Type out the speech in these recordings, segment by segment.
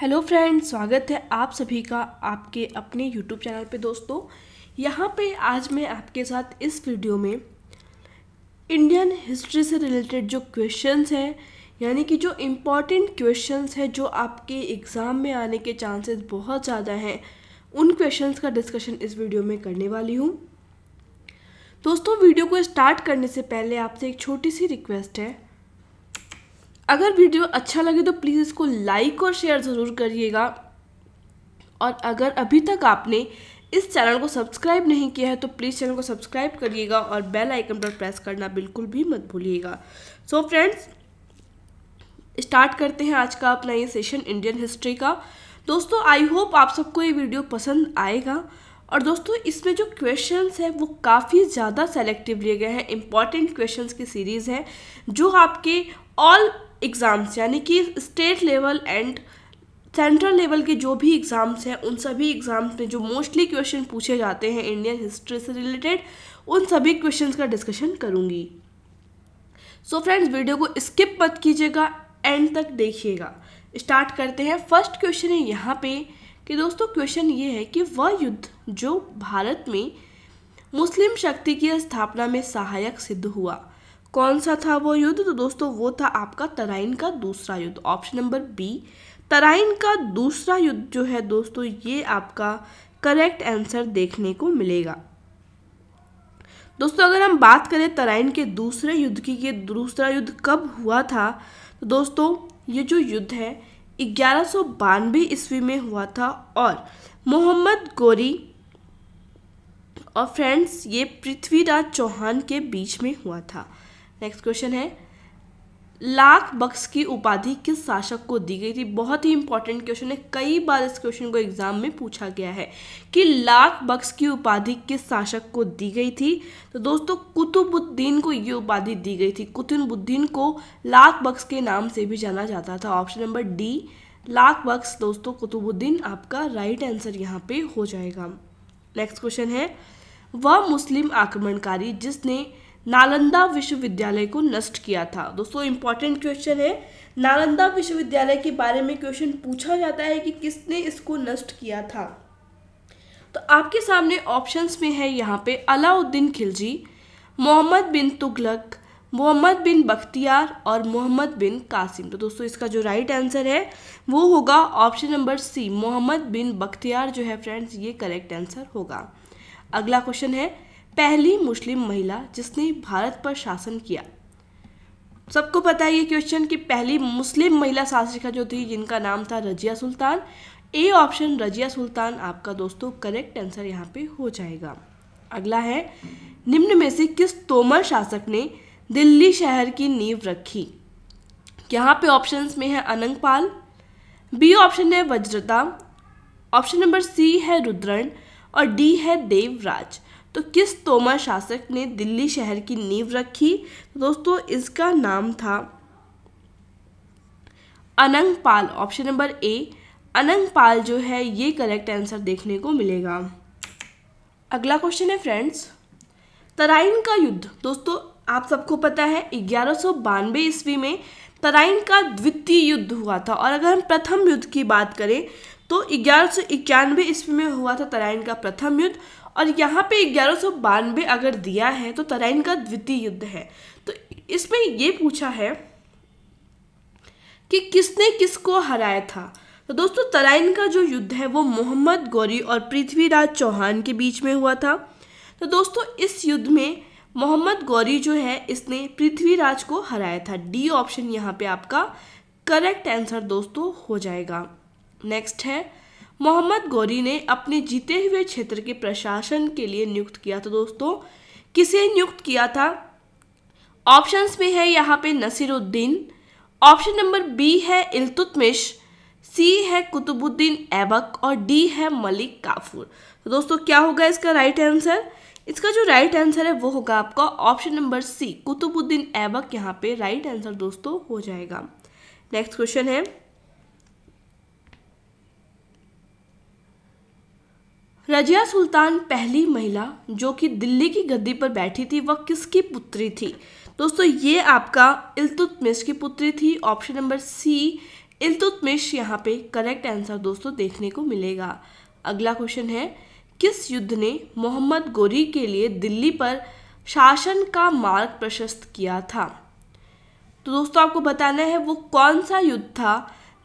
hello friends स्वागत है आप सभी का आपके अपने यूट्यूब चैनल पे दोस्तों यहाँ पे आज मैं आपके साथ इस वीडियो में इंडियन हिस्ट्री से रिलेटेड जो क्वेश्चंस हैं यानी कि जो इम्पॉर्टेंट क्वेश्चंस हैं जो आपके एग्ज़ाम में आने के चांसेस बहुत ज़्यादा हैं उन क्वेश्चंस का डिस्कशन इस वीडियो में करने वाली हूँ दोस्तों वीडियो को स्टार्ट करने से पहले आपसे एक छोटी सी रिक्वेस्ट है अगर वीडियो अच्छा लगे तो प्लीज़ इसको लाइक और शेयर ज़रूर करिएगा और अगर अभी तक आपने इस चैनल को सब्सक्राइब नहीं किया है तो प्लीज़ चैनल को सब्सक्राइब करिएगा और बेल आइकन पर प्रेस करना बिल्कुल भी मत भूलिएगा सो फ्रेंड्स स्टार्ट करते हैं आज का अपना ये सेशन इंडियन हिस्ट्री का दोस्तों आई होप आप सबको ये वीडियो पसंद आएगा और दोस्तों इसमें जो क्वेश्चंस हैं वो काफ़ी ज़्यादा सेलेक्टिव लिए गए हैं इम्पॉर्टेंट क्वेश्चंस की सीरीज़ है जो आपके ऑल एग्ज़ाम्स यानी कि state level and central level के जो भी एग्ज़ाम्स हैं उन सभी एग्ज़ाम्स में जो मोस्टली क्वेश्चन पूछे जाते हैं इंडियन हिस्ट्री से रिलेटेड उन सभी क्वेश्चन का डिस्कशन करूँगी सो फ्रेंड्स वीडियो को स्किप मत कीजिएगा एंड तक देखिएगा स्टार्ट करते हैं फर्स्ट क्वेश्चन है यहाँ पे कि दोस्तों क्वेश्चन ये है कि वह युद्ध जो भारत में मुस्लिम शक्ति की स्थापना में सहायक सिद्ध हुआ कौन सा था वो युद्ध तो दोस्तों वो था आपका तराइन का दूसरा युद्ध ऑप्शन नंबर बी तराइन का दूसरा युद्ध जो है दोस्तों ये आपका करेक्ट आंसर देखने को मिलेगा दोस्तों अगर हम बात करें तराइन के दूसरे युद्ध की ये दूसरा युद्ध कब हुआ था तो दोस्तों ये जो युद्ध है ग्यारह ईस्वी में हुआ था और मोहम्मद गोरी और फ्रेंड्स ये पृथ्वीराज चौहान के बीच में हुआ था नेक्स्ट क्वेश्चन है लाख बक्स की उपाधि किस शासक को दी गई थी बहुत ही इंपॉर्टेंट क्वेश्चन है कई बार इस क्वेश्चन को एग्जाम में पूछा गया है कि लाख बक्स की उपाधि किस शासक को दी गई थी तो दोस्तों कुतुबुद्दीन को ये उपाधि दी गई थी कुतुबुद्दीन को लाख बक्स के नाम से भी जाना जाता था option number D Lakh Bakhsh दोस्तों कुतुबुद्दीन आपका राइट आंसर यहाँ पे हो जाएगा नेक्स्ट क्वेश्चन है वह मुस्लिम आक्रमणकारी जिसने नालंदा विश्वविद्यालय को नष्ट किया था दोस्तों इंपॉर्टेंट क्वेश्चन है नालंदा विश्वविद्यालय के बारे में क्वेश्चन पूछा जाता है कि किसने इसको नष्ट किया था तो आपके सामने ऑप्शंस में है यहाँ पे अलाउद्दीन खिलजी मोहम्मद बिन तुगलक मोहम्मद बिन बख्तियार और मोहम्मद बिन कासिम तो दोस्तों इसका जो राइट आंसर है वो होगा option number C Mohammad bin Bakhtiyar जो है फ्रेंड्स ये करेक्ट आंसर होगा अगला क्वेश्चन है पहली मुस्लिम महिला जिसने भारत पर शासन किया सबको पता है ये क्वेश्चन कि पहली मुस्लिम महिला शासिका जो थी जिनका नाम था रजिया सुल्तान ए ऑप्शन रजिया सुल्तान आपका दोस्तों करेक्ट आंसर यहाँ पे हो जाएगा अगला है निम्न में से किस तोमर शासक ने दिल्ली शहर की नींव रखी यहाँ पे ऑप्शंस में है अनंगपाल बी ऑप्शन है वज्रता ऑप्शन नंबर सी है रुद्रण और डी है देवराज तो किस तोमर शासक ने दिल्ली शहर की नींव रखी तो दोस्तों इसका नाम था Anangpal option number A Anangpal जो है ये करेक्ट आंसर देखने को मिलेगा अगला क्वेश्चन है फ्रेंड्स तराइन का युद्ध दोस्तों आप सबको पता है ग्यारह ईस्वी में तराइन का द्वितीय युद्ध हुआ था और अगर हम प्रथम युद्ध की बात करें तो ग्यारह ईस्वी में हुआ था तराइन का प्रथम युद्ध और यहाँ पे ग्यारह सौ बानवे अगर दिया है तो तराइन का द्वितीय युद्ध है तो इसमें ये पूछा है कि किसने किसको हराया था तो दोस्तों तराइन का जो युद्ध है वो मोहम्मद गौरी और पृथ्वीराज चौहान के बीच में हुआ था तो दोस्तों इस युद्ध में मोहम्मद गौरी जो है इसने पृथ्वीराज को हराया था डी ऑप्शन यहाँ पे आपका करेक्ट आंसर दोस्तों हो जाएगा नेक्स्ट है मोहम्मद गौरी ने अपने जीते हुए क्षेत्र के प्रशासन के लिए नियुक्त किया था दोस्तों किसे नियुक्त किया था ऑप्शंस में है यहाँ पे नसीरुद्दीन ऑप्शन नंबर बी है इल्तुतमिश सी है कुतुबुद्दीन ऐबक और डी है मलिक काफूर तो दोस्तों क्या होगा इसका राइट आंसर इसका जो राइट आंसर है वो होगा आपका option number C Qutbuddin Aibak यहाँ पे राइट आंसर दोस्तों हो जाएगा नेक्स्ट क्वेश्चन है रजिया सुल्तान पहली महिला जो कि दिल्ली की गद्दी पर बैठी थी वह किसकी पुत्री थी दोस्तों ये आपका इल्तुतमिश की पुत्री थी ऑप्शन नंबर सी इल्तुतमिश यहाँ पे करेक्ट आंसर दोस्तों देखने को मिलेगा अगला क्वेश्चन है किस युद्ध ने मोहम्मद गोरी के लिए दिल्ली पर शासन का मार्ग प्रशस्त किया था तो दोस्तों आपको बताना है वो कौन सा युद्ध था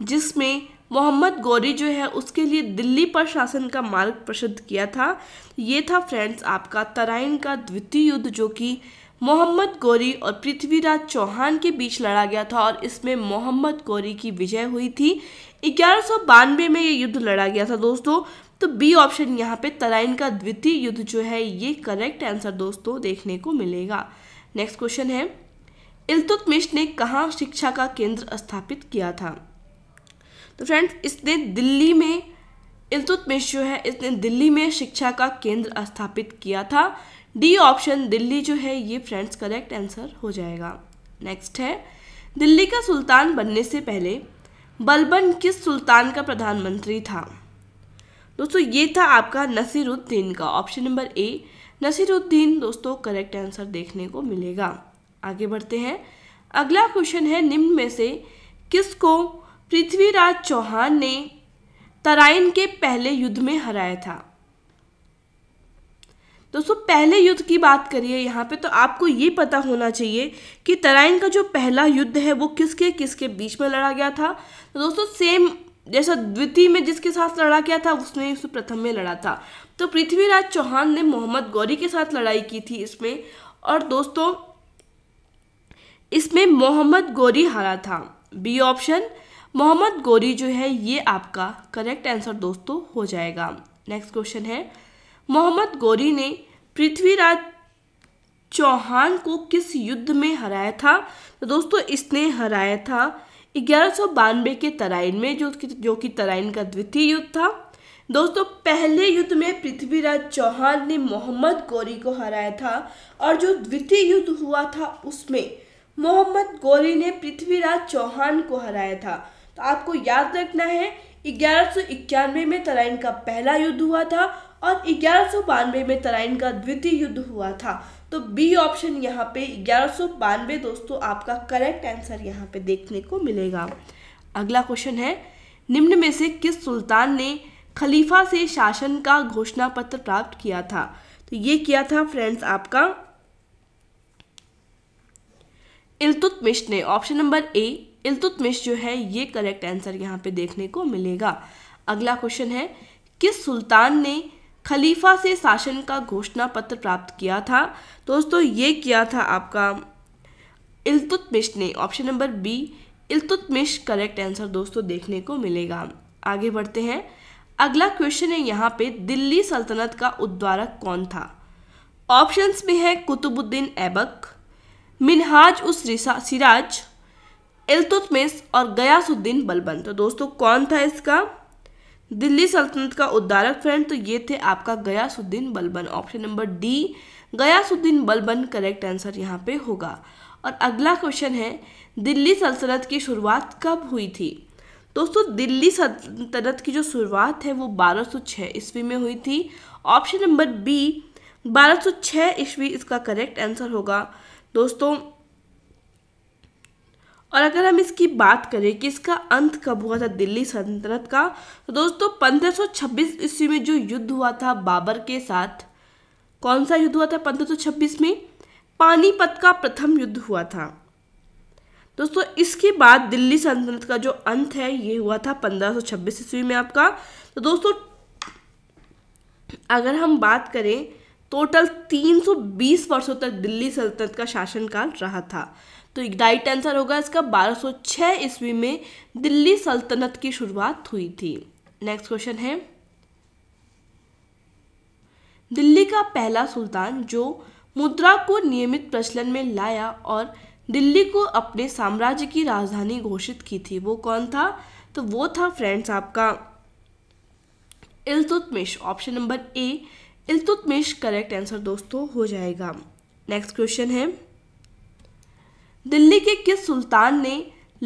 जिसमें मोहम्मद गौरी जो है उसके लिए दिल्ली पर शासन का मार्ग प्रसिद्ध किया था ये था फ्रेंड्स आपका तराइन का द्वितीय युद्ध जो कि मोहम्मद गौरी और पृथ्वीराज चौहान के बीच लड़ा गया था और इसमें मोहम्मद गौरी की विजय हुई थी ग्यारह में ये युद्ध लड़ा गया था दोस्तों तो बी ऑप्शन यहाँ पे तराइन का द्वितीय युद्ध जो है ये करेक्ट आंसर दोस्तों देखने को मिलेगा नेक्स्ट क्वेश्चन है इलतुतमिश ने कहाँ शिक्षा का केंद्र स्थापित किया था तो फ्रेंड्स इसने दिल्ली में इल्तुतमिश जो है इसने दिल्ली में शिक्षा का केंद्र स्थापित किया था डी ऑप्शन दिल्ली जो है ये फ्रेंड्स करेक्ट आंसर हो जाएगा नेक्स्ट है दिल्ली का सुल्तान बनने से पहले बलबन किस सुल्तान का प्रधानमंत्री था दोस्तों ये था आपका नसीरुद्दीन का ऑप्शन नंबर ए नसीरुद्दीन दोस्तों करेक्ट आंसर देखने को मिलेगा आगे बढ़ते हैं अगला क्वेश्चन है निम्न में से किसको पृथ्वीराज चौहान ने तराइन के पहले युद्ध में हराया था दोस्तों पहले युद्ध की बात करिए यहाँ पे तो आपको ये पता होना चाहिए कि तराइन का जो पहला युद्ध है वो किसके किसके बीच में लड़ा गया था तो दोस्तों सेम जैसा द्वितीय में जिसके साथ लड़ा गया था उसने इस प्रथम में लड़ा था तो पृथ्वीराज चौहान ने मोहम्मद गौरी के साथ लड़ाई की थी इसमें और दोस्तों इसमें मोहम्मद गौरी हारा था बी ऑप्शन मोहम्मद गोरी जो है ये आपका करेक्ट आंसर दोस्तों हो जाएगा नेक्स्ट क्वेश्चन है मोहम्मद गोरी ने पृथ्वीराज चौहान को किस युद्ध में हराया था तो दोस्तों इसने हराया था ग्यारह के तराइन में जो जो कि तराइन का द्वितीय युद्ध था दोस्तों पहले युद्ध में पृथ्वीराज चौहान ने मोहम्मद गौरी को हराया था और जो द्वितीय युद्ध हुआ था उसमें मोहम्मद गौरी ने पृथ्वीराज चौहान को हराया था तो आपको याद रखना है ग्यारह में तराइन का पहला युद्ध हुआ था और ग्यारह में तराइन का द्वितीय युद्ध हुआ था तो बी ऑप्शन यहाँ पे ग्यारह दोस्तों आपका करेक्ट आंसर यहाँ पे देखने को मिलेगा अगला क्वेश्चन है निम्न में से किस सुल्तान ने खलीफा से शासन का घोषणा पत्र प्राप्त किया था तो ये किया था फ्रेंड्स आपका इल्तुतमिश ने ऑप्शन नंबर ए इल्तुतमिश जो है ये करेक्ट आंसर यहाँ पे देखने को मिलेगा अगला क्वेश्चन है किस सुल्तान ने खलीफा से शासन का घोषणा पत्र प्राप्त किया था दोस्तों ये किया था आपका इल्तुतमिश ने option number B Iltutmish correct answer दोस्तों देखने को मिलेगा आगे बढ़ते हैं अगला क्वेश्चन है यहाँ पे दिल्ली सल्तनत का उद्वारक कौन था ऑप्शंस में है कुतुबुद्दीन ऐबक मिनहाज उस सिराज एल्तुतमिस और गयासुद्दीन बलबन तो दोस्तों कौन था इसका दिल्ली सल्तनत का उद्धारक फ्रेंड तो ये थे आपका Ghiyasuddin Balban option number D Ghiyasuddin Balban correct answer यहाँ पे होगा और अगला क्वेश्चन है दिल्ली सल्तनत की शुरुआत कब हुई थी दोस्तों दिल्ली सल्तनत की जो शुरुआत है वो 1206 ईस्वी में हुई थी ऑप्शन नंबर बी 1206 ईस्वी इसका करेक्ट आंसर होगा दोस्तों और अगर हम इसकी बात करें कि इसका अंत कब हुआ था दिल्ली सल्तनत का तो दोस्तों 1526 ईस्वी में जो युद्ध हुआ था बाबर के साथ कौन सा युद्ध हुआ था 1526 में पानीपत का प्रथम युद्ध हुआ था दोस्तों इसके बाद दिल्ली सल्तनत का जो अंत है ये हुआ था 1526 ईस्वी में आपका तो दोस्तों अगर हम बात करें टोटल 320 वर्षों तक दिल्ली सल्तनत का शासनकाल रहा था तो राइट आंसर होगा इसका 1206 ईस्वी में दिल्ली सल्तनत की शुरुआत हुई थी नेक्स्ट क्वेश्चन है दिल्ली का पहला सुल्तान जो मुद्रा को नियमित प्रचलन में लाया और दिल्ली को अपने साम्राज्य की राजधानी घोषित की थी वो कौन था तो वो था फ्रेंड्स आपका Iltutmish option number A Iltutmish correct answer दोस्तों हो जाएगा नेक्स्ट क्वेश्चन है दिल्ली के किस सुल्तान ने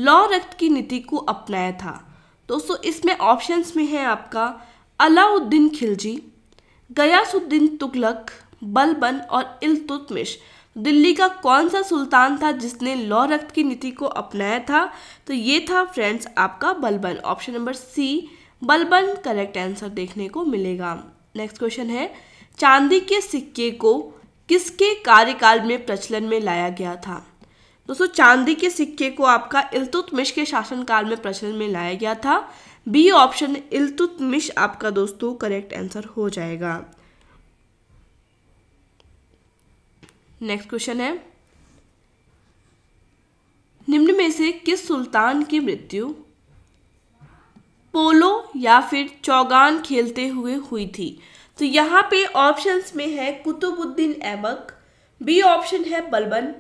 लौ रक्त की नीति को अपनाया था दोस्तों इसमें ऑप्शंस में है आपका अलाउद्दीन खिलजी गयासुद्दीन तुगलक बलबन और इलतुतमिश दिल्ली का कौन सा सुल्तान था जिसने लौ रक्त की नीति को अपनाया था तो ये था फ्रेंड्स आपका Balban option number C Balban correct answer देखने को मिलेगा नेक्स्ट क्वेश्चन है चांदी के सिक्के को किसके कार्यकाल में प्रचलन में लाया गया था दोस्तों चांदी के सिक्के को आपका इलतुतमिश के शासनकाल में प्रचलन में लाया गया था बी ऑप्शन इलतुतमिश आपका दोस्तों करेक्ट आंसर हो जाएगा नेक्स्ट क्वेश्चन है निम्न में से किस सुल्तान की मृत्यु पोलो या फिर चौगान खेलते हुए हुई थी तो यहाँ पे ऑप्शंस में है कुतुबुद्दीन ऐबक बी ऑप्शन है बलबन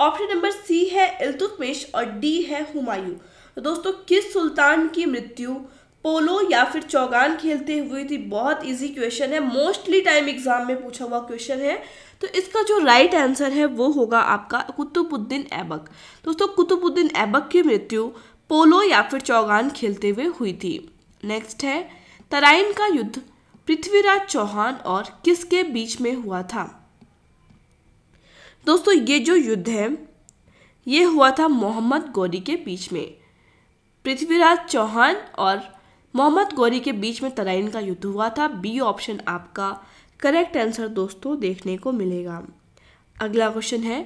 ऑप्शन नंबर सी है इल्तुतमिश और डी है हुमायूं तो दोस्तों किस सुल्तान की मृत्यु पोलो या फिर चौगान खेलते हुए थी बहुत इजी क्वेश्चन है मोस्टली टाइम एग्जाम में पूछा हुआ क्वेश्चन है तो इसका जो राइट right आंसर है वो होगा आपका कुतुबुद्दीन ऐबक दोस्तों कुतुबुद्दीन ऐबक की मृत्यु पोलो या फिर चौगान खेलते हुए हुई थी नेक्स्ट है तराइन का युद्ध पृथ्वीराज चौहान और किसके बीच में हुआ था दोस्तों ये जो युद्ध है ये हुआ था मोहम्मद गौरी के बीच में पृथ्वीराज चौहान और मोहम्मद गौरी के बीच में तराइन का युद्ध हुआ था बी ऑप्शन आपका करेक्ट आंसर दोस्तों देखने को मिलेगा अगला क्वेश्चन है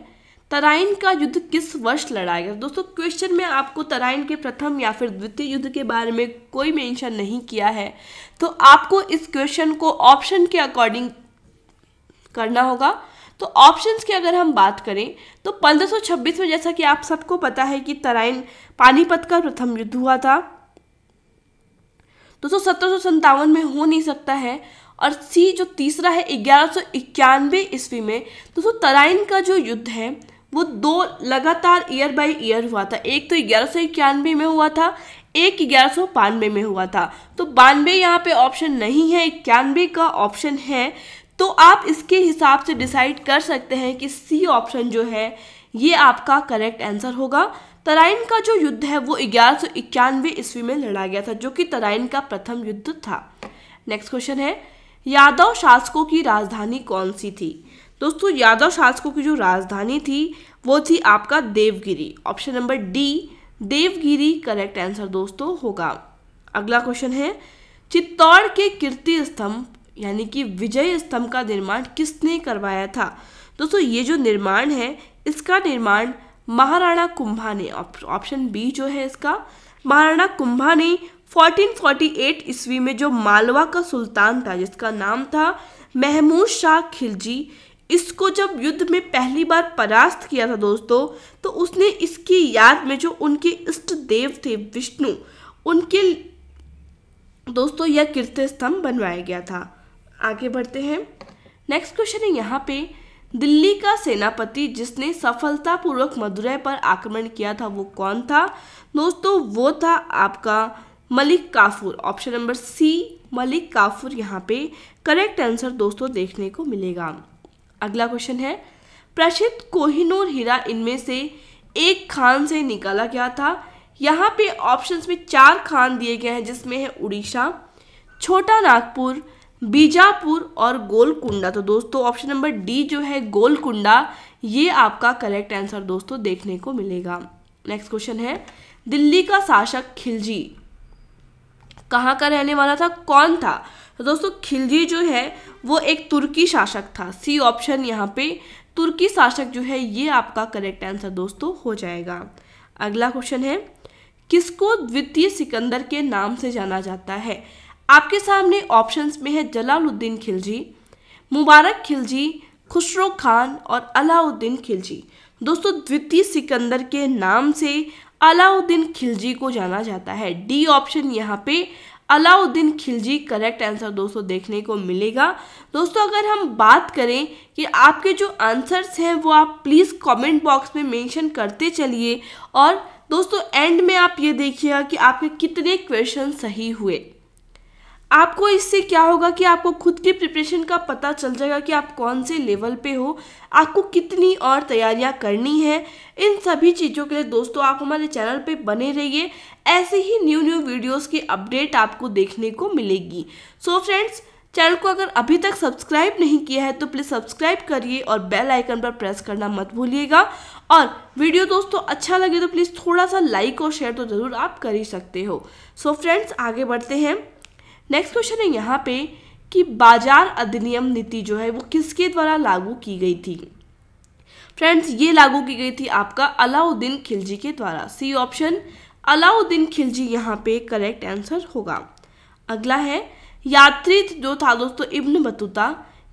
तराइन का युद्ध किस वर्ष लड़ा गया दोस्तों क्वेश्चन में आपको तराइन के प्रथम या फिर द्वितीय युद्ध के बारे में कोई मेंशन नहीं किया है तो आपको इस क्वेश्चन को ऑप्शन के अकॉर्डिंग करना होगा तो ऑप्शंस की अगर हम बात करें तो 1526 में जैसा कि आप सबको पता है कि तराइन पानीपत का प्रथम युद्ध हुआ था दोस्तों सत्रह में हो नहीं सकता है और सी जो तीसरा है ग्यारह ईस्वी में दोस्तों तराइन का जो युद्ध है वो दो लगातार ईयर बाय ईयर हुआ था एक तो ग्यारह में हुआ था एक ग्यारह बानवे में हुआ था तो बानवे यहाँ पे ऑप्शन नहीं है इक्यानवे का ऑप्शन है तो आप इसके हिसाब से डिसाइड कर सकते हैं कि सी ऑप्शन जो है ये आपका करेक्ट आंसर होगा तराइन का जो युद्ध है वो ग्यारह सौ इक्यानवे ईस्वी में लड़ा गया था जो कि तराइन का प्रथम युद्ध था नेक्स्ट क्वेश्चन है यादव शासकों की राजधानी कौन सी थी दोस्तों यादव शासकों की जो राजधानी थी वो थी आपका Devagiri option number D Devagiri correct answer दोस्तों होगा अगला क्वेश्चन है चित्तौड़ के कीर्ति स्तंभ यानी कि विजय स्तंभ का निर्माण किसने करवाया था दोस्तों ये जो निर्माण है इसका निर्माण महाराणा कुंभा ने ऑप्शन बी जो है इसका महाराणा कुंभा ने 1448 ईस्वी में जो मालवा का सुल्तान था जिसका नाम था महमूद शाह खिलजी इसको जब युद्ध में पहली बार परास्त किया था दोस्तों तो उसने इसकी याद में जो उनके इष्ट देव थे विष्णु उनके दोस्तों यह कीर्ति स्तंभ बनवाया गया था आगे बढ़ते हैं नेक्स्ट क्वेश्चन है यहाँ पे दिल्ली का सेनापति जिसने सफलतापूर्वक मदुरै पर आक्रमण किया था वो कौन था दोस्तों वो था आपका Malik Kafur option number C Malik Kafur यहाँ पे करेक्ट आंसर दोस्तों देखने को मिलेगा अगला क्वेश्चन है प्रसिद्ध कोहिनूर हीरा इनमें से एक खान से निकाला गया था यहाँ पे ऑप्शंस में चार खान दिए गए हैं जिसमें है उड़ीसा छोटा नागपुर बीजापुर और गोलकुंडा तो दोस्तों ऑप्शन नंबर डी जो है गोलकुंडा ये आपका करेक्ट आंसर दोस्तों देखने को मिलेगा नेक्स्ट क्वेश्चन है दिल्ली का शासक खिलजी कहाँ का रहने वाला था कौन था तो दोस्तों खिलजी जो है वो एक तुर्की शासक था सी ऑप्शन यहाँ पे तुर्की शासक जो है ये आपका करेक्ट आंसर दोस्तों हो जाएगा अगला क्वेश्चन है किसको द्वितीय सिकंदर के नाम से जाना जाता है आपके सामने ऑप्शंस में है जलालुद्दीन खिलजी मुबारक खिलजी खुसरो खान और अलाउद्दीन खिलजी दोस्तों द्वितीय सिकंदर के नाम से अलाउद्दीन खिलजी को जाना जाता है डी ऑप्शन यहाँ पे अलाउद्दीन खिलजी करेक्ट आंसर दोस्तों देखने को मिलेगा दोस्तों अगर हम बात करें कि आपके जो आंसर्स हैं वो आप प्लीज़ कमेंट बॉक्स में मेंशन करते चलिए और दोस्तों एंड में आप ये देखिएगा कि आपके कितने क्वेश्चन सही हुए आपको इससे क्या होगा कि आपको खुद के प्रिपरेशन का पता चल जाएगा कि आप कौन से लेवल पे हो आपको कितनी और तैयारियां करनी है इन सभी चीज़ों के लिए दोस्तों आप हमारे चैनल पे बने रहिए ऐसे ही न्यू न्यू वीडियोस की अपडेट आपको देखने को मिलेगी सो so फ्रेंड्स चैनल को अगर अभी तक सब्सक्राइब नहीं किया है तो प्लीज़ सब्सक्राइब करिए और बेल आइकन पर प्रेस करना मत भूलिएगा और वीडियो दोस्तों अच्छा लगे तो प्लीज़ थोड़ा सा लाइक और शेयर तो ज़रूर आप कर ही सकते हो सो so फ्रेंड्स आगे बढ़ते हैं नेक्स्ट क्वेश्चन है यहाँ पे कि बाजार अधिनियम नीति जो है वो किसके द्वारा लागू की गई थी फ्रेंड्स ये लागू की गई थी आपका अलाउद्दीन खिलजी के द्वारा सी ऑप्शन अलाउद्दीन खिलजी यहाँ पे करेक्ट आंसर होगा अगला है यात्री जो था दोस्तों इब्न बतूता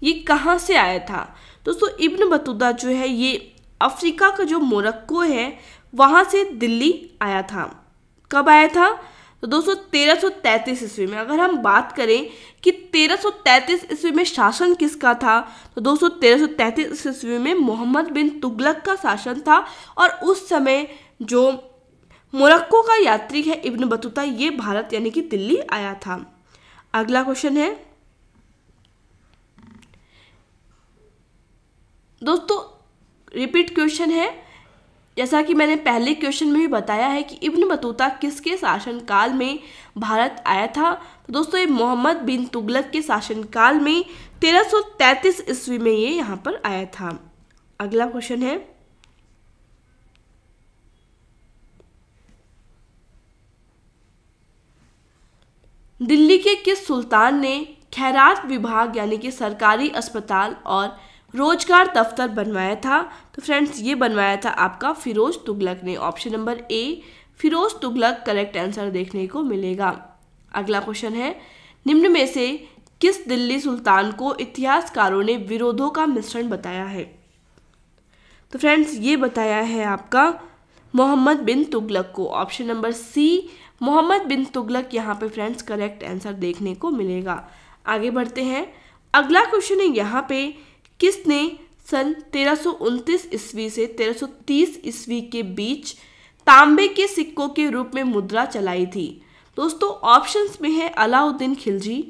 ये कहाँ से आया था दोस्तों इब्न बतूता जो है ये अफ्रीका का जो मोरक्को है वहाँ से दिल्ली आया था कब आया था तो दोस्तों तेरह ईस्वी में अगर हम बात करें कि 1333 ईस्वी में शासन किसका था तो दोस्तों तेरह ईस्वी में मोहम्मद बिन तुगलक का शासन था और उस समय जो मोरक्को का यात्री है इब्न बतूता ये भारत यानी कि दिल्ली आया था अगला क्वेश्चन है दोस्तों रिपीट क्वेश्चन है जैसा कि मैंने पहले क्वेश्चन में भी बताया है कि इब्न बतूता किसके शासनकाल में भारत आया था तो दोस्तों ये मोहम्मद बिन तुगलक के शासनकाल में 1333 ईस्वी में ये यहाँ पर आया था अगला क्वेश्चन है दिल्ली के किस सुल्तान ने खैरात विभाग यानी कि सरकारी अस्पताल और रोजगार दफ्तर बनवाया था तो फ्रेंड्स ये बनवाया था आपका फिरोज तुगलक ने option number A Firoz Tughlaq correct answer देखने को मिलेगा अगला क्वेश्चन है निम्न में से किस दिल्ली सुल्तान को इतिहासकारों ने विरोधों का मिश्रण बताया है तो फ्रेंड्स ये बताया है आपका मोहम्मद बिन तुगलक को option number C Mohammad bin Tughlaq यहाँ पे फ्रेंड्स करेक्ट आंसर देखने को मिलेगा आगे बढ़ते हैं अगला क्वेश्चन है यहाँ पे किसने सन तेरह ईस्वी से 1330 ईस्वी के बीच तांबे के सिक्कों के रूप में मुद्रा चलाई थी दोस्तों ऑप्शंस में है अलाउद्दीन खिलजी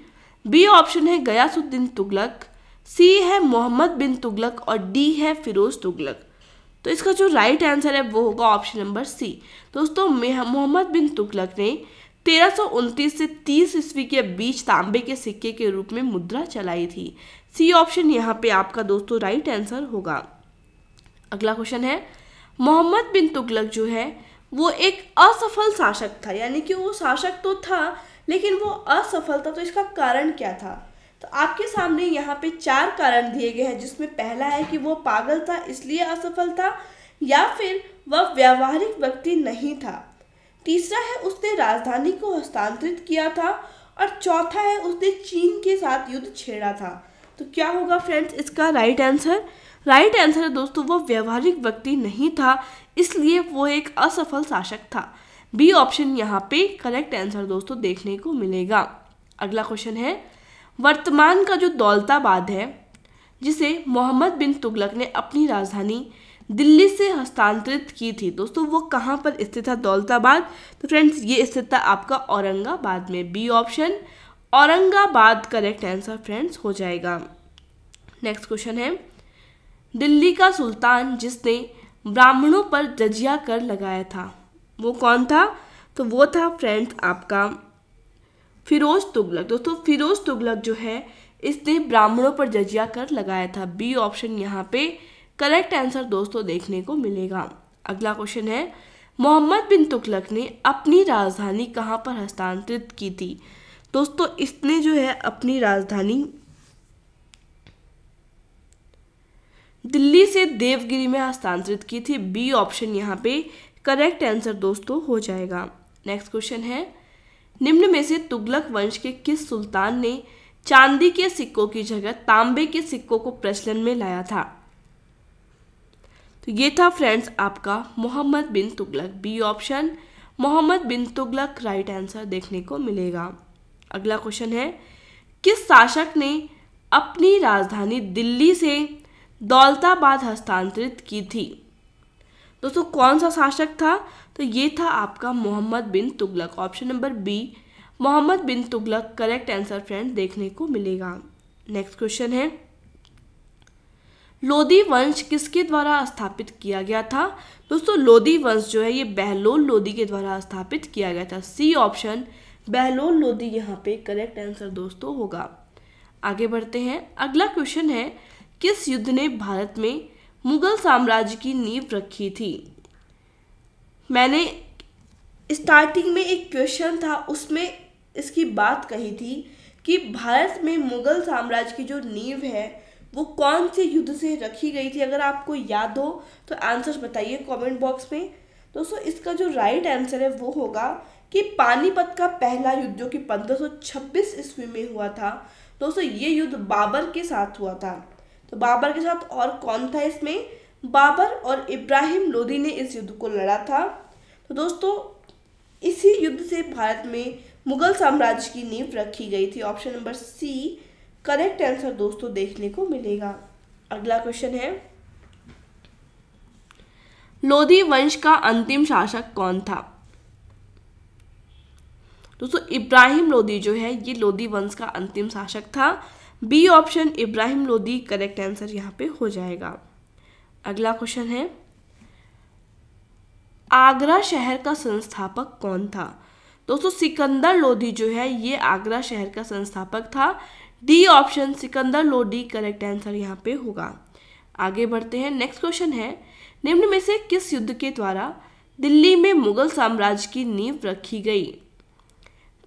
बी ऑप्शन है गयासुद्दीन तुगलक सी है मोहम्मद बिन तुगलक और डी है फिरोज तुगलक तो इसका जो राइट आंसर है वो होगा ऑप्शन नंबर सी दोस्तों मोहम्मद बिन तुगलक ने तेरह से 30 ईस्वी के बीच तांबे के सिक्के के रूप में मुद्रा चलाई थी सी ऑप्शन यहाँ पे आपका दोस्तों राइट आंसर होगा अगला क्वेश्चन है मोहम्मद बिन तुगलक जो है वो एक असफल शासक था यानी कि वो शासक तो था लेकिन वो असफल था तो इसका कारण क्या था तो आपके सामने यहाँ पे चार कारण दिए गए हैं जिसमें पहला है कि वो पागल था इसलिए असफल था या फिर वह व्यावहारिक व्यक्ति नहीं था तीसरा है उसने राजधानी को हस्तांतरित किया था और चौथा है उसने चीन के साथ युद्ध छेड़ा था तो क्या होगा फ्रेंड्स इसका राइट आंसर राइट आंसर है दोस्तों वो व्यवहारिक व्यक्ति नहीं था इसलिए वो एक असफल शासक था बी ऑप्शन यहाँ पे करेक्ट आंसर दोस्तों देखने को मिलेगा अगला क्वेश्चन है वर्तमान का जो दौलताबाद है जिसे मोहम्मद बिन तुगलक ने अपनी राजधानी दिल्ली से हस्तांतरित की थी दोस्तों वो कहाँ पर स्थित था दौलताबाद तो फ्रेंड्स ये स्थित था आपका औरंगाबाद में B option Aurangabad correct answer friends हो जाएगा नेक्स्ट क्वेश्चन है दिल्ली का सुल्तान जिसने ब्राह्मणों पर जजिया कर लगाया था वो कौन था तो वो था फ्रेंड्स आपका फिरोज तुगलक दोस्तों फिरोज तुगलक जो है इसने ब्राह्मणों पर जजिया कर लगाया था बी ऑप्शन यहाँ पे करेक्ट आंसर दोस्तों देखने को मिलेगा अगला क्वेश्चन है मोहम्मद बिन तुगलक ने अपनी राजधानी कहाँ पर हस्तांतरित की थी दोस्तों इसने जो है अपनी राजधानी दिल्ली से देवगिरी में हस्तांतरित की थी बी ऑप्शन यहाँ पे करेक्ट आंसर दोस्तों हो जाएगा नेक्स्ट क्वेश्चन है निम्न में से तुगलक वंश के किस सुल्तान ने चांदी के सिक्कों की जगह तांबे के सिक्कों को प्रचलन में लाया था तो ये था फ्रेंड्स आपका Mohammad bin Tughlaq B option Mohammad bin Tughlaq right answer देखने को मिलेगा अगला क्वेश्चन है किस शासक ने अपनी राजधानी दिल्ली से दौलताबाद हस्तांतरित की थी दोस्तों कौन सा शासक था तो ये था आपका Mohammad bin Tughlaq option number B Mohammad bin Tughlaq correct answer friend देखने को मिलेगा नेक्स्ट क्वेश्चन है लोदी वंश किसके द्वारा स्थापित किया गया था दोस्तों लोधी वंश जो है ये बहलोल लोधी के द्वारा स्थापित किया गया था सी ऑप्शन बहलोल लोधी यहाँ पे करेक्ट आंसर दोस्तों होगा आगे बढ़ते हैं अगला क्वेश्चन है किस युद्ध ने भारत में मुगल साम्राज्य की नींव रखी थी मैंने स्टार्टिंग में एक क्वेश्चन था उसमें इसकी बात कही थी कि भारत में मुगल साम्राज्य की जो नींव है वो कौन से युद्ध से रखी गई थी अगर आपको याद हो तो आंसर बताइए कमेंट बॉक्स में दोस्तों इसका जो राइट आंसर है वो होगा कि पानीपत का पहला युद्ध जो कि 1526 ईस्वी में हुआ था दोस्तों ये युद्ध बाबर के साथ हुआ था तो बाबर के साथ और कौन था इसमें बाबर और इब्राहिम लोदी ने इस युद्ध को लड़ा था तो दोस्तों इसी युद्ध से भारत में मुगल साम्राज्य की नींव रखी गई थी option number C correct answer दोस्तों देखने को मिलेगा अगला क्वेश्चन है लोधी वंश का अंतिम शासक कौन था दोस्तों इब्राहिम लोधी जो है ये लोधी वंश का अंतिम शासक था B option Ibrahim Lodi correct answer यहाँ पे हो जाएगा अगला क्वेश्चन है आगरा शहर का संस्थापक कौन था दोस्तों सिकंदर लोधी जो है ये आगरा शहर का संस्थापक था D option Sikandar Lodi correct answer यहाँ पे होगा आगे बढ़ते हैं नेक्स्ट क्वेश्चन है निम्न में से किस युद्ध के द्वारा दिल्ली में मुगल साम्राज्य की नींव रखी गई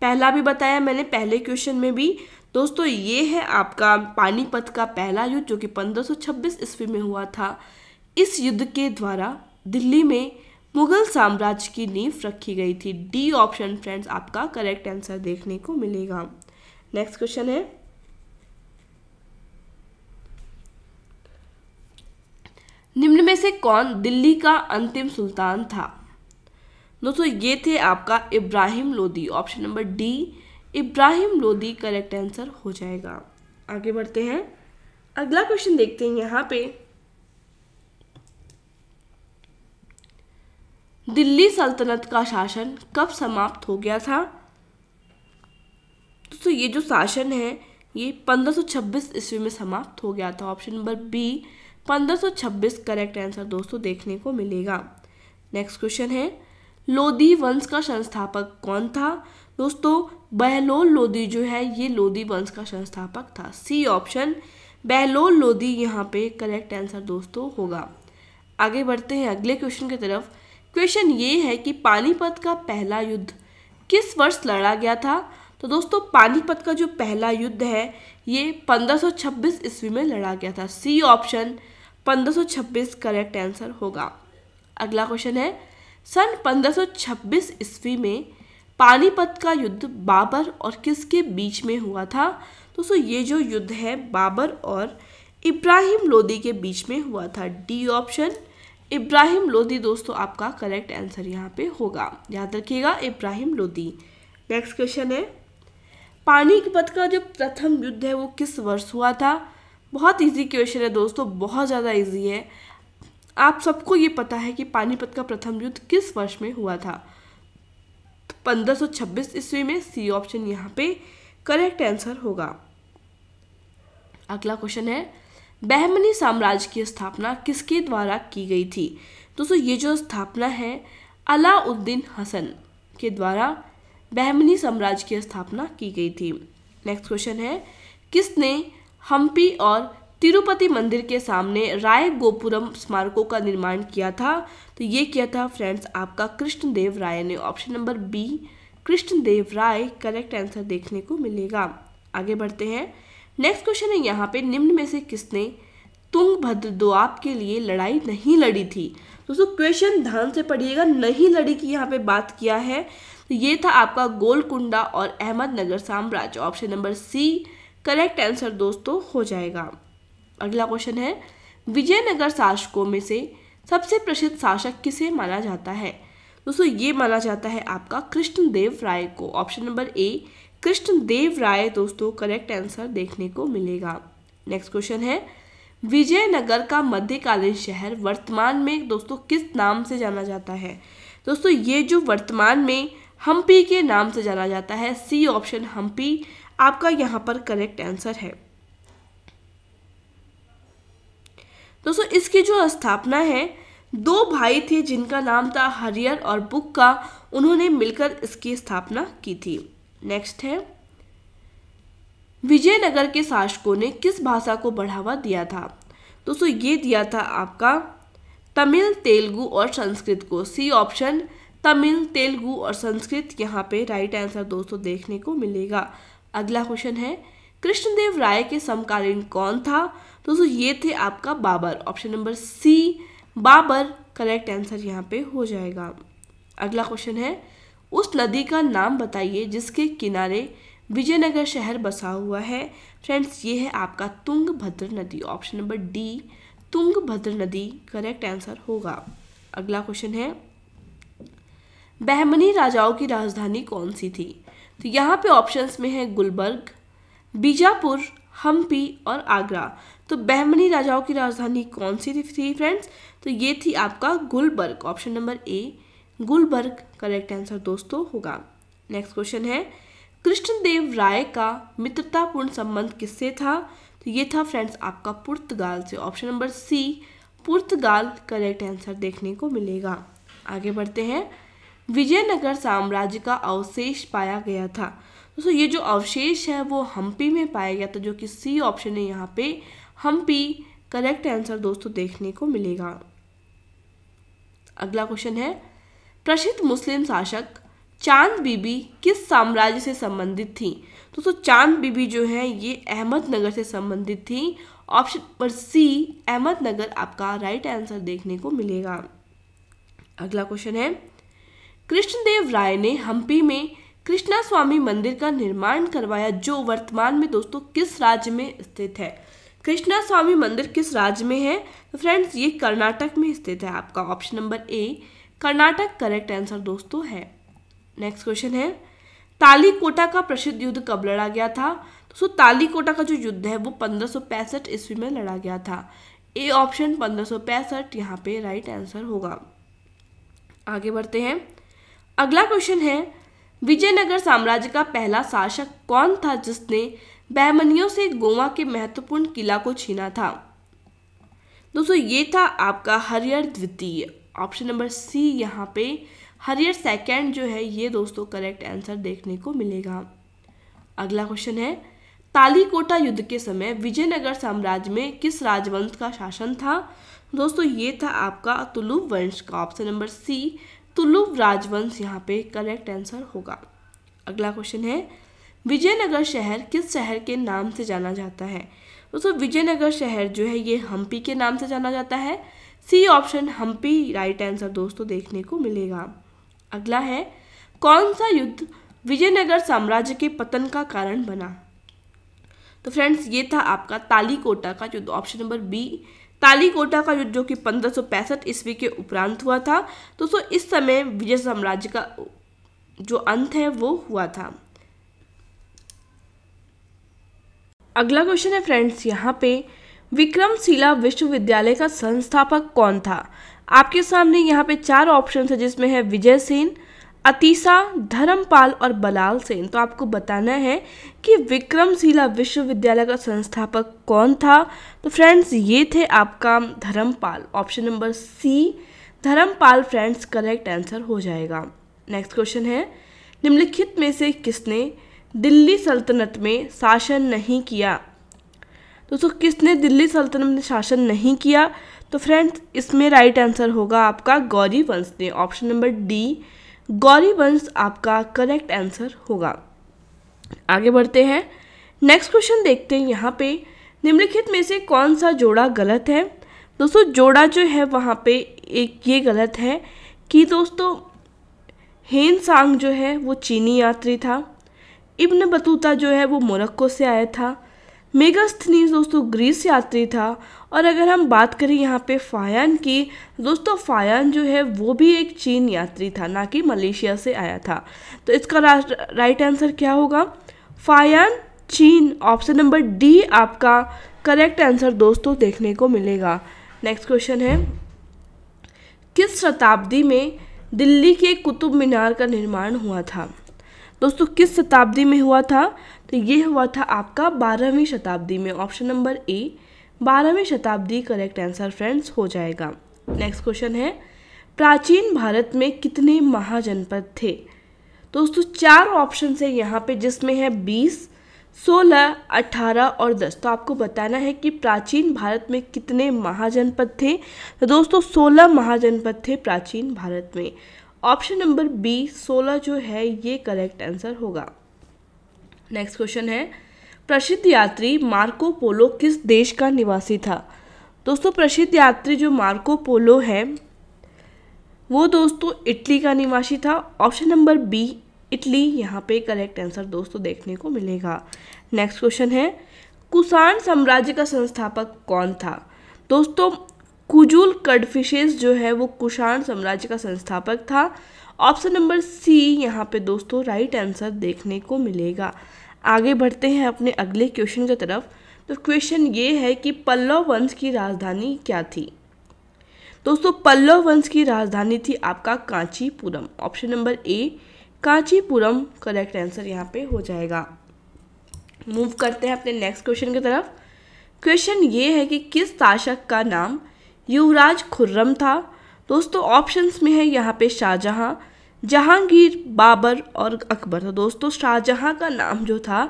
पहला भी बताया मैंने पहले क्वेश्चन में भी दोस्तों ये है आपका पानीपत का पहला युद्ध जो कि 1526 ईस्वी में हुआ था इस युद्ध के द्वारा दिल्ली में मुगल साम्राज्य की नींव रखी गई थी डी ऑप्शन फ्रेंड्स आपका करेक्ट आंसर देखने को मिलेगा नेक्स्ट क्वेश्चन है निम्न में से कौन दिल्ली का अंतिम सुल्तान था दोस्तों ये थे आपका Ibrahim Lodi option number D Ibrahim Lodi correct answer हो जाएगा आगे बढ़ते हैं अगला क्वेश्चन देखते हैं यहाँ पे दिल्ली सल्तनत का शासन कब समाप्त हो गया था दोस्तों ये जो शासन है ये 1526 ईस्वी में समाप्त हो गया था option number B 1526 correct answer दोस्तों देखने को मिलेगा नेक्स्ट क्वेश्चन है लोधी वंश का संस्थापक कौन था दोस्तों बहलोल लोधी जो है ये लोदी वंश का संस्थापक था सी ऑप्शन बहलोल लोधी यहाँ पे करेक्ट आंसर दोस्तों होगा आगे बढ़ते हैं अगले क्वेश्चन की तरफ क्वेश्चन ये है कि पानीपत का पहला युद्ध किस वर्ष लड़ा गया था तो दोस्तों पानीपत का जो पहला युद्ध है ये 1526 ईस्वी में लड़ा गया था सी ऑप्शन 1526 करेक्ट आंसर होगा अगला क्वेश्चन है सन 1526 ईस्वी में पानीपत का युद्ध बाबर और किसके बीच में हुआ था दोस्तों ये जो युद्ध है बाबर और इब्राहिम लोदी के बीच में हुआ था डी ऑप्शन इब्राहिम लोदी दोस्तों आपका करेक्ट आंसर यहाँ पे होगा याद रखिएगा इब्राहिम लोदी नेक्स्ट क्वेश्चन है पानीपत का जो प्रथम युद्ध है वो किस वर्ष हुआ था बहुत इजी क्वेश्चन है दोस्तों बहुत ज़्यादा इजी है आप सबको ये पता है कि पानीपत का प्रथम युद्ध किस वर्ष में हुआ था 1526 तो ईस्वी में सी ऑप्शन यहाँ पे करेक्ट आंसर होगा अगला क्वेश्चन है बहमनी साम्राज्य की स्थापना किसके द्वारा की गई थी दोस्तों ये जो स्थापना है अलाउद्दीन हसन के द्वारा बहमनी साम्राज्य की स्थापना की गई थी नेक्स्ट क्वेश्चन है किसने हम्पी और तिरुपति मंदिर के सामने राय गोपुरम स्मारकों का निर्माण किया था तो ये किया था फ्रेंड्स आपका कृष्णदेव राय ने option number B Krishnadeva Raya correct answer देखने को मिलेगा आगे बढ़ते हैं नेक्स्ट क्वेश्चन है यहाँ पे निम्न में से किसने तुंगभद्र दोआब के लिए लड़ाई नहीं लड़ी थी दोस्तों क्वेश्चन ध्यान से पढ़िएगा नहीं लड़ी की यहाँ पे बात किया है तो ये था आपका गोलकुंडा और अहमदनगर साम्राज्य option number C correct answer दोस्तों हो जाएगा अगला क्वेश्चन है विजयनगर शासकों में से सबसे प्रसिद्ध शासक किसे माना जाता है दोस्तों ये माना जाता है आपका कृष्णदेव राय को option number A Krishnadeva Raya दोस्तों करेक्ट आंसर देखने को मिलेगा नेक्स्ट क्वेश्चन है विजयनगर का मध्यकालीन शहर वर्तमान में दोस्तों किस नाम से जाना जाता है दोस्तों ये जो वर्तमान में हम्पी के नाम से जाना जाता है सी ऑप्शन हम्पी आपका यहाँ पर करेक्ट आंसर है दोस्तों इसकी जो स्थापना है दो भाई थे जिनका नाम था हरियर और बुक का उन्होंने मिलकर इसकी स्थापना की थी नेक्स्ट है विजयनगर के शासकों ने किस भाषा को बढ़ावा दिया था दोस्तों ये दिया था आपका तमिल तेलुगु और संस्कृत को सी ऑप्शन तमिल तेलुगु और संस्कृत यहाँ पे राइट आंसर दोस्तों देखने को मिलेगा अगला क्वेश्चन है कृष्णदेव राय के समकालीन कौन था तो दोस्तों ये थे आपका Babur option number C Babur correct answer यहाँ पे हो जाएगा अगला क्वेश्चन है उस नदी का नाम बताइए जिसके किनारे विजयनगर शहर बसा हुआ है फ्रेंड्स ये है आपका तुंगभद्र नदी ऑप्शन नंबर डी तुंगभद्र नदी करेक्ट आंसर होगा अगला क्वेश्चन है बहमनी राजाओं की राजधानी कौन सी थी तो यहाँ पे ऑप्शंस में है गुलबर्ग बीजापुर हम्पी और आगरा तो बहमनी राजाओं की राजधानी कौन सी थी थी फ्रेंड्स तो ये थी आपका Gulbarga option number A Gulbarga correct answer दोस्तों होगा नेक्स्ट क्वेश्चन है कृष्णदेव राय का मित्रतापूर्ण संबंध किससे था तो ये था फ्रेंड्स आपका पुर्तगाल से ऑप्शन नंबर सी पुर्तगाल करेक्ट आंसर देखने को मिलेगा आगे बढ़ते हैं विजयनगर साम्राज्य का अवशेष पाया गया था दोस्तों ये जो अवशेष है वो हम्पी में पाया गया था जो कि सी ऑप्शन है यहाँ पे हम्पी करेक्ट आंसर दोस्तों देखने को मिलेगा अगला क्वेश्चन है प्रसिद्ध मुस्लिम शासक चांद बीबी किस साम्राज्य से संबंधित थी दोस्तों तो चांद बीबी जो है ये अहमदनगर से संबंधित थी ऑप्शन पर सी अहमदनगर आपका राइट आंसर देखने को मिलेगा अगला क्वेश्चन है कृष्णदेव राय ने हम्पी में कृष्णा स्वामी मंदिर का निर्माण करवाया जो वर्तमान में दोस्तों किस राज्य में स्थित है कृष्णा स्वामी मंदिर किस राज्य में है तो फ्रेंड्स ये कर्नाटक में स्थित है आपका option number A Karnataka correct answer दोस्तों है नेक्स्ट क्वेश्चन है तालीकोटा का प्रसिद्ध युद्ध कब लड़ा गया था तो सो तालीकोटा का जो युद्ध है वो पंद्रह ईस्वी में लड़ा गया था ए ऑप्शन पंद्रह सौ पैंसठ यहाँ पे राइट आंसर होगा आगे बढ़ते हैं अगला क्वेश्चन है विजयनगर साम्राज्य का पहला शासक कौन था जिसने बहमनियों से गोवा के महत्वपूर्ण किला को छीना था दोस्तों ये था आपका हरियर द्वितीय ऑप्शन नंबर सी यहाँ पे हरियर सेकंड जो है ये दोस्तों करेक्ट आंसर देखने को मिलेगा अगला क्वेश्चन है तालीकोटा युद्ध के समय विजयनगर साम्राज्य में किस राजवंश का शासन था दोस्तों ये था आपका तुलु वंश का ऑप्शन नंबर सी तुलुव तो राजवंश यहाँ पे करेक्ट आंसर होगा अगला क्वेश्चन है विजयनगर शहर किस शहर के नाम से जाना जाता है दोस्तों विजयनगर शहर जो है ये हम्पी के नाम से जाना जाता है C option Hampi right answer दोस्तों देखने को मिलेगा अगला है कौन सा युद्ध विजयनगर साम्राज्य के पतन का कारण बना तो फ्रेंड्स ये था आपका तालीकोटा का युद्ध ऑप्शन नंबर बी तालीकोटा का युद्ध जो कि पंद्रह ईस्वी के उपरांत हुआ था तो सो इस समय विजय साम्राज्य का जो अंत है वो हुआ था अगला क्वेश्चन है फ्रेंड्स यहाँ पे विक्रमशिला विश्वविद्यालय का संस्थापक कौन था आपके सामने यहाँ पे चार ऑप्शन है जिसमें है विजय सेन अतीसा धर्मपाल और बलाल सेन तो आपको बताना है कि विक्रमशिला विश्वविद्यालय का संस्थापक कौन था तो फ्रेंड्स ये थे आपका Dharmapala option number C Dharmapala friends correct answer हो जाएगा नेक्स्ट क्वेश्चन है निम्नलिखित में से किसने दिल्ली सल्तनत में शासन नहीं किया दोस्तों किसने दिल्ली सल्तनत में शासन नहीं किया तो फ्रेंड्स इसमें राइट आंसर होगा आपका गौरी वंश ने ऑप्शन नंबर डी गौरी वंश आपका करेक्ट आंसर होगा आगे बढ़ते हैं नेक्स्ट क्वेश्चन देखते हैं यहाँ पे निम्नलिखित में से कौन सा जोड़ा गलत है दोस्तों जोड़ा जो है वहाँ पे एक ये गलत है कि दोस्तों हेन सांग जो है वो चीनी यात्री था इब्न बतूता जो है वो मोरक्को से आया था मेगास्थनीस दोस्तों ग्रीस यात्री था और अगर हम बात करें यहाँ पे फायान की दोस्तों फायान जो है वो भी एक चीन यात्री था ना कि मलेशिया से आया था तो इसका राइट आंसर क्या होगा फायान चीन ऑप्शन नंबर डी आपका करेक्ट आंसर दोस्तों देखने को मिलेगा नेक्स्ट क्वेश्चन है किस शताब्दी में दिल्ली के कुतुब मीनार का निर्माण हुआ था दोस्तों किस शताब्दी में हुआ था तो ये हुआ था आपका बारहवीं शताब्दी में ऑप्शन नंबर ए बारहवीं शताब्दी करेक्ट आंसर फ्रेंड्स हो जाएगा नेक्स्ट क्वेश्चन है प्राचीन भारत में कितने महाजनपद थे दोस्तों चार ऑप्शन है यहाँ पे जिसमें है बीस सोलह अट्ठारह और दस तो आपको बताना है कि प्राचीन भारत में कितने महाजनपद थे तो दोस्तों सोलह महाजनपद थे प्राचीन भारत में ऑप्शन नंबर बी सोलह जो है ये करेक्ट आंसर होगा नेक्स्ट क्वेश्चन है प्रसिद्ध यात्री मार्को पोलो किस देश का निवासी था दोस्तों प्रसिद्ध यात्री जो मार्को पोलो है वो दोस्तों इटली का निवासी था ऑप्शन नंबर बी इटली यहाँ पे करेक्ट आंसर दोस्तों देखने को मिलेगा नेक्स्ट क्वेश्चन है कुसान साम्राज्य का संस्थापक कौन था दोस्तों कुजुल कडफिशेस जो है वो कुषाण साम्राज्य का संस्थापक था ऑप्शन नंबर सी यहाँ पे दोस्तों राइट आंसर देखने को मिलेगा आगे बढ़ते हैं अपने अगले क्वेश्चन की तरफ तो क्वेश्चन ये है कि पल्लव वंश की राजधानी क्या थी दोस्तों पल्लव वंश की राजधानी थी आपका Kanchipuram option number A Kanchipuram correct answer यहाँ पे हो जाएगा मूव करते हैं अपने नेक्स्ट क्वेश्चन की तरफ क्वेश्चन ये है कि किस शासक का नाम युवराज खुर्रम था दोस्तों ऑप्शंस में है यहाँ पे शाहजहाँ जहांगीर बाबर और अकबर तो दोस्तों शाहजहाँ का नाम जो था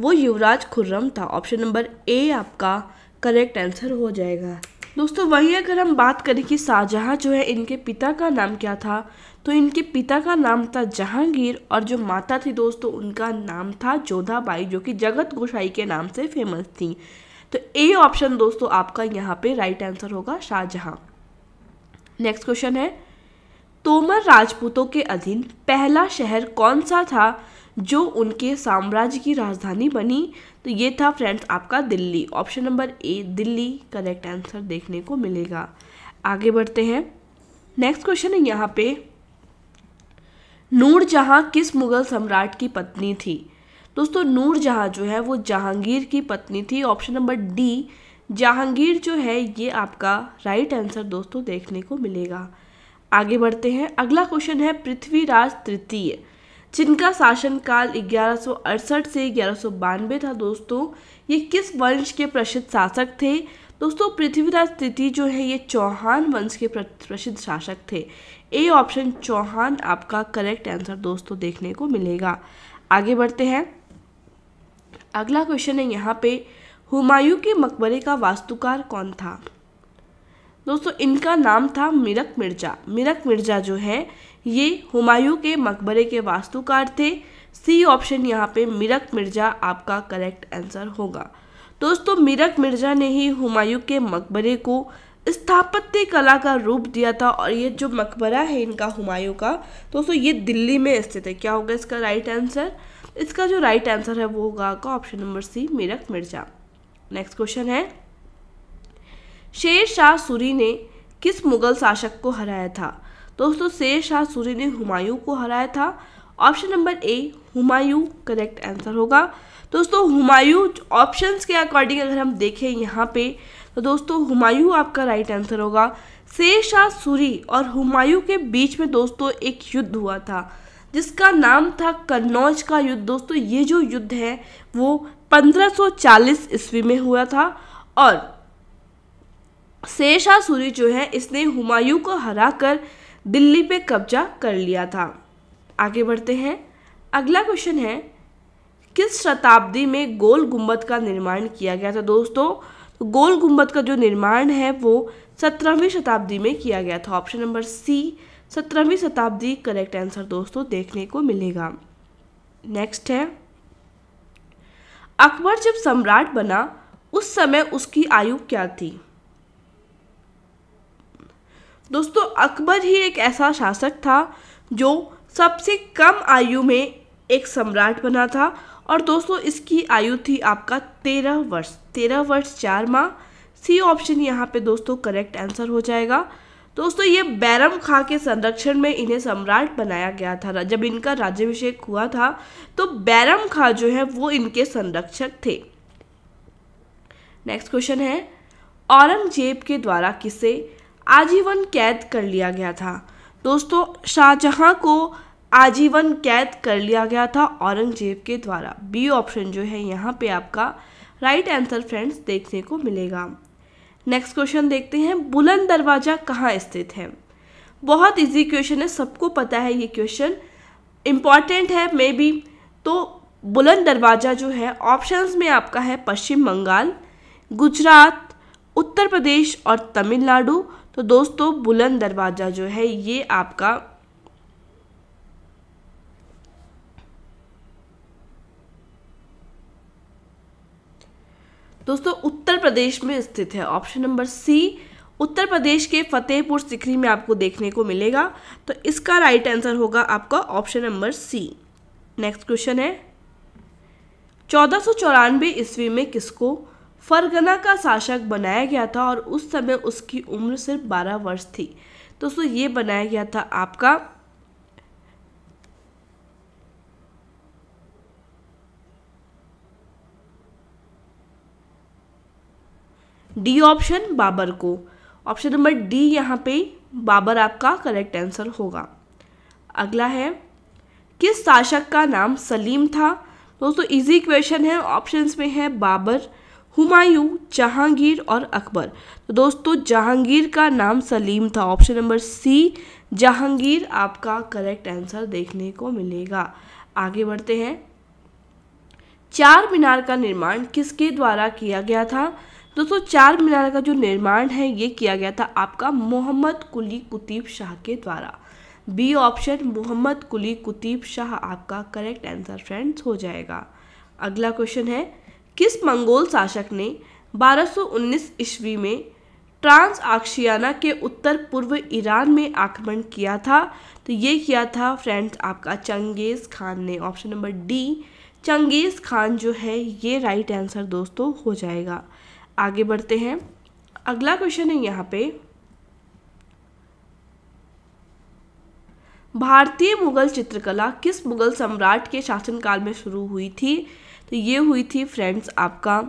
वो युवराज खुर्रम था ऑप्शन नंबर ए आपका करेक्ट आंसर हो जाएगा दोस्तों वहीं अगर हम बात करें कि शाहजहाँ जो है इनके पिता का नाम क्या था तो इनके पिता का नाम था जहांगीर और जो माता थी दोस्तों उनका नाम था जोधाबाई जो कि जगत गोसाई के नाम से फेमस थी तो ए ऑप्शन दोस्तों आपका यहाँ पे राइट आंसर होगा शाहजहाँ नेक्स्ट क्वेश्चन है तोमर राजपूतों के अधीन पहला शहर कौन सा था जो उनके साम्राज्य की राजधानी बनी तो ये था फ्रेंड्स आपका Delhi option number A Delhi correct answer देखने को मिलेगा आगे बढ़ते हैं नेक्स्ट क्वेश्चन है यहाँ पे नूर जहाँ किस मुगल सम्राट की पत्नी थी दोस्तों नूर जहाँ जो है वो जहांगीर की पत्नी थी ऑप्शन नंबर डी जहांगीर जो है ये आपका राइट आंसर दोस्तों देखने को मिलेगा आगे बढ़ते हैं अगला क्वेश्चन है पृथ्वीराज तृतीय जिनका शासनकाल ग्यारह से ग्यारह था दोस्तों ये किस वंश के प्रसिद्ध शासक थे दोस्तों पृथ्वीराज तृतीय जो है ये चौहान वंश के प्रसिद्ध शासक थे ए ऑप्शन चौहान आपका करेक्ट आंसर दोस्तों देखने को मिलेगा आगे बढ़ते हैं अगला क्वेश्चन है यहाँ पे हुमायूं के मकबरे का वास्तुकार कौन था दोस्तों इनका नाम था मिरक मिर्जा मिरक मिर्जा जो है ये हुमायूं के मकबरे के वास्तुकार थे सी ऑप्शन यहाँ पे मिरक मिर्जा आपका करेक्ट आंसर होगा दोस्तों मिरक मिर्जा ने ही हुमायूं के मकबरे को स्थापत्य कला का रूप दिया था और ये जो मकबरा है इनका हुमायूं का दोस्तों ये दिल्ली में स्थित है क्या होगा इसका राइट आंसर इसका जो राइट आंसर है वो होगा आपका option number C Mirak Mirza next question है शेर शाह सूरी ने किस मुगल शासक को हराया था दोस्तों शेर शाह सूरी ने हुमायूं को हराया था option number A Humayun correct answer होगा दोस्तों हुमायूं ऑप्शंस के अकॉर्डिंग अगर हम देखें यहाँ पे तो दोस्तों हुमायूं आपका राइट आंसर होगा शेर शाह सूरी और हुमायूं के बीच में दोस्तों एक युद्ध हुआ था जिसका नाम था कन्नौज का युद्ध दोस्तों ये जो युद्ध है वो 1540 ईस्वी में हुआ था और सूरी जो है इसने हुमायूं को हराकर दिल्ली पे कब्जा कर लिया था आगे बढ़ते हैं अगला क्वेश्चन है किस शताब्दी में गोल गुम्बद का निर्माण किया गया था दोस्तों तो गोल गुम्बद का जो निर्माण है वो सत्रहवीं शताब्दी में किया गया था ऑप्शन नंबर सी सत्रहवीं शताब्दी करेक्ट आंसर दोस्तों देखने को मिलेगा नेक्स्ट है अकबर जब सम्राट बना उस समय उसकी आयु क्या थी दोस्तों अकबर ही एक ऐसा शासक था जो सबसे कम आयु में एक सम्राट बना था और दोस्तों इसकी आयु थी आपका तेरह वर्ष तेरह वर्ष चार माह सी ऑप्शन यहाँ पे दोस्तों करेक्ट आंसर हो जाएगा दोस्तों ये बैरम खां के संरक्षण में इन्हें सम्राट बनाया गया था जब इनका राज्यभिषेक हुआ था तो बैरम खां जो है वो इनके संरक्षक थे नेक्स्ट क्वेश्चन है औरंगजेब के द्वारा किसे आजीवन कैद कर लिया गया था दोस्तों शाहजहाँ को आजीवन कैद कर लिया गया था औरंगजेब के द्वारा बी ऑप्शन जो है यहाँ पे आपका राइट आंसर फ्रेंड्स देखने को मिलेगा नेक्स्ट क्वेश्चन देखते हैं बुलंद दरवाज़ा कहाँ स्थित है बहुत इजी क्वेश्चन है सबको पता है ये क्वेश्चन इम्पॉर्टेंट है मे बी तो बुलंद दरवाज़ा जो है ऑप्शंस में आपका है पश्चिम बंगाल गुजरात उत्तर प्रदेश और तमिलनाडु तो दोस्तों बुलंद दरवाज़ा जो है ये आपका दोस्तों उत्तर प्रदेश में स्थित है ऑप्शन नंबर सी उत्तर प्रदेश के फतेहपुर सिकरी में आपको देखने को मिलेगा तो इसका राइट आंसर होगा आपका option number C next question है चौदह सौ ईस्वी में किसको फरगना का शासक बनाया गया था और उस समय उसकी उम्र सिर्फ बारह वर्ष थी दोस्तों ये बनाया गया था आपका डी ऑप्शन बाबर को ऑप्शन नंबर डी यहाँ पे बाबर आपका करेक्ट आंसर होगा अगला है किस शासक का नाम सलीम था दोस्तों इजी क्वेश्चन है ऑप्शंस में है बाबर हुमायूं जहांगीर और अकबर तो दोस्तों जहांगीर का नाम सलीम था ऑप्शन नंबर सी जहांगीर आपका करेक्ट आंसर देखने को मिलेगा आगे बढ़ते हैं चार मीनार का निर्माण किसके द्वारा किया गया था दोस्तों चार मीनार का जो निर्माण है ये किया गया था आपका मोहम्मद कुली कुतीब शाह के द्वारा बी ऑप्शन मोहम्मद कुली कुतीब शाह आपका करेक्ट आंसर फ्रेंड्स हो जाएगा अगला क्वेश्चन है किस मंगोल शासक ने 1219 ईस्वी में ट्रांस आक्शियाना के उत्तर पूर्व ईरान में आक्रमण किया था तो ये किया था फ्रेंड्स आपका चंगेज़ खान ने ऑप्शन नंबर डी चंगेज़ खान जो है ये राइट आंसर दोस्तों हो जाएगा आगे बढ़ते हैं अगला क्वेश्चन है यहाँ पे भारतीय मुगल चित्रकला किस मुगल सम्राट के शासनकाल में शुरू हुई थी तो ये हुई थी फ्रेंड्स आपका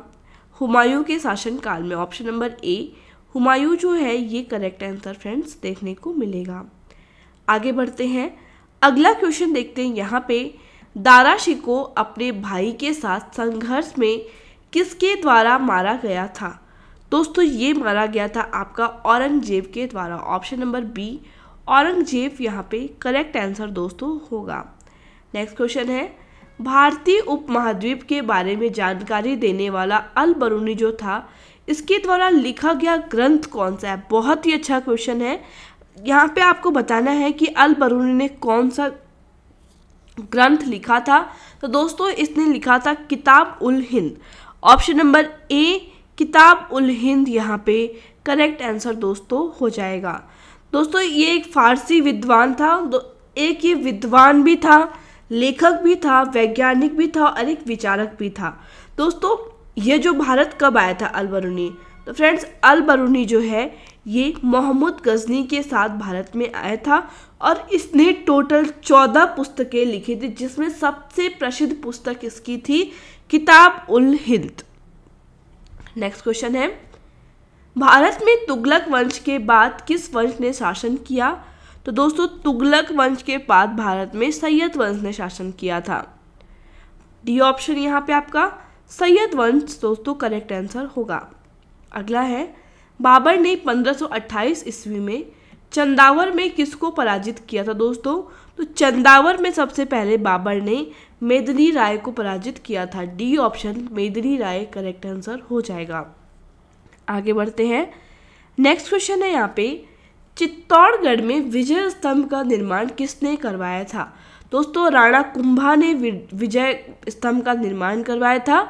हुमायूं के शासनकाल में ऑप्शन नंबर ए हुमायूं जो है ये करेक्ट आंसर फ्रेंड्स देखने को मिलेगा आगे बढ़ते हैं अगला क्वेश्चन देखते हैं यहाँ पे दारा शिको अपने भाई के साथ संघर्ष में किसके द्वारा मारा गया था दोस्तों ये मारा गया था आपका औरंगजेब के द्वारा ऑप्शन नंबर बी औरंगजेब यहाँ पे करेक्ट आंसर दोस्तों होगा नेक्स्ट क्वेश्चन है भारतीय उपमहाद्वीप के बारे में जानकारी देने वाला अल बरूनी जो था इसके द्वारा लिखा गया ग्रंथ कौन सा है बहुत ही अच्छा क्वेश्चन है यहाँ पे आपको बताना है कि अल बरूनी ने कौन सा ग्रंथ लिखा था तो दोस्तों इसने लिखा था Kitab ul Hind option number A Kitab ul Hind यहाँ पे करेक्ट आंसर दोस्तों हो जाएगा दोस्तों ये एक फारसी विद्वान था एक ये विद्वान भी था लेखक भी था वैज्ञानिक भी था और एक विचारक भी था दोस्तों ये जो भारत कब आया था अलबरूनी तो फ्रेंड्स अलबरूनी जो है ये मोहम्मद गजनी के साथ भारत में आया था और इसने टोटल चौदह पुस्तकें लिखी थी जिसमें सबसे प्रसिद्ध पुस्तक इसकी थी किताब उल हिंद नेक्स्ट क्वेश्चन है भारत में तुगलक वंश के बाद किस वंश ने शासन किया तो दोस्तों तुगलक वंश के बाद भारत में सैयद वंश ने शासन किया था डी ऑप्शन यहाँ पे आपका सैयद वंश दोस्तों करेक्ट आंसर होगा अगला है बाबर ने 1528 ईस्वी में चंदावर में किसको पराजित किया था दोस्तों तो चंदावर में सबसे पहले बाबर ने मेदनी राय को पराजित किया था D option Medini Rai correct answer हो जाएगा आगे बढ़ते हैं नेक्स्ट क्वेश्चन है यहाँ पे चित्तौड़गढ़ में विजय स्तंभ का निर्माण किसने करवाया था दोस्तों राणा कुंभा ने विजय स्तंभ का निर्माण करवाया था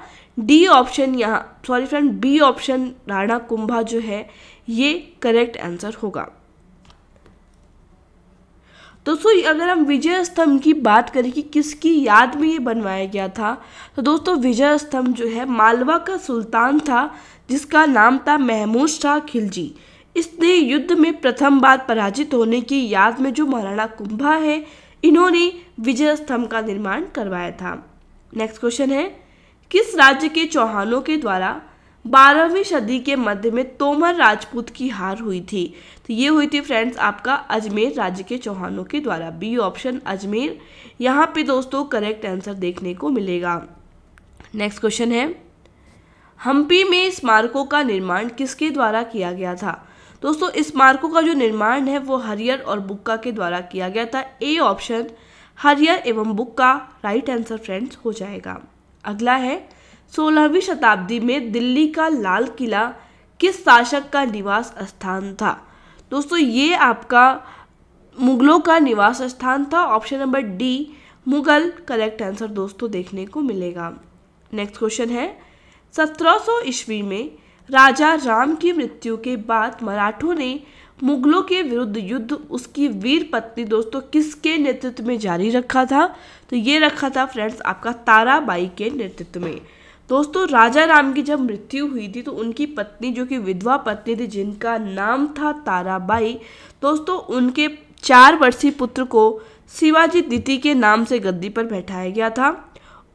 डी ऑप्शन यहाँ sorry friend B option Rana Kumbha जो है ये करेक्ट आंसर होगा दोस्तों अगर हम विजय स्तंभ की बात करें कि किसकी याद में ये बनवाया गया था तो दोस्तों विजय स्तंभ जो है मालवा का सुल्तान था जिसका नाम था महमूद शाह खिलजी इसने युद्ध में प्रथम बार पराजित होने की याद में जो महाराणा कुंभा है इन्होंने विजय स्तंभ का निर्माण करवाया था नेक्स्ट क्वेश्चन है किस राज्य के चौहानों के द्वारा बारहवीं सदी के मध्य में तोमर राजपूत की हार हुई थी तो ये हुई थी फ्रेंड्स आपका अजमेर राज्य के चौहानों के द्वारा बी ऑप्शन अजमेर यहाँ पे दोस्तों करेक्ट आंसर देखने को मिलेगा नेक्स्ट क्वेश्चन है हम्पी में स्मारकों का निर्माण किसके द्वारा किया गया था दोस्तों इस मार्को का जो निर्माण है वो हरियर और बुक्का के द्वारा किया गया था ए ऑप्शन हरियर एवं बुक्का राइट आंसर फ्रेंड्स हो जाएगा अगला है सोलहवीं शताब्दी में दिल्ली का लाल किला किस शासक का निवास स्थान था दोस्तों ये आपका मुगलों का निवास स्थान था option number D Mughal correct answer दोस्तों देखने को मिलेगा नेक्स्ट क्वेश्चन है सौ ईस्वी में राजा राम की मृत्यु के बाद मराठों ने मुगलों के विरुद्ध युद्ध उसकी वीर पत्नी दोस्तों किसके नेतृत्व में जारी रखा था तो ये रखा था फ्रेंड्स आपका ताराबाई के नेतृत्व में दोस्तों राजा राम की जब मृत्यु हुई थी तो उनकी पत्नी जो कि विधवा पत्नी थी जिनका नाम था ताराबाई दोस्तों उनके चार वर्षीय पुत्र को शिवाजी द्वितीय के नाम से गद्दी पर बैठाया गया था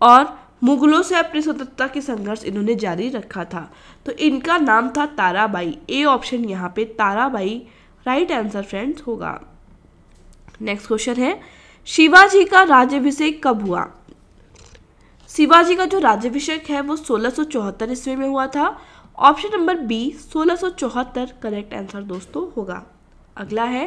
और मुगलों से अपनी स्वतंत्रता के संघर्ष इन्होंने जारी रखा था तो इनका नाम था ताराबाई ए ऑप्शन यहाँ पे ताराबाई राइट आंसर फ्रेंड्स होगा नेक्स्ट क्वेश्चन है शिवाजी का राज्यभिषेक कब हुआ शिवाजी का जो राज्यभिषेक है वो सोलह ईस्वी में हुआ था ऑप्शन नंबर बी सोलह करेक्ट आंसर दोस्तों होगा अगला है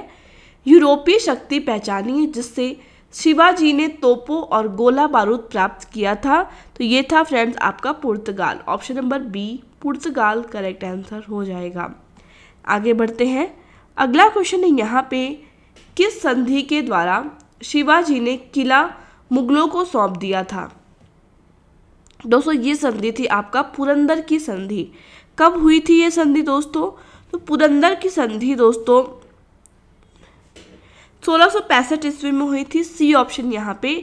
यूरोपीय शक्ति पहचानी जिससे शिवाजी ने तोपो और गोला बारूद प्राप्त किया था तो ये था फ्रेंड्स आपका पुर्तगाल ऑप्शन नंबर बी पुर्तगाल करेक्ट आंसर हो जाएगा आगे बढ़ते हैं अगला क्वेश्चन है यहाँ पे किस संधि के द्वारा शिवाजी ने किला मुगलों को सौंप दिया था दोस्तों ये संधि थी आपका पुरंदर की संधि कब हुई थी ये संधि दोस्तों तो पुरंदर की संधि दोस्तों सोलह ईस्वी में हुई थी सी ऑप्शन यहाँ पे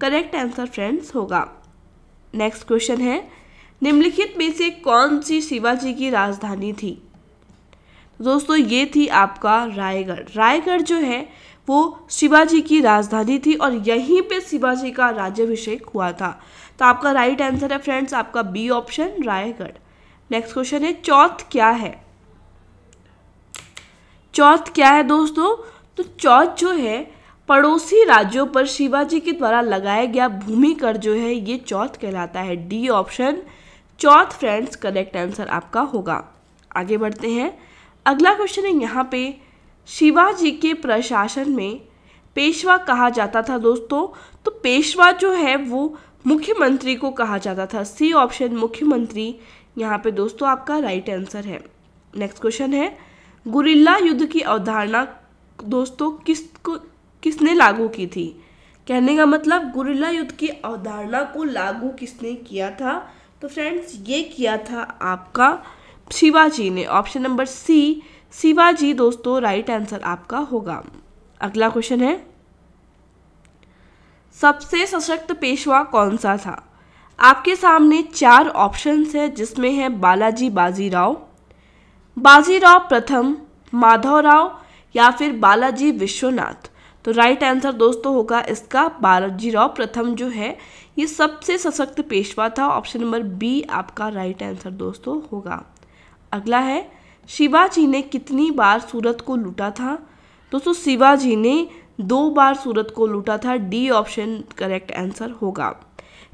करेक्ट आंसर फ्रेंड्स होगा नेक्स्ट क्वेश्चन है निम्नलिखित में से कौन सी शिवाजी की राजधानी थी दोस्तों ये थी आपका रायगढ़ रायगढ़ जो है वो शिवाजी की राजधानी थी और यहीं पे शिवाजी का राज्यभिषेक हुआ था तो आपका राइट आंसर है फ्रेंड्स आपका B option Raigad next question है चौथ क्या है चौथ क्या है दोस्तों तो चौथ जो है पड़ोसी राज्यों पर शिवाजी के द्वारा लगाया गया भूमि कर जो है ये चौथ कहलाता है डी ऑप्शन चौथ फ्रेंड्स करेक्ट आंसर आपका होगा आगे बढ़ते हैं अगला क्वेश्चन है यहाँ पे शिवाजी के प्रशासन में पेशवा कहा जाता था दोस्तों तो पेशवा जो है वो मुख्यमंत्री को कहा जाता था सी ऑप्शन मुख्यमंत्री यहाँ पे दोस्तों आपका राइट आंसर है नेक्स्ट क्वेश्चन है गुरिल्ला युद्ध की अवधारणा दोस्तों किस को किसने लागू की थी कहने का मतलब गुरिल्ला युद्ध की अवधारणा को लागू किसने किया था तो फ्रेंड्स ये किया था आपका शिवाजी ने ऑप्शन नंबर सी शिवाजी दोस्तों राइट आंसर आपका होगा अगला क्वेश्चन है सबसे सशक्त पेशवा कौन सा था आपके सामने चार ऑप्शंस है जिसमें है बालाजी बाजीराव बाजीराव प्रथम माधवराव या फिर बालाजी विश्वनाथ तो राइट आंसर दोस्तों होगा इसका बालाजी राव प्रथम जो है ये सबसे सशक्त पेशवा था ऑप्शन नंबर बी आपका राइट आंसर दोस्तों होगा अगला है शिवाजी ने कितनी बार सूरत को लूटा था दोस्तों शिवाजी ने दो बार सूरत को लूटा था डी ऑप्शन करेक्ट आंसर होगा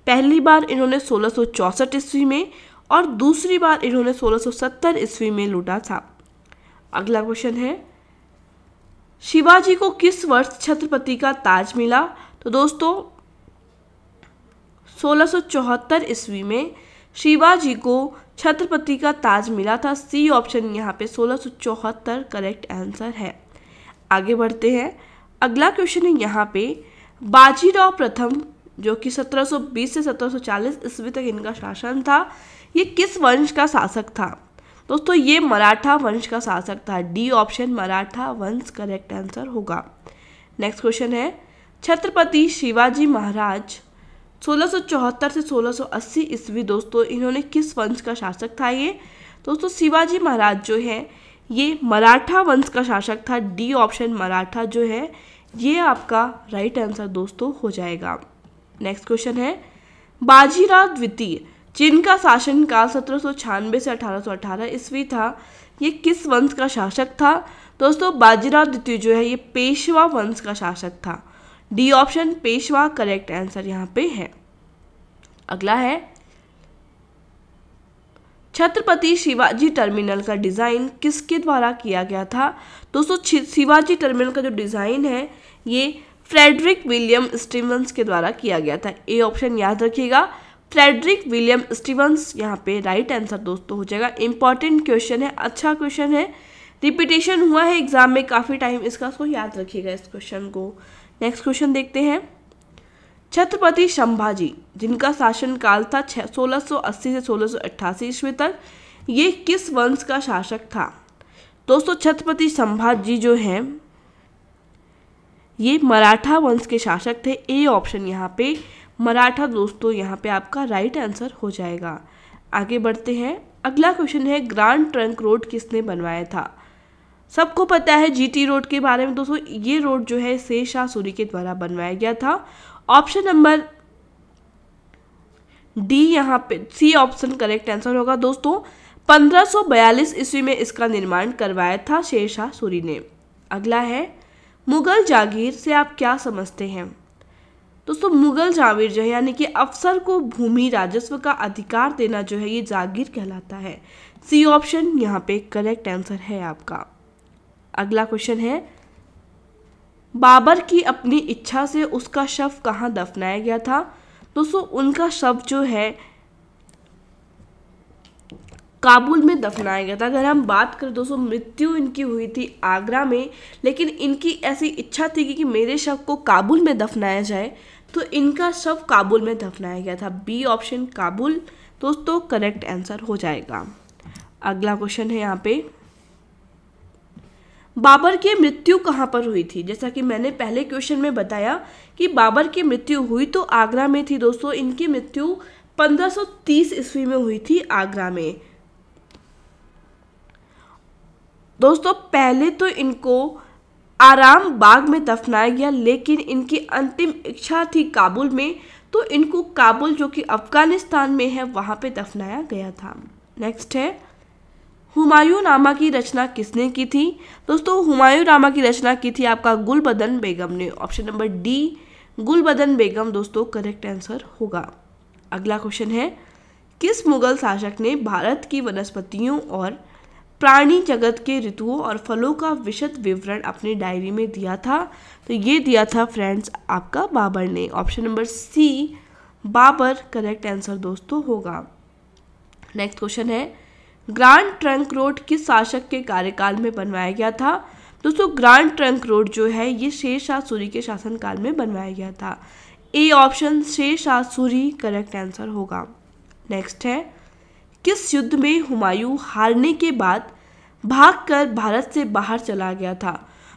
पहली बार इन्होंने सोलह ईस्वी में और दूसरी बार इन्होंने 1670 ईस्वी में लूटा था अगला क्वेश्चन है शिवाजी को किस वर्ष छत्रपति का ताज मिला तो दोस्तों 1674 ईस्वी में शिवाजी को छत्रपति का ताज मिला था सी ऑप्शन यहाँ पे 1674 करेक्ट आंसर है आगे बढ़ते हैं अगला क्वेश्चन है यहाँ पे बाजीराव प्रथम जो कि 1720 से 1740 ईस्वी तक इनका शासन था ये किस वंश का शासक था दोस्तों ये मराठा वंश का शासक था डी ऑप्शन मराठा वंश करेक्ट आंसर होगा नेक्स्ट क्वेश्चन है छत्रपति शिवाजी महाराज 1674 से 1680 ईस्वी दोस्तों इन्होंने किस वंश का शासक था ये दोस्तों शिवाजी महाराज जो है ये मराठा वंश का शासक था डी ऑप्शन मराठा जो है ये आपका राइट आंसर दोस्तों हो जाएगा नेक्स्ट क्वेश्चन है बाजीराव द्वितीय चीन का शासन काल सत्रह से अठारह ईस्वी था ये किस वंश का शासक था दोस्तों बाजीराव द्वितीय जो है ये पेशवा वंश का शासक था D option Peshwa correct answer यहाँ पे है अगला है छत्रपति शिवाजी टर्मिनल का डिज़ाइन किसके द्वारा किया गया था दोस्तों शिवाजी टर्मिनल का जो डिज़ाइन है ये फ्रेडरिक विलियम स्टीवंस के द्वारा किया गया था ए ऑप्शन याद रखिएगा फ्रेडरिक विलियम स्टीवंस यहाँ पे राइट आंसर दोस्तों हो जाएगा इंपॉर्टेंट क्वेश्चन है अच्छा क्वेश्चन है रिपीटेशन हुआ है एग्जाम में काफ़ी टाइम इसका सो याद रखिएगा इस क्वेश्चन को नेक्स्ट क्वेश्चन देखते हैं छत्रपति संभाजी जिनका शासनकाल था छः से सोलह ईस्वी तक ये किस वंश का शासक था दोस्तों छत्रपति संभाजी जो हैं ये मराठा वंश के शासक थे ए ऑप्शन यहाँ पे मराठा दोस्तों यहाँ पे आपका राइट आंसर हो जाएगा आगे बढ़ते हैं अगला क्वेश्चन है ग्रांड ट्रंक रोड किसने बनवाया था सबको पता है जीटी रोड के बारे में दोस्तों ये रोड जो है शेर शाह सूरी के द्वारा बनवाया गया था ऑप्शन नंबर डी यहाँ पे सी ऑप्शन करेक्ट आंसर होगा दोस्तों 1542 ईस्वी में इसका निर्माण करवाया था शेर शाह सूरी ने अगला है मुगल जागीर से आप क्या समझते हैं दोस्तों मुगल जावीर जो है यानी कि अफसर को भूमि राजस्व का अधिकार देना जो है ये जागीर कहलाता है सी ऑप्शन यहाँ पे करेक्ट आंसर है आपका अगला क्वेश्चन है बाबर की अपनी इच्छा से उसका शव कहाँ दफनाया गया था दोस्तों उनका शव जो है काबुल में दफनाया गया था अगर हम बात करें दोस्तों मृत्यु इनकी हुई थी आगरा में लेकिन इनकी ऐसी इच्छा थी कि, कि मेरे शव को काबुल में दफनाया जाए तो इनका शव काबुल में दफनाया गया था बी ऑप्शन काबुल दोस्तों करेक्ट आंसर हो जाएगा अगला क्वेश्चन है यहाँ पे बाबर की मृत्यु कहाँ पर हुई थी जैसा कि मैंने पहले क्वेश्चन में बताया कि बाबर की मृत्यु हुई तो आगरा में थी दोस्तों इनकी मृत्यु 1530 ईस्वी में हुई थी आगरा में दोस्तों पहले तो इनको आराम बाग में दफनाया गया लेकिन इनकी अंतिम इच्छा थी काबुल में तो इनको काबुल जो कि अफगानिस्तान में है वहाँ पे दफनाया गया था नेक्स्ट है हुमायूं नामा की रचना किसने की थी दोस्तों हुमायूं नामा की रचना की थी आपका गुलबदन बेगम ने option number D Gulbadan Begum दोस्तों करेक्ट आंसर होगा अगला क्वेश्चन है किस मुगल शासक ने भारत की वनस्पतियों और प्राणी जगत के ऋतुओं और फलों का विशद विवरण अपने डायरी में दिया था तो ये दिया था फ्रेंड्स आपका बाबर ने option number C Babur correct answer दोस्तों होगा नेक्स्ट क्वेश्चन है ग्रांड ट्रंक रोड किस शासक के कार्यकाल में बनवाया गया था दोस्तों ग्रांड ट्रंक रोड जो है ये शेर शाह सूरी के शासनकाल में बनवाया गया था A option Sher Shah Suri correct answer होगा नेक्स्ट है किस युद्ध में हुमायूं हारने के बाद भागकर भारत से बाहर चला गया था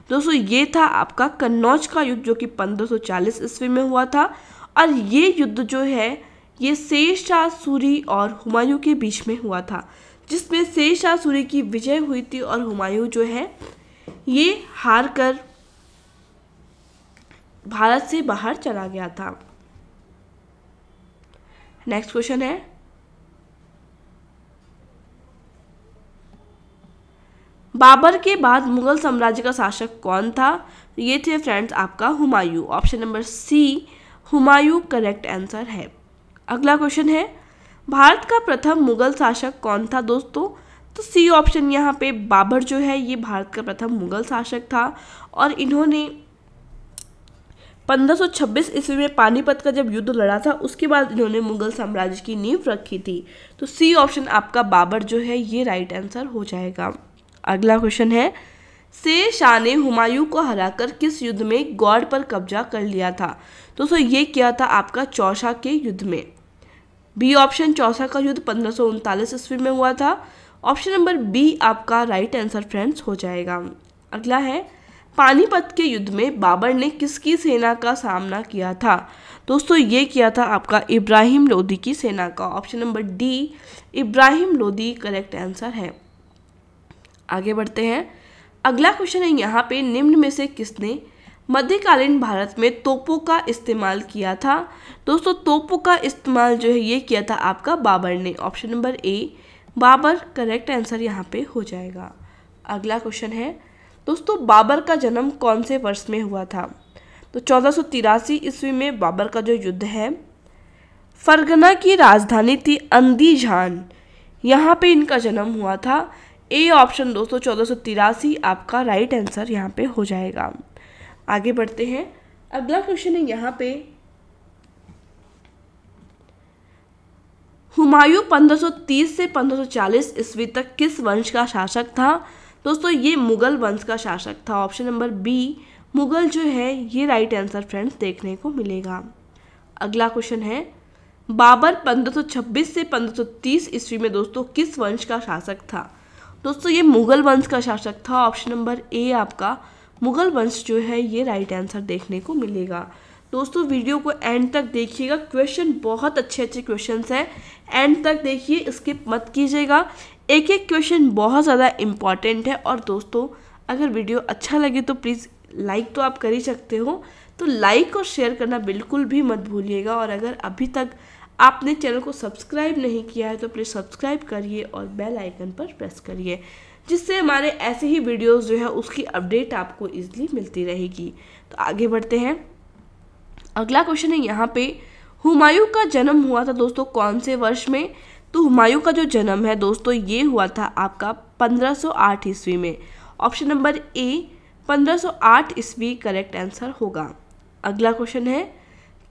दोस्तों ये था आपका कन्नौज का युद्ध जो कि 1540 ईस्वी में हुआ था और ये युद्ध जो है ये शेरशाह सूरी और हुमायूं के बीच में हुआ था जिसमें शेरशाह सूरी की विजय हुई थी और हुमायूं जो है ये हार कर भारत से बाहर चला गया था नेक्स्ट क्वेश्चन है बाबर के बाद मुगल साम्राज्य का शासक कौन था ये थे फ्रेंड्स आपका Humayun option number C Humayun correct answer है अगला क्वेश्चन है भारत का प्रथम मुगल शासक कौन था दोस्तों तो सी ऑप्शन यहाँ पे बाबर जो है ये भारत का प्रथम मुगल शासक था और इन्होंने 1526 ईस्वी में पानीपत का जब युद्ध लड़ा था उसके बाद इन्होंने मुगल साम्राज्य की नींव रखी थी तो सी ऑप्शन आपका बाबर जो है ये राइट आंसर हो जाएगा अगला क्वेश्चन है से शाह ने हुमायूं को हराकर किस युद्ध में गौड़ पर कब्जा कर लिया था तो सो ये किया था आपका चौसा के युद्ध में बी ऑप्शन चौसा का युद्ध पंद्रह ईस्वी में हुआ था ऑप्शन नंबर बी आपका राइट आंसर फ्रेंड्स हो जाएगा अगला है पानीपत के युद्ध में बाबर ने किसकी सेना का सामना किया था दोस्तों ये किया था आपका इब्राहिम लोदी की सेना का option number D Ibrahim Lodi correct answer है आगे बढ़ते हैं अगला क्वेश्चन है यहाँ पे निम्न में से किसने मध्यकालीन भारत में तोपों का इस्तेमाल किया था दोस्तों तोपों का इस्तेमाल जो है ये किया था आपका बाबर ने option number A Babur correct answer यहाँ पे हो जाएगा अगला क्वेश्चन है दोस्तों बाबर का जन्म कौन से वर्ष में हुआ था तो चौदह ईस्वी में बाबर का जो युद्ध है फरगना की राजधानी थी अंदीझान यहाँ पे इनका जन्म हुआ था ए ऑप्शन दोस्तों चौदह आपका राइट आंसर यहाँ पे हो जाएगा आगे बढ़ते हैं अगला क्वेश्चन है यहाँ पे हुमायूं 1530 से 1540 ईस्वी तक किस वंश का शासक था दोस्तों ये मुगल वंश का शासक था ऑप्शन नंबर बी मुगल जो है ये राइट आंसर फ्रेंड्स देखने को मिलेगा अगला क्वेश्चन है बाबर 1526 से 1530 ईस्वी में दोस्तों किस वंश का शासक था दोस्तों ये मुग़ल वंश का शासक था ऑप्शन नंबर ए आपका मुग़ल वंश जो है ये राइट आंसर देखने को मिलेगा दोस्तों वीडियो को एंड तक देखिएगा क्वेश्चन बहुत अच्छे अच्छे क्वेश्चन हैं एंड तक देखिए स्किप मत कीजिएगा एक एक क्वेश्चन बहुत ज़्यादा इम्पॉर्टेंट है और दोस्तों अगर वीडियो अच्छा लगे तो प्लीज़ लाइक तो आप कर ही सकते हो तो लाइक और शेयर करना बिल्कुल भी मत भूलिएगा और अगर अभी तक आपने चैनल को सब्सक्राइब नहीं किया है तो प्लीज़ सब्सक्राइब करिए और बेल आइकन पर प्रेस करिए जिससे हमारे ऐसे ही वीडियोस जो है उसकी अपडेट आपको ईजिली मिलती रहेगी तो आगे बढ़ते हैं अगला क्वेश्चन है यहाँ पे हुमायूं का जन्म हुआ था दोस्तों कौन से वर्ष में तो हुमायूं का जो जन्म है दोस्तों ये हुआ था आपका 1508 ईस्वी में ऑप्शन नंबर ए 1508 ईस्वी करेक्ट आंसर होगा अगला क्वेश्चन है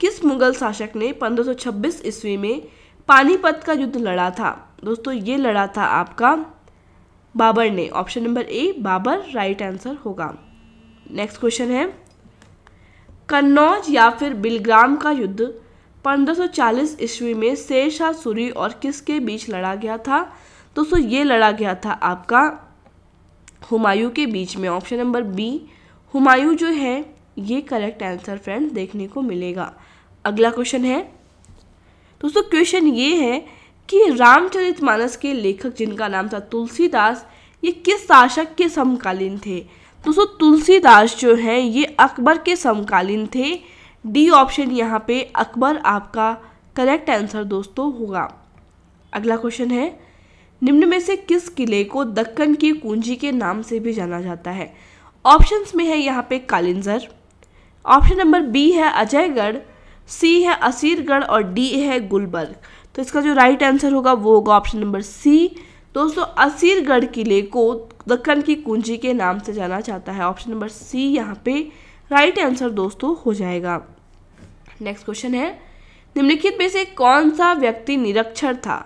किस मुगल शासक ने 1526 ईस्वी में पानीपत का युद्ध लड़ा था दोस्तों ये लड़ा था आपका बाबर ने option number A Babur right answer होगा नेक्स्ट क्वेश्चन है कन्नौज या फिर बिलग्राम का युद्ध 1540 ईस्वी में शेर शाह सूरी और किसके बीच लड़ा गया था दोस्तों ये लड़ा गया था आपका हुमायूं के बीच में ऑप्शन नंबर बी हुमायूं जो है ये करेक्ट आंसर फ्रेंड देखने को मिलेगा अगला क्वेश्चन है दोस्तों क्वेश्चन ये है कि रामचरित मानस के लेखक जिनका नाम था तुलसीदास ये किस शासक के समकालीन थे दोस्तों तुलसीदास जो हैं ये अकबर के समकालीन थे डी ऑप्शन यहाँ पे अकबर आपका करेक्ट आंसर दोस्तों होगा अगला क्वेश्चन है निम्न में से किस किले को दक्कन की कुंजी के नाम से भी जाना जाता है ऑप्शंस में है यहाँ पे कालिंजर ऑप्शन नंबर बी है अजयगढ़ सी है असीरगढ़ और डी है गुलबर्ग तो इसका जो राइट आंसर होगा वो होगा ऑप्शन नंबर सी दोस्तों असीरगढ़ किले को दक्कन की कुंजी के नाम से जाना जाता है ऑप्शन नंबर सी यहाँ पे राइट आंसर दोस्तों हो जाएगा नेक्स्ट क्वेश्चन है निम्नलिखित में से कौन सा व्यक्ति निरक्षर था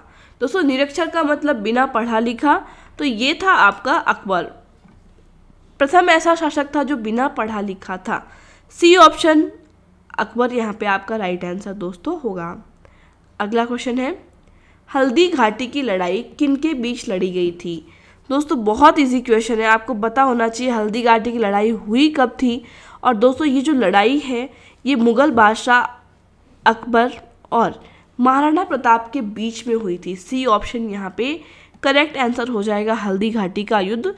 दोस्तों निरक्षर का मतलब बिना पढ़ा लिखा तो ये था आपका अकबर प्रथम ऐसा शासक था जो बिना पढ़ा लिखा था सी ऑप्शन अकबर यहाँ पे आपका राइट आंसर दोस्तों होगा अगला क्वेश्चन है हल्दी घाटी की लड़ाई किन के बीच लड़ी गई थी दोस्तों बहुत इजी क्वेश्चन है आपको पता होना चाहिए हल्दी घाटी की लड़ाई हुई कब थी और दोस्तों ये जो लड़ाई है ये मुग़ल बादशाह अकबर और महाराणा प्रताप के बीच में हुई थी सी ऑप्शन यहाँ पे करेक्ट आंसर हो जाएगा हल्दी घाटी का युद्ध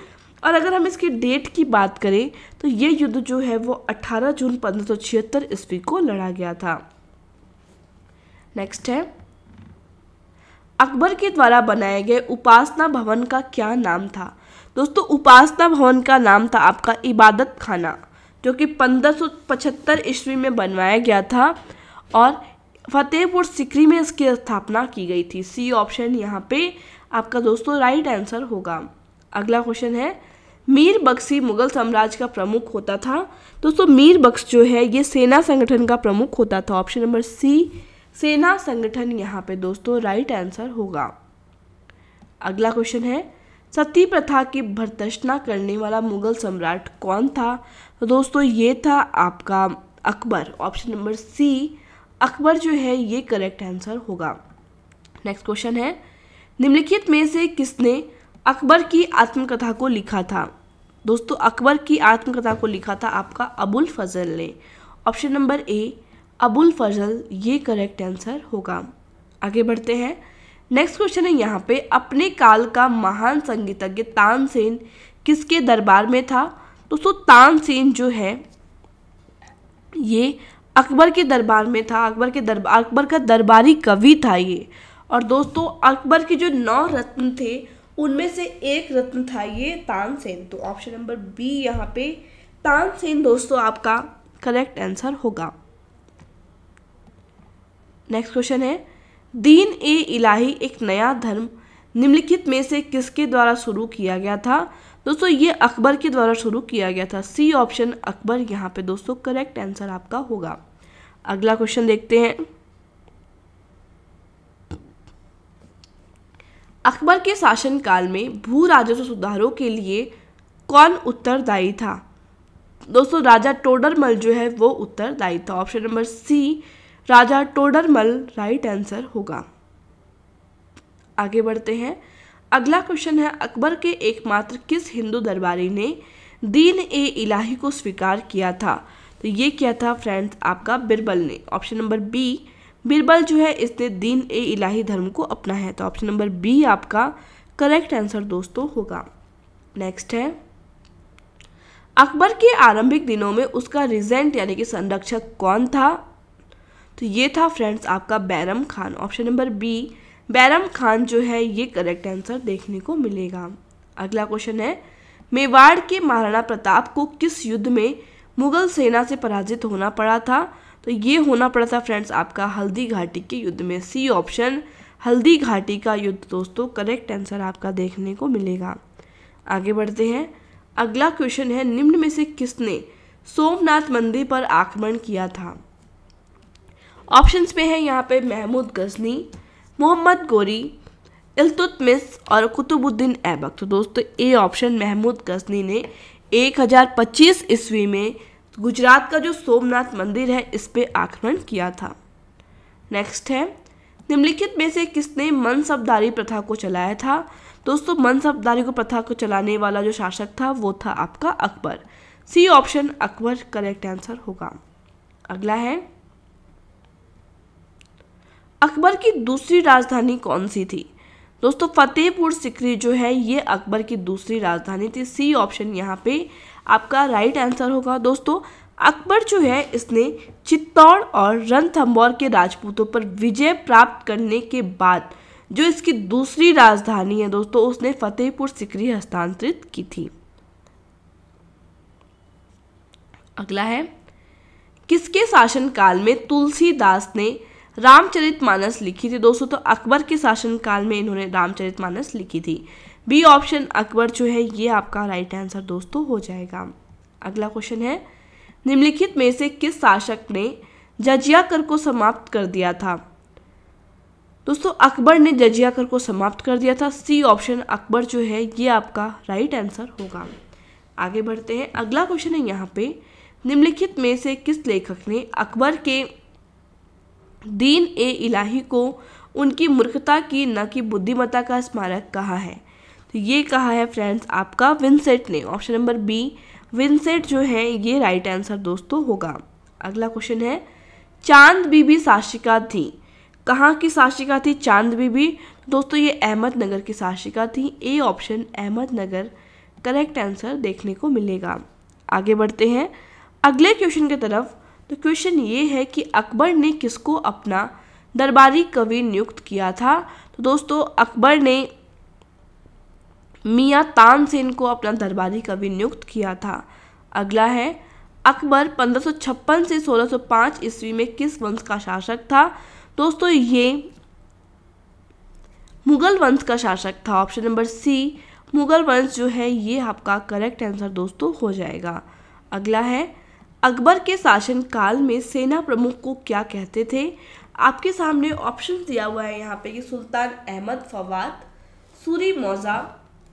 और अगर हम इसके डेट की बात करें तो ये युद्ध जो है वो 18 जून पंद्रह ईस्वी को लड़ा गया था नेक्स्ट है अकबर के द्वारा बनाए गए उपासना भवन का क्या नाम था दोस्तों उपासना भवन का नाम था आपका इबादत खाना जो कि 1575 ईस्वी में बनवाया गया था और फतेहपुर सिकरी में इसकी स्थापना की गई थी सी ऑप्शन यहाँ पे आपका दोस्तों राइट आंसर होगा अगला क्वेश्चन है मीर बख्शी मुगल साम्राज्य का प्रमुख होता था दोस्तों मीर बख्श जो है ये सेना संगठन का प्रमुख होता था ऑप्शन नंबर सी सेना संगठन यहाँ पे दोस्तों राइट आंसर होगा अगला क्वेश्चन है सती प्रथा की भर्तना करने वाला मुगल सम्राट कौन था तो दोस्तों ये था आपका Akbar option number C Akbar जो है ये करेक्ट आंसर होगा नेक्स्ट क्वेश्चन है निम्नलिखित में से किसने अकबर की आत्मकथा को लिखा था दोस्तों अकबर की आत्मकथा को लिखा था आपका अबुल फजल ने option number A Abul Fazl ये करेक्ट आंसर होगा आगे बढ़ते हैं नेक्स्ट क्वेश्चन है यहाँ पे अपने काल का महान संगीतज्ञ तानसेन किसके दरबार में था दोस्तों तानसेन जो है ये अकबर के दरबार में था अकबर के दरबार अकबर का दरबारी कवि था ये और दोस्तों अकबर के जो नौ रत्न थे उनमें से एक रत्न था ये तानसेन तो ऑप्शन नंबर बी यहाँ पे तानसेन दोस्तों आपका करेक्ट आंसर होगा नेक्स्ट क्वेश्चन है दीन ए इलाही एक नया धर्म निम्नलिखित में से किसके द्वारा शुरू किया गया था दोस्तों ये अकबर के द्वारा शुरू किया गया था सी ऑप्शन अकबर यहाँ पे दोस्तों करेक्ट आंसर आपका होगा अगला क्वेश्चन देखते हैं अकबर के शासनकाल में भू राजस्व सुधारों के लिए कौन उत्तरदायी था दोस्तों राजा टोडरमल जो है वो उत्तरदायी था option number C Raja Todarmal right answer होगा आगे बढ़ते हैं अगला क्वेश्चन है अकबर के एकमात्र किस हिंदू दरबारी ने दीन ए इलाही को स्वीकार किया था तो ये किया था फ्रेंड्स आपका बिरबल ने ऑप्शन नंबर बी बीरबल जो है इसने दीन ए इलाही धर्म को अपना है तो ऑप्शन नंबर बी आपका करेक्ट आंसर दोस्तों होगा नेक्स्ट है अकबर के आरंभिक दिनों में उसका रिजेंट यानी कि संरक्षक कौन था तो ये था फ्रेंड्स आपका Bairam Khan option number B Bairam Khan जो है ये करेक्ट आंसर देखने को मिलेगा अगला क्वेश्चन है मेवाड़ के महाराणा प्रताप को किस युद्ध में मुगल सेना से पराजित होना पड़ा था तो ये होना पड़ा था फ्रेंड्स आपका हल्दी घाटी के युद्ध में सी ऑप्शन हल्दी घाटी का युद्ध दोस्तों करेक्ट आंसर आपका देखने को मिलेगा आगे बढ़ते हैं अगला क्वेश्चन है निम्न में से किसने सोमनाथ मंदिर पर आक्रमण किया था ऑप्शंस में है यहाँ पे महमूद गजनी मोहम्मद गोरी इल्तुतमिस और कुतुबुद्दीन ऐबक तो दोस्तों ए ऑप्शन महमूद गजनी ने 1025 ईस्वी में गुजरात का जो सोमनाथ मंदिर है इस पर आक्रमण किया था नेक्स्ट है निम्नलिखित में से किसने मनसबदारी प्रथा को चलाया था दोस्तों मनसबदारी को प्रथा को चलाने वाला जो शासक था वो था आपका Akbar C option Akbar correct answer होगा अगला है अकबर की दूसरी राजधानी कौन सी थी दोस्तों फतेहपुर सिकरी जो है ये अकबर की दूसरी राजधानी थी सी ऑप्शन यहाँ पे आपका राइट आंसर होगा दोस्तों अकबर जो है इसने चित्तौड़ और रणथम्बौर के राजपूतों पर विजय प्राप्त करने के बाद जो इसकी दूसरी राजधानी है दोस्तों उसने फतेहपुर सिकरी हस्तांतरित की थी अगला है किसके शासनकाल में तुलसीदास ने रामचरितमानस लिखी थी दोस्तों तो अकबर के शासनकाल में इन्होंने रामचरितमानस लिखी थी बी ऑप्शन अकबर जो है ये आपका राइट आंसर दोस्तों हो जाएगा अगला क्वेश्चन है निम्नलिखित में से किस शासक ने जजिया कर को समाप्त कर दिया था दोस्तों अकबर ने जजिया कर को समाप्त कर दिया था सी ऑप्शन अकबर जो है ये आपका राइट आंसर होगा आगे बढ़ते हैं अगला क्वेश्चन है यहाँ पे निम्नलिखित में से किस लेखक ने अकबर के दीन ए इलाही को उनकी मूर्खता की न कि बुद्धिमत्ता का स्मारक कहा है तो ये कहा है फ्रेंड्स आपका विंसेट ने ऑप्शन नंबर बी विंसेट जो है ये राइट आंसर दोस्तों होगा अगला क्वेश्चन है चांद बीबी शासिका थी कहाँ की शासिका थी चांद बीबी दोस्तों ये अहमदनगर की शासिका थी A option Ahmednagar correct answer देखने को मिलेगा आगे बढ़ते हैं अगले क्वेश्चन की तरफ तो क्वेश्चन ये है कि अकबर ने किसको अपना दरबारी कवि नियुक्त किया था तो दोस्तों अकबर ने मियाँ तानसेन को अपना दरबारी कवि नियुक्त किया था अगला है अकबर 1556 से 1605 ईस्वी में किस वंश का शासक था दोस्तों ये मुगल वंश का शासक था ऑप्शन नंबर सी मुगल वंश जो है ये आपका करेक्ट आंसर दोस्तों हो जाएगा अगला है अकबर के शासनकाल में सेना प्रमुख को क्या कहते थे आपके सामने ऑप्शन दिया हुआ है यहाँ पे कि सुल्तान अहमद फवाद सूरी मौजा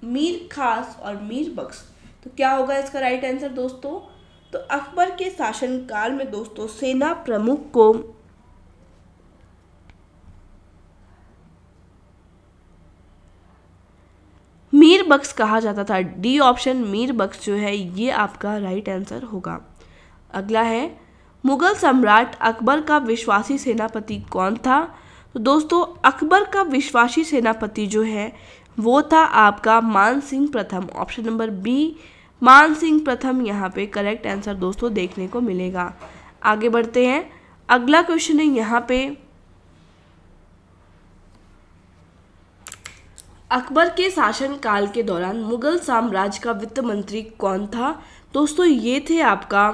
मीर खास और मीर बख्श तो क्या होगा इसका राइट आंसर दोस्तों तो अकबर के शासनकाल में दोस्तों सेना प्रमुख को मीर बख्श कहा जाता था डी ऑप्शन मीर बख्श जो है ये आपका राइट आंसर होगा अगला है मुगल सम्राट अकबर का विश्वासी सेनापति कौन था तो दोस्तों अकबर का विश्वासी सेनापति जो है वो था आपका मान सिंह प्रथम ऑप्शन नंबर बी मान सिंह प्रथम यहाँ पे करेक्ट आंसर दोस्तों देखने को मिलेगा आगे बढ़ते हैं अगला क्वेश्चन है यहाँ पे अकबर के शासन काल के दौरान मुगल साम्राज्य का वित्त मंत्री कौन था दोस्तों ये थे आपका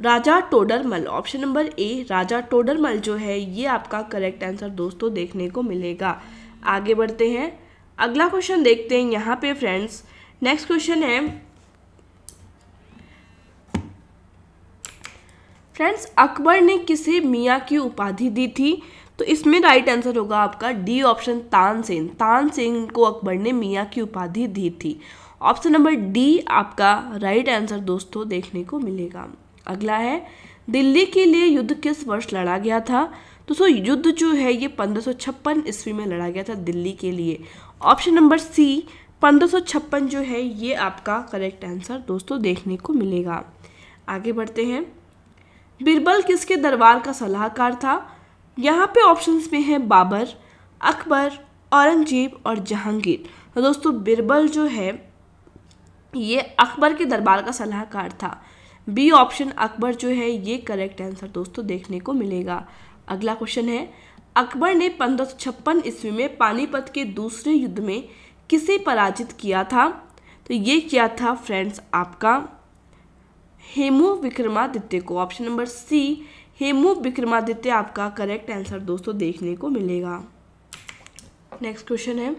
Raja Todarmal option number A Raja Todarmal जो है ये आपका करेक्ट आंसर दोस्तों देखने को मिलेगा आगे बढ़ते हैं अगला क्वेश्चन देखते हैं यहाँ पे फ्रेंड्स नेक्स्ट क्वेश्चन है फ्रेंड्स अकबर ने किसे मियाँ की उपाधि दी थी तो इसमें राइट आंसर होगा आपका डी ऑप्शन तानसेन तानसेन को अकबर ने मियाँ की उपाधि दी थी ऑप्शन नंबर डी आपका राइट आंसर दोस्तों देखने को मिलेगा अगला है दिल्ली के लिए युद्ध किस वर्ष लड़ा गया था दोस्तों युद्ध जो है ये पंद्रह ईस्वी में लड़ा गया था दिल्ली के लिए ऑप्शन नंबर सी पंद्रह जो है ये आपका करेक्ट आंसर दोस्तों देखने को मिलेगा आगे बढ़ते हैं बीरबल किसके दरबार का सलाहकार था यहाँ पे ऑप्शंस में है बाबर अकबर औरंगजेब और जहांगीर तो दोस्तों बीरबल जो है ये अकबर के दरबार का सलाहकार था बी ऑप्शन अकबर जो है ये करेक्ट आंसर दोस्तों देखने को मिलेगा अगला क्वेश्चन है अकबर ने पंद्रह ईस्वी में पानीपत के दूसरे युद्ध में किसे पराजित किया था तो ये क्या था फ्रेंड्स आपका हेमू विक्रमादित्य को option number C Hemu Vikramaditya आपका करेक्ट आंसर दोस्तों देखने को मिलेगा नेक्स्ट क्वेश्चन है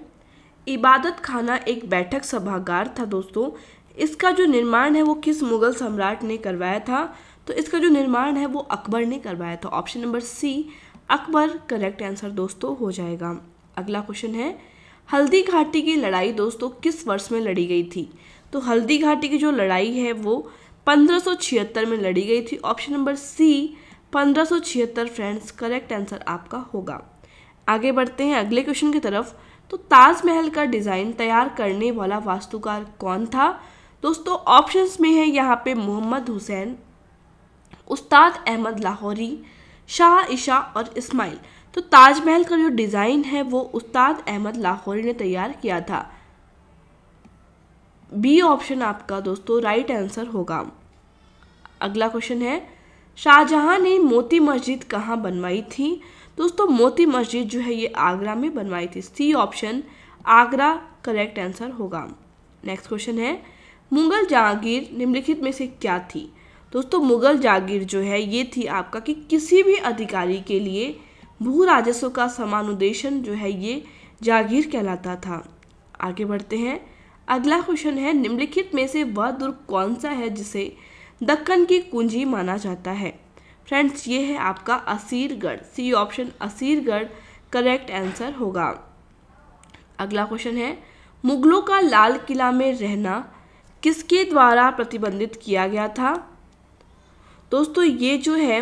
इबादत खाना एक बैठक सभागार था दोस्तों इसका जो निर्माण है वो किस मुगल सम्राट ने करवाया था तो इसका जो निर्माण है वो अकबर ने करवाया था option number C Akbar correct answer दोस्तों हो जाएगा अगला क्वेश्चन है हल्दी घाटी की लड़ाई दोस्तों किस वर्ष में लड़ी गई थी तो हल्दी घाटी की जो लड़ाई है वो पंद्रह में लड़ी गई थी ऑप्शन नंबर सी पंद्रह फ्रेंड्स करेक्ट आंसर आपका होगा आगे बढ़ते हैं अगले क्वेश्चन की तरफ तो ताजमहल का डिज़ाइन तैयार करने वाला वास्तुकार कौन था दोस्तों ऑप्शंस में है यहाँ पे मोहम्मद हुसैन उस्ताद अहमद लाहौरी शाह ईशा और इस्माइल तो ताजमहल का जो डिज़ाइन है वो उस्ताद अहमद लाहौरी ने तैयार किया था बी ऑप्शन आपका दोस्तों राइट आंसर होगा अगला क्वेश्चन है शाहजहाँ ने मोती मस्जिद कहाँ बनवाई थी दोस्तों मोती मस्जिद जो है ये आगरा में बनवाई थी C option Agra correct answer होगा नेक्स्ट क्वेश्चन है मुगल जहांगीर निम्नलिखित में से क्या थी दोस्तों मुगल जागीर जो है ये थी आपका कि किसी भी अधिकारी के लिए भू राजस्व का समानुदेशन जो है ये जागीर कहलाता था आगे बढ़ते हैं अगला क्वेश्चन है निम्नलिखित में से वह दुर्ग कौन सा है जिसे दक्कन की कुंजी माना जाता है फ्रेंड्स ये है आपका Asirgarh C option Asirgarh correct answer होगा अगला क्वेश्चन है मुगलों का लाल किला में रहना किसके द्वारा प्रतिबंधित किया गया था दोस्तों ये जो है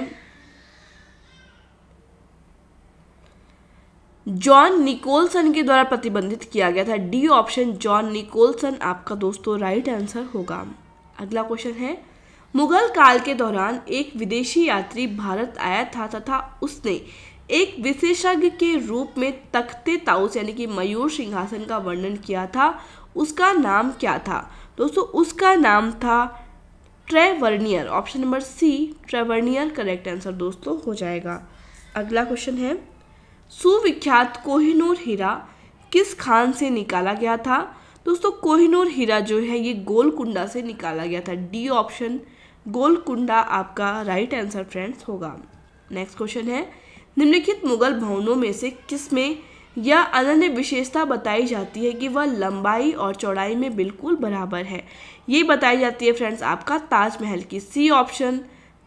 जॉन निकोलसन के द्वारा प्रतिबंधित किया गया था डी ऑप्शन जॉन निकोलसन आपका दोस्तों राइट आंसर होगा अगला क्वेश्चन है मुगल काल के दौरान एक विदेशी यात्री भारत आया था तथा उसने एक विशेषज्ञ के रूप में तख्ते ताउस यानी कि मयूर सिंहासन का वर्णन किया था उसका नाम क्या था दोस्तों उसका नाम था Tavernier option number C Tavernier correct answer दोस्तों हो जाएगा अगला क्वेश्चन है सुविख्यात कोहिनूर हीरा किस खान से निकाला गया था दोस्तों कोहिनूर हीरा जो है ये गोलकुंडा से निकाला गया था डी ऑप्शन गोलकुंडा आपका राइट आंसर फ्रेंड्स होगा नेक्स्ट क्वेश्चन है निम्नलिखित मुगल भवनों में से किस में यह अनन्य विशेषता बताई जाती है कि वह लंबाई और चौड़ाई में बिल्कुल बराबर है ये बताई जाती है फ्रेंड्स आपका ताजमहल की C option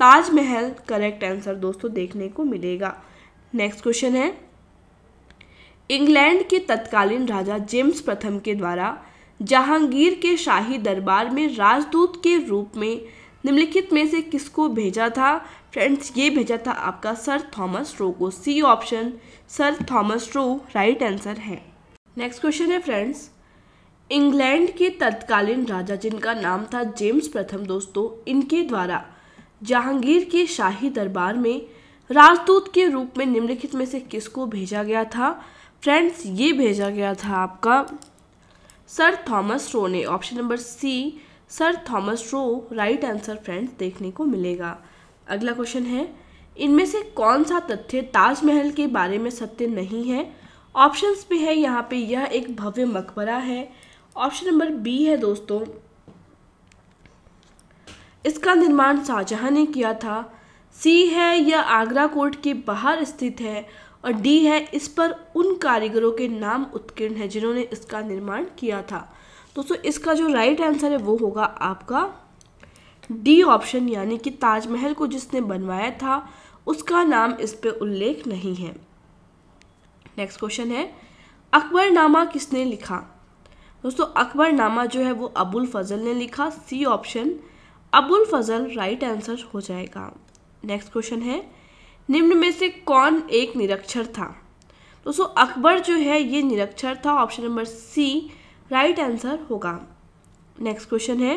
Taj Mahal correct answer दोस्तों देखने को मिलेगा नेक्स्ट क्वेश्चन है इंग्लैंड के तत्कालीन राजा जेम्स प्रथम के द्वारा जहांगीर के शाही दरबार में राजदूत के रूप में निम्नलिखित में से किसको भेजा था फ्रेंड्स ये भेजा था आपका सर थॉमस रो को C option sir Thomas Roe right answer है नेक्स्ट क्वेश्चन है फ्रेंड्स इंग्लैंड के तत्कालीन राजा जिनका नाम था जेम्स प्रथम दोस्तों इनके द्वारा जहांगीर के शाही दरबार में राजदूत के रूप में निम्नलिखित में से किसको भेजा गया था फ्रेंड्स ये भेजा गया था आपका सर थॉमस रो ने option number C sir Thomas Roe right answer friends देखने को मिलेगा अगला क्वेश्चन है इनमें से कौन सा तथ्य ताजमहल के बारे में सत्य नहीं है ऑप्शंस पे है यहाँ पे यह एक भव्य मकबरा है ऑप्शन नंबर बी है दोस्तों इसका निर्माण शाहजहां ने किया था सी है यह आगरा कोर्ट के बाहर स्थित है और डी है इस पर उन कारीगरों के नाम उत्कीर्ण है जिन्होंने इसका निर्माण किया था दोस्तों इसका जो राइट आंसर है वो होगा आपका डी ऑप्शन यानी कि ताजमहल को जिसने बनवाया था उसका नाम इस पर उल्लेख नहीं है नेक्स्ट क्वेश्चन है अकबरनामा किसने लिखा दोस्तों अकबरनामा जो है वो अबुल फजल ने लिखा सी ऑप्शन अबुल फजल राइट आंसर हो जाएगा नेक्स्ट क्वेश्चन है निम्न में से कौन एक निरक्षर था दोस्तों अकबर जो है ये निरक्षर था option number C right answer होगा नेक्स्ट क्वेश्चन है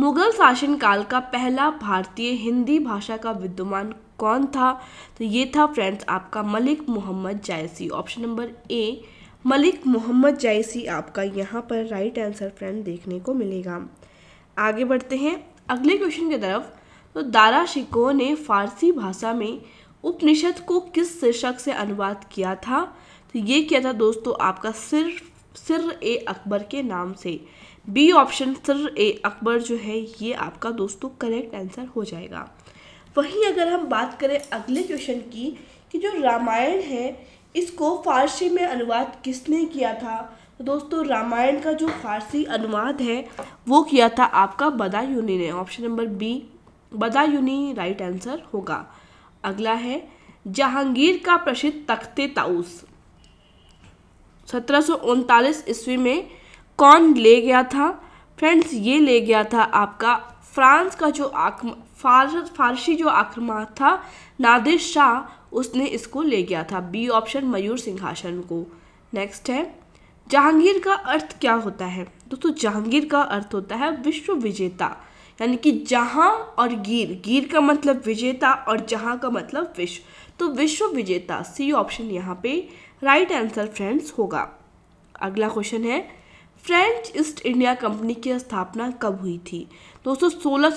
मुगल शासनकाल का पहला भारतीय हिंदी भाषा का विद्वान कौन था तो ये था फ्रेंड्स आपका Malik Mohammad Jayasi option number A Malik Mohammad Jayasi आपका यहाँ पर राइट आंसर फ्रेंड देखने को मिलेगा आगे बढ़ते हैं अगले क्वेश्चन की तरफ तो दारा शिको ने फारसी भाषा में उपनिषद को किस शीर्षक से अनुवाद किया था तो ये किया था दोस्तों आपका सिर सिर ए अकबर के नाम से B option sir A Akbar जो है ये आपका दोस्तों करेक्ट आंसर हो जाएगा वहीं अगर हम बात करें अगले क्वेश्चन की कि जो रामायण है इसको फारसी में अनुवाद किसने किया था तो दोस्तों रामायण का जो फारसी अनुवाद है वो किया था आपका बदायूनी ने option number B Badayuni right answer होगा अगला है जहांगीर का प्रसिद्ध तख्ते ताउस सत्रह ईस्वी में कौन ले गया था फ्रेंड्स ये ले गया था आपका फ्रांस का जो आक्रम फार फारसी जो आक्रमण था नादिर शाह उसने इसको ले गया था बी ऑप्शन मयूर सिंहासन को नेक्स्ट है जहांगीर का अर्थ क्या होता है दोस्तों जहांगीर का अर्थ होता है विश्व विजेता यानी कि जहाँ और गिर गिर का मतलब विजेता और जहाँ का मतलब विश्व तो विश्व विजेता सी ऑप्शन यहाँ पे राइट आंसर फ्रेंड्स होगा अगला क्वेश्चन है फ्रेंच ईस्ट इंडिया कंपनी की स्थापना कब हुई थी दोस्तों सोलह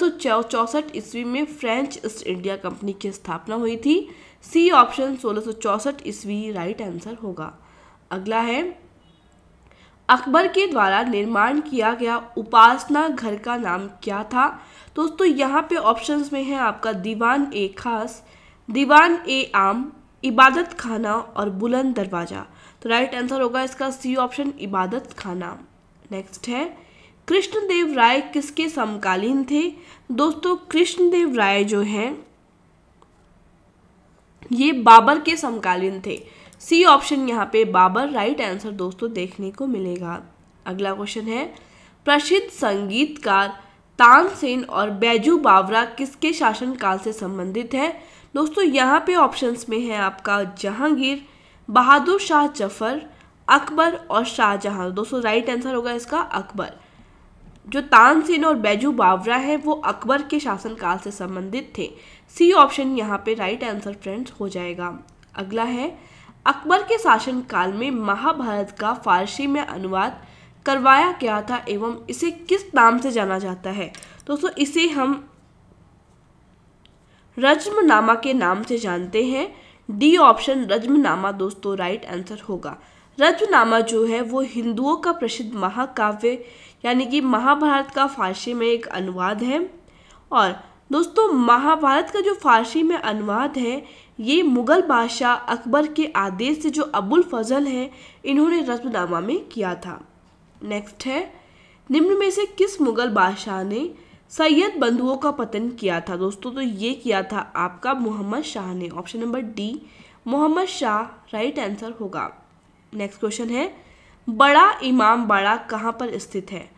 ईस्वी में फ्रेंच ईस्ट इंडिया कंपनी की स्थापना हुई थी सी ऑप्शन सोलह ईस्वी राइट आंसर होगा अगला है अकबर के द्वारा निर्माण किया गया उपासना घर का नाम क्या था दोस्तों यहाँ पे ऑप्शंस में है आपका दीवान ए खास दीवान ए आम इबादत खाना और बुलंद दरवाज़ा तो राइट आंसर होगा इसका सी ऑप्शन इबादत खाना नेक्स्ट है कृष्णदेव राय किसके समकालीन थे दोस्तों कृष्णदेव राय जो हैं ये बाबर के समकालीन थे सी ऑप्शन यहाँ पे बाबर राइट आंसर दोस्तों देखने को मिलेगा अगला क्वेश्चन है प्रसिद्ध संगीतकार तानसेन और बैजू बावरा किसके शासनकाल से संबंधित है दोस्तों यहाँ पे ऑप्शंस में है आपका जहांगीर बहादुर शाह जफर अकबर और शाहजहां दोस्तों राइट आंसर होगा इसका अकबर जो तानसेन और बैजू बावरा है वो अकबर के शासनकाल से संबंधित थे सी ऑप्शन यहाँ पे राइट आंसर फ्रेंड्स हो जाएगा अगला है अकबर के शासनकाल में महाभारत का फारसी में अनुवाद करवाया गया था एवं इसे किस नाम से जाना जाता है दोस्तों इसे हम रजमनामा के नाम से जानते हैं डी ऑप्शन रजमनामा दोस्तों राइट आंसर होगा रजनामा जो है वो हिंदुओं का प्रसिद्ध महाकाव्य यानी कि महाभारत का फारसी में एक अनुवाद है और दोस्तों महाभारत का जो फारसी में अनुवाद है ये मुग़ल बादशाह अकबर के आदेश से जो अबुल फजल हैं इन्होंने रजनामा में किया था नेक्स्ट है निम्न में से किस मुग़ल बादशाह ने सैयद बंधुओं का पतन किया था दोस्तों तो ये किया था आपका मोहम्मद शाह ने option number D Mohammad Shah right answer होगा नेक्स्ट क्वेश्चन है बड़ा इमाम बाड़ा कहाँ पर स्थित है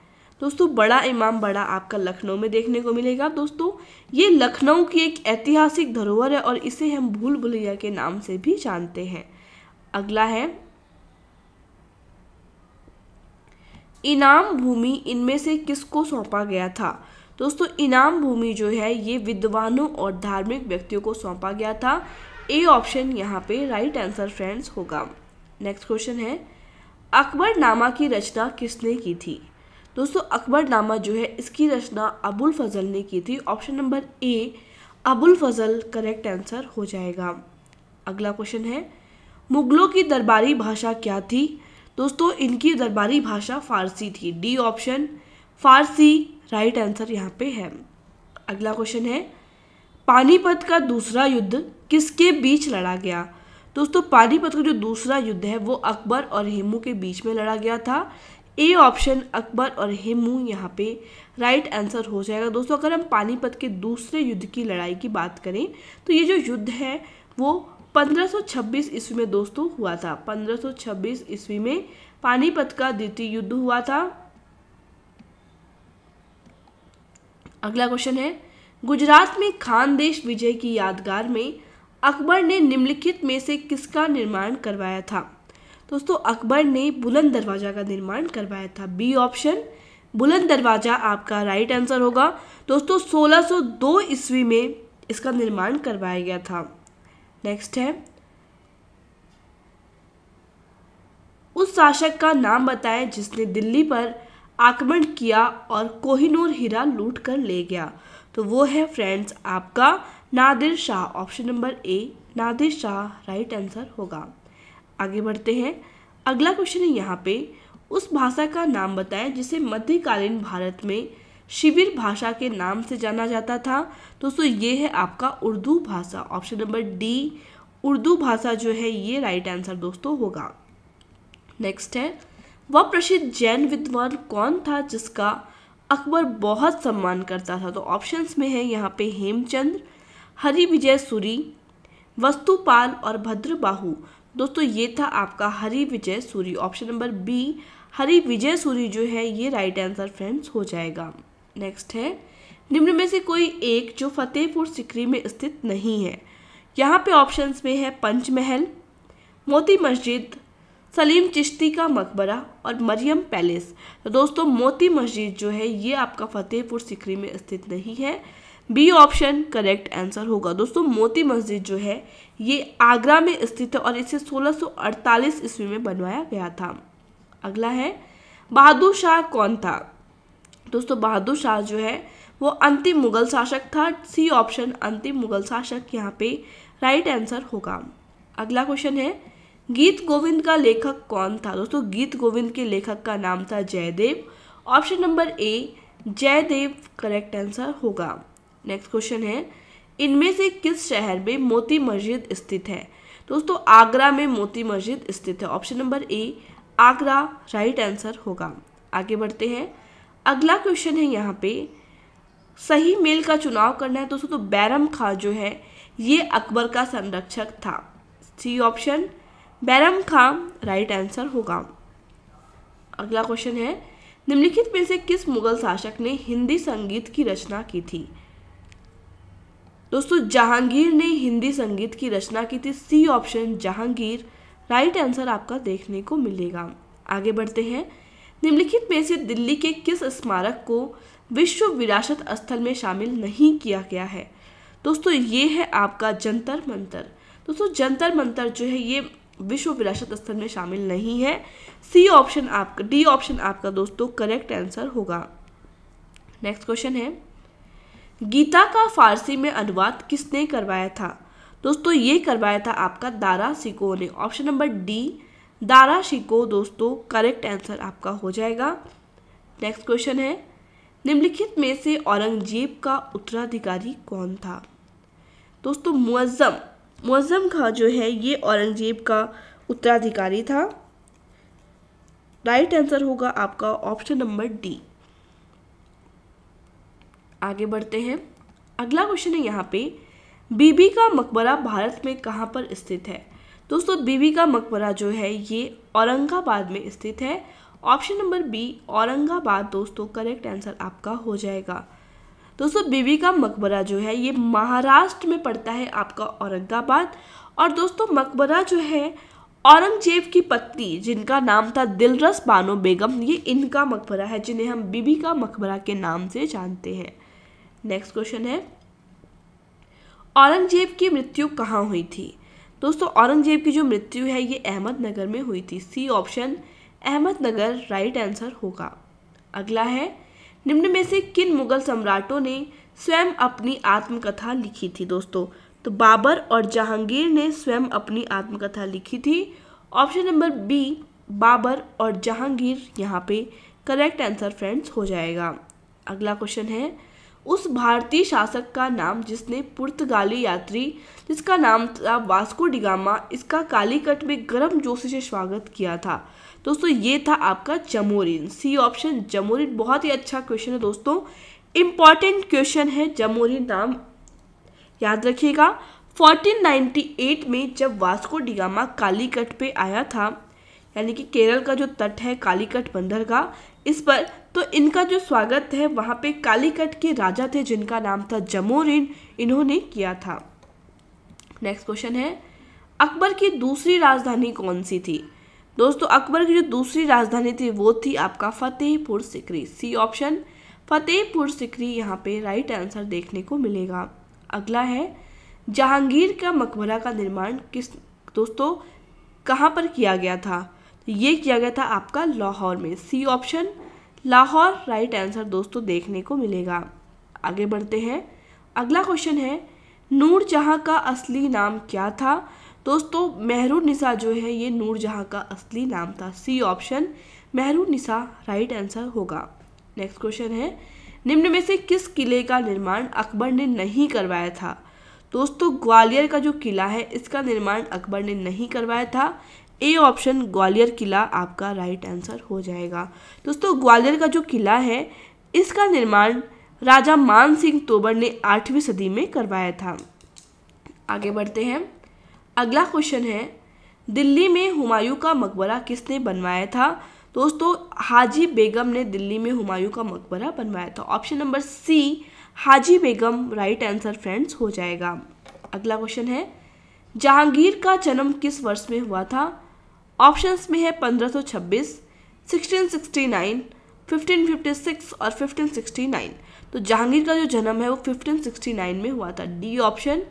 दोस्तों बड़ा इमाम बाड़ा आपका लखनऊ में देखने को मिलेगा दोस्तों ये लखनऊ की एक ऐतिहासिक धरोहर है और इसे हम भूल भुलैया के नाम से भी जानते हैं अगला है इनाम भूमि इनमें से किसको सौंपा गया था दोस्तों इनाम भूमि जो है ये विद्वानों और धार्मिक व्यक्तियों को सौंपा गया था ए ऑप्शन यहाँ पे राइट आंसर फ्रेंड्स होगा नेक्स्ट क्वेश्चन है अकबर नामा की रचना किसने की थी दोस्तों अकबर नामा जो है इसकी रचना अबुल फजल ने की थी option number A Abul Fazl correct answer हो जाएगा अगला क्वेश्चन है मुगलों की दरबारी भाषा क्या थी दोस्तों इनकी दरबारी भाषा फारसी थी D option Farsi right answer यहाँ पे है अगला क्वेश्चन है पानीपत का दूसरा युद्ध किसके बीच लड़ा गया दोस्तों पानीपत का जो दूसरा युद्ध है वो अकबर और हेमू के बीच में लड़ा गया था ए ऑप्शन अकबर और हेमू यहाँ पे राइट आंसर हो जाएगा दोस्तों अगर हम पानीपत के दूसरे युद्ध की लड़ाई की बात करें तो ये जो युद्ध है वो 1526 ईस्वी में दोस्तों हुआ था 1526 ईस्वी में पानीपत का द्वितीय युद्ध हुआ था अगला क्वेश्चन है गुजरात में खानदेश विजय की यादगार में अकबर ने निम्नलिखित में से किसका निर्माण करवाया था दोस्तों अकबर ने बुलंद दरवाज़ा का निर्माण करवाया था बी ऑप्शन बुलंद दरवाज़ा आपका राइट आंसर होगा दोस्तों 1602 ईस्वी में इसका निर्माण करवाया गया था नेक्स्ट है उस शासक का नाम बताएं जिसने दिल्ली पर आक्रमण किया और कोहिनूर हीरा लूट कर ले गया तो वो है फ्रेंड्स आपका Nadir Shah option number A Nadir Shah right answer होगा आगे बढ़ते हैं अगला क्वेश्चन है यहाँ पे उस भाषा का नाम बताएं जिसे मध्यकालीन भारत में शिविर भाषा के नाम से जाना जाता था तो दोस्तों ये है आपका उर्दू भाषा ऑप्शन नंबर डी उर्दू भाषा जो है ये राइट आंसर दोस्तों होगा नेक्स्ट है वह प्रसिद्ध जैन विद्वान कौन था जिसका अकबर बहुत सम्मान करता था तो ऑप्शंस में है यहाँ पे हेमचंद्र हरि विजय सूरी वस्तुपाल और भद्रबाहु दोस्तों ये था आपका Hari Vijay Suri option number B Hari Vijay Suri जो है ये राइट आंसर फ्रेंड्स हो जाएगा नेक्स्ट है निम्न में से कोई एक जो फतेहपुर सिकरी में स्थित नहीं है यहाँ पे ऑप्शंस में है पंचमहल मोती मस्जिद सलीम चिश्ती का मकबरा और मरियम पैलेस तो दोस्तों मोती मस्जिद जो है ये आपका फतेहपुर सिकरी में स्थित नहीं है बी ऑप्शन करेक्ट आंसर होगा दोस्तों मोती मस्जिद जो है ये आगरा में स्थित है और इसे 1648 ईस्वी में बनवाया गया था अगला है बहादुर शाह कौन था दोस्तों बहादुर शाह जो है वो अंतिम मुगल शासक था सी ऑप्शन अंतिम मुगल शासक यहाँ पे राइट आंसर होगा अगला क्वेश्चन है गीत गोविंद का लेखक कौन था दोस्तों गीत गोविंद के लेखक का नाम था Jaidev option number A Jaidev correct answer होगा नेक्स्ट क्वेश्चन है इनमें से किस शहर में मोती मस्जिद स्थित है तो दोस्तों आगरा में मोती मस्जिद स्थित है option number A Agra right answer होगा आगे बढ़ते हैं अगला क्वेश्चन है यहाँ पे सही मेल का चुनाव करना है तो दोस्तों तो बैरम खां जो है ये अकबर का संरक्षक था C option Bairam Khan right answer होगा अगला क्वेश्चन है निम्नलिखित में से किस मुगल शासक ने हिंदी संगीत की रचना की थी दोस्तों जहांगीर ने हिंदी संगीत की रचना की थी C option Jahangir right answer आपका देखने को मिलेगा आगे बढ़ते हैं निम्नलिखित में से दिल्ली के किस स्मारक को विश्व विरासत स्थल में शामिल नहीं किया गया है दोस्तों ये है आपका जंतर मंतर दोस्तों जंतर मंतर जो है ये विश्व विरासत स्थल में शामिल नहीं है सी ऑप्शन आपका डी ऑप्शन आपका दोस्तों करेक्ट आंसर होगा नेक्स्ट क्वेश्चन है गीता का फारसी में अनुवाद किसने करवाया था दोस्तों ये करवाया था आपका दारा शिको ने option number D Dara Shikoh दोस्तों करेक्ट आंसर आपका हो जाएगा नेक्स्ट क्वेश्चन है निम्नलिखित में से औरंगजेब का उत्तराधिकारी कौन था दोस्तों मुअज्जम मुअज्जम खां जो है ये औरंगजेब का उत्तराधिकारी था राइट आंसर होगा आपका ऑप्शन नंबर डी आगे बढ़ते हैं अगला क्वेश्चन है यहाँ पे बीबी का मकबरा भारत में कहाँ पर स्थित है दोस्तों बीबी का मकबरा जो है ये औरंगाबाद में स्थित है ऑप्शन नंबर बी औरंगाबाद दोस्तों करेक्ट आंसर आपका हो जाएगा दोस्तों बीबी का मकबरा जो है ये महाराष्ट्र में पड़ता है आपका औरंगाबाद और दोस्तों मकबरा जो है औरंगजेब की पत्नी जिनका नाम था दिलरस बानो बेगम ये इनका मकबरा है जिन्हें हम बीबी का मकबरा के नाम से जानते हैं नेक्स्ट क्वेश्चन है औरंगजेब की मृत्यु कहाँ हुई थी दोस्तों औरंगजेब की जो मृत्यु है ये अहमदनगर में हुई थी C option Ahmednagar right answer होगा अगला है निम्न में से किन मुगल सम्राटों ने स्वयं अपनी आत्मकथा लिखी थी दोस्तों तो बाबर और जहांगीर ने स्वयं अपनी आत्मकथा लिखी थी ऑप्शन नंबर बी बाबर और जहांगीर यहाँ पे करेक्ट आंसर फ्रेंड्स हो जाएगा अगला क्वेश्चन है उस भारतीय शासक का नाम जिसने पुर्तगाली यात्री जिसका नाम था वास्को डिगामा इसका कालीकट में गर्म जोशी से स्वागत किया था दोस्तों ये था आपका जमोरिन सी ऑप्शन जमोरिन बहुत ही अच्छा क्वेश्चन है दोस्तों इम्पॉर्टेंट क्वेश्चन है जमोरिन नाम याद रखिएगा 1498 में जब वास्को डिगामा कालीकट पे आया था यानी कि केरल का जो तट है कालीकट बंदर का इस पर तो इनका जो स्वागत है वहाँ पे कालीकट के राजा थे जिनका नाम था जमोरिन इन्होंने किया था नेक्स्ट क्वेश्चन है अकबर की दूसरी राजधानी कौन सी थी दोस्तों अकबर की जो दूसरी राजधानी थी वो थी आपका फतेहपुर सिकरी सी ऑप्शन फतेहपुर सिकरी यहाँ पे राइट आंसर देखने को मिलेगा अगला है जहांगीर का मकबरा का निर्माण किस दोस्तों कहाँ पर किया गया था ये किया गया था आपका लाहौर में C option Lahore right answer दोस्तों देखने को मिलेगा आगे बढ़ते हैं अगला क्वेश्चन है नूर जहाँ का असली नाम क्या था दोस्तों मेहरू निसा जो है ये नूर जहाँ का असली नाम था C option Mehru Nisa right answer होगा नेक्स्ट क्वेश्चन है निम्न में से किस किले का निर्माण अकबर ने नहीं करवाया था दोस्तों ग्वालियर का जो किला है इसका निर्माण अकबर ने नहीं करवाया था ए ऑप्शन ग्वालियर किला आपका राइट आंसर हो जाएगा दोस्तों ग्वालियर का जो किला है इसका निर्माण राजा मान सिंह तोबर ने आठवीं सदी में करवाया था आगे बढ़ते हैं अगला क्वेश्चन है दिल्ली में हुमायूं का मकबरा किसने बनवाया था दोस्तों हाजी बेगम ने दिल्ली में हुमायूं का मकबरा बनवाया था option number C Haji Begum right answer friends हो जाएगा अगला क्वेश्चन है जहांगीर का जन्म किस वर्ष में हुआ था ऑप्शंस में है 1526, 1669, 1556 और 1569 तो जहांगीर का जो जन्म है वो 1569 में हुआ था डी ऑप्शन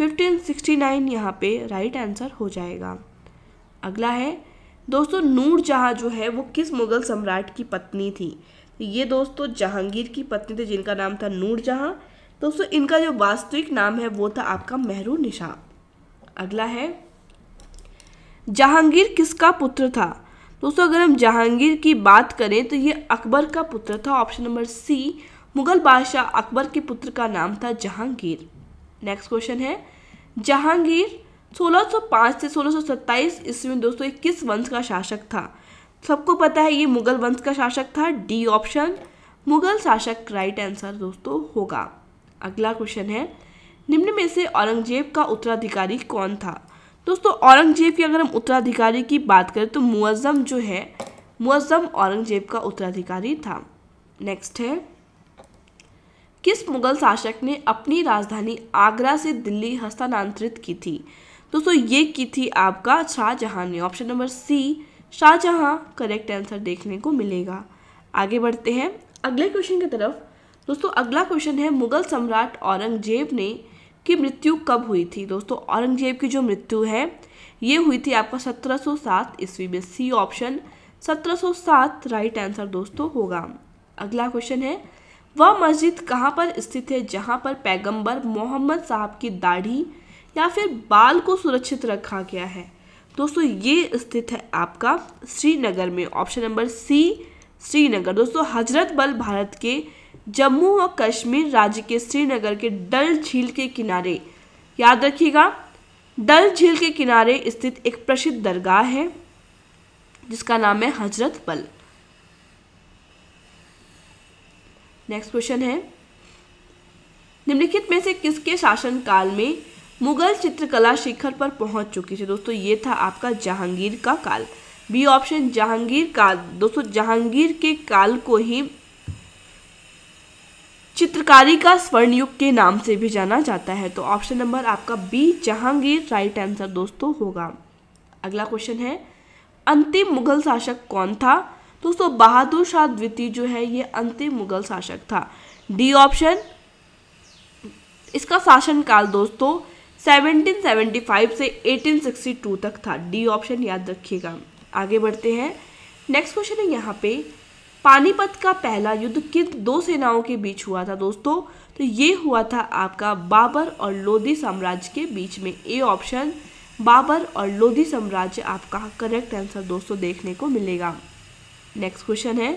1569 यहाँ पे राइट आंसर हो जाएगा अगला है दोस्तों नूर जहाँ जो है वो किस मुग़ल सम्राट की पत्नी थी तो ये दोस्तों जहांगीर की पत्नी थी जिनका नाम था नूर जहाँ दोस्तों इनका जो वास्तविक नाम है वो था आपका मेहरू निशा अगला है जहांगीर किसका पुत्र था दोस्तों अगर हम जहांगीर की बात करें तो ये अकबर का पुत्र था ऑप्शन नंबर सी मुगल बादशाह अकबर के पुत्र का नाम था जहांगीर नेक्स्ट क्वेश्चन है जहांगीर 1605 से 1627 ईस्वी में दोस्तों किस वंश का शासक था सबको पता है ये मुगल वंश का शासक था डी ऑप्शन मुगल शासक राइट आंसर दोस्तों होगा अगला क्वेश्चन है निम्न में से औरंगजेब का उत्तराधिकारी कौन था दोस्तों औरंगजेब की अगर हम उत्तराधिकारी की बात करें तो मुअज़म जो है मुअज़म औरंगजेब का उत्तराधिकारी था नेक्स्ट है किस मुगल शासक ने अपनी राजधानी आगरा से दिल्ली हस्तानांतरित की थी दोस्तों ये की थी आपका शाहजहां ने option number C Shahjahan correct answer देखने को मिलेगा आगे बढ़ते हैं अगले क्वेश्चन की तरफ दोस्तों अगला क्वेश्चन है मुगल सम्राट औरंगजेब ने की मृत्यु कब हुई थी दोस्तों औरंगजेब की जो मृत्यु है ये हुई थी आपका 1707 ईस्वी में सी ऑप्शन 1707 राइट आंसर दोस्तों होगा अगला क्वेश्चन है वह मस्जिद कहाँ पर स्थित है जहाँ पर पैगंबर मोहम्मद साहब की दाढ़ी या फिर बाल को सुरक्षित रखा गया है दोस्तों ये स्थित है आपका श्रीनगर में ऑप्शन नंबर सी श्रीनगर दोस्तों हजरत बल भारत के जम्मू और कश्मीर राज्य के श्रीनगर के डल झील के किनारे याद रखिएगा डल झील के किनारे स्थित एक प्रसिद्ध दरगाह है जिसका नाम है हजरत बल नेक्स्ट क्वेश्चन है निम्नलिखित में से किसके शासनकाल में मुगल चित्रकला शिखर पर पहुंच चुकी थी दोस्तों ये था आपका जहांगीर का काल बी ऑप्शन जहांगीर काल दोस्तों जहांगीर के काल को ही चित्रकारी का स्वर्णयुग के नाम से भी जाना जाता है तो ऑप्शन नंबर आपका बी जहांगीर राइट आंसर दोस्तों होगा अगला क्वेश्चन है अंतिम मुगल शासक कौन था दोस्तों बहादुर शाह द्वितीय जो है ये अंतिम मुगल शासक था डी ऑप्शन इसका शासनकाल दोस्तों 1775 से 1862 तक था डी ऑप्शन याद रखिएगा आगे बढ़ते हैं नेक्स्ट क्वेश्चन है यहाँ पे पानीपत का पहला युद्ध किन दो सेनाओं के बीच हुआ था दोस्तों तो ये हुआ था आपका बाबर और लोधी साम्राज्य के बीच में ए ऑप्शन बाबर और लोधी साम्राज्य आपका करेक्ट आंसर दोस्तों देखने को मिलेगा नेक्स्ट क्वेश्चन है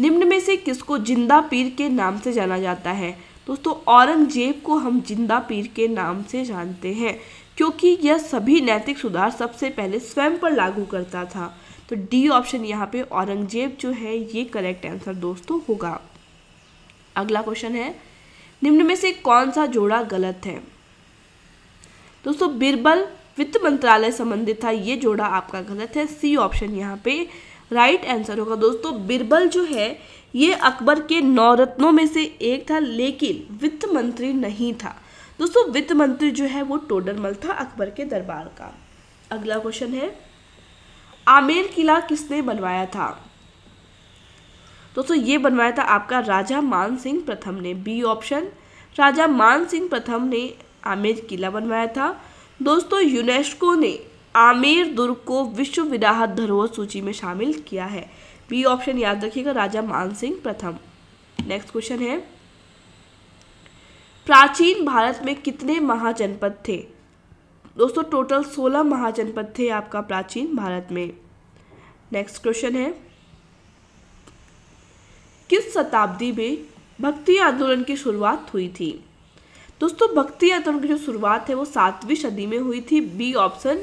निम्न में से किसको जिंदा पीर के नाम से जाना जाता है दोस्तों औरंगजेब को हम जिंदा पीर के नाम से जानते हैं क्योंकि यह सभी नैतिक सुधार सबसे पहले स्वयं पर लागू करता था तो डी ऑप्शन यहाँ पे औरंगजेब जो है ये करेक्ट आंसर दोस्तों होगा अगला क्वेश्चन है निम्न में से कौन सा जोड़ा गलत है दोस्तों बिरबल वित्त मंत्रालय संबंधित था ये जोड़ा आपका गलत है सी ऑप्शन यहाँ पे राइट आंसर होगा दोस्तों बिरबल जो है ये अकबर के नौ रत्नों में से एक था लेकिन वित्त मंत्री नहीं था दोस्तों वित्त मंत्री जो है वो टोडरमल था अकबर के दरबार का अगला क्वेश्चन है आमेर किला किसने बनवाया था दोस्तों ये बनवाया था आपका राजा मान सिंह प्रथम ने बी ऑप्शन राजा मान सिंह प्रथम ने आमेर किला बनवाया था दोस्तों यूनेस्को ने आमेर दुर्ग को विश्व विराहत धरोहर सूची में शामिल किया है बी ऑप्शन याद रखिएगा राजा मान सिंह प्रथम नेक्स्ट क्वेश्चन है प्राचीन भारत में कितने महाजनपद थे दोस्तों टोटल सोलह महाजनपद थे आपका प्राचीन भारत में नेक्स्ट क्वेश्चन है किस शताब्दी में भक्ति आंदोलन की शुरुआत हुई थी दोस्तों भक्ति आंदोलन की जो शुरुआत है वो सातवीं सदी में हुई थी बी ऑप्शन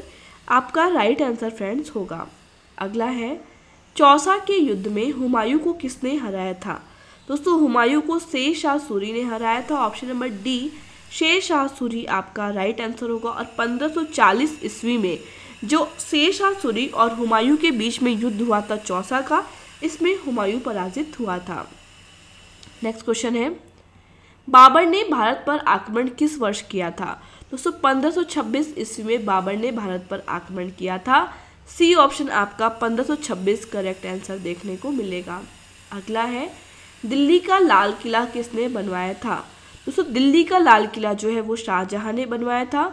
आपका राइट आंसर फ्रेंड्स होगा अगला है चौसा के युद्ध में हुमायूं को किसने हराया था दोस्तों हुमायूं को शेर शाह सूरी ने हराया था ऑप्शन नंबर डी शेर शाह सूरी आपका राइट आंसर होगा और 1540 ईस्वी में जो शेर शाह सूरी और हुमायूं के बीच में युद्ध हुआ था चौसा का इसमें हुमायूं पराजित हुआ था नेक्स्ट क्वेश्चन है बाबर ने भारत पर आक्रमण किस वर्ष किया था दोस्तों 1526 ईस्वी में बाबर ने भारत पर आक्रमण किया था सी ऑप्शन आपका 1526 करेक्ट आंसर देखने को मिलेगा अगला है दिल्ली का लाल किला किसने बनवाया था दोस्तों दिल्ली का लाल किला जो है वो शाहजहाँ ने बनवाया था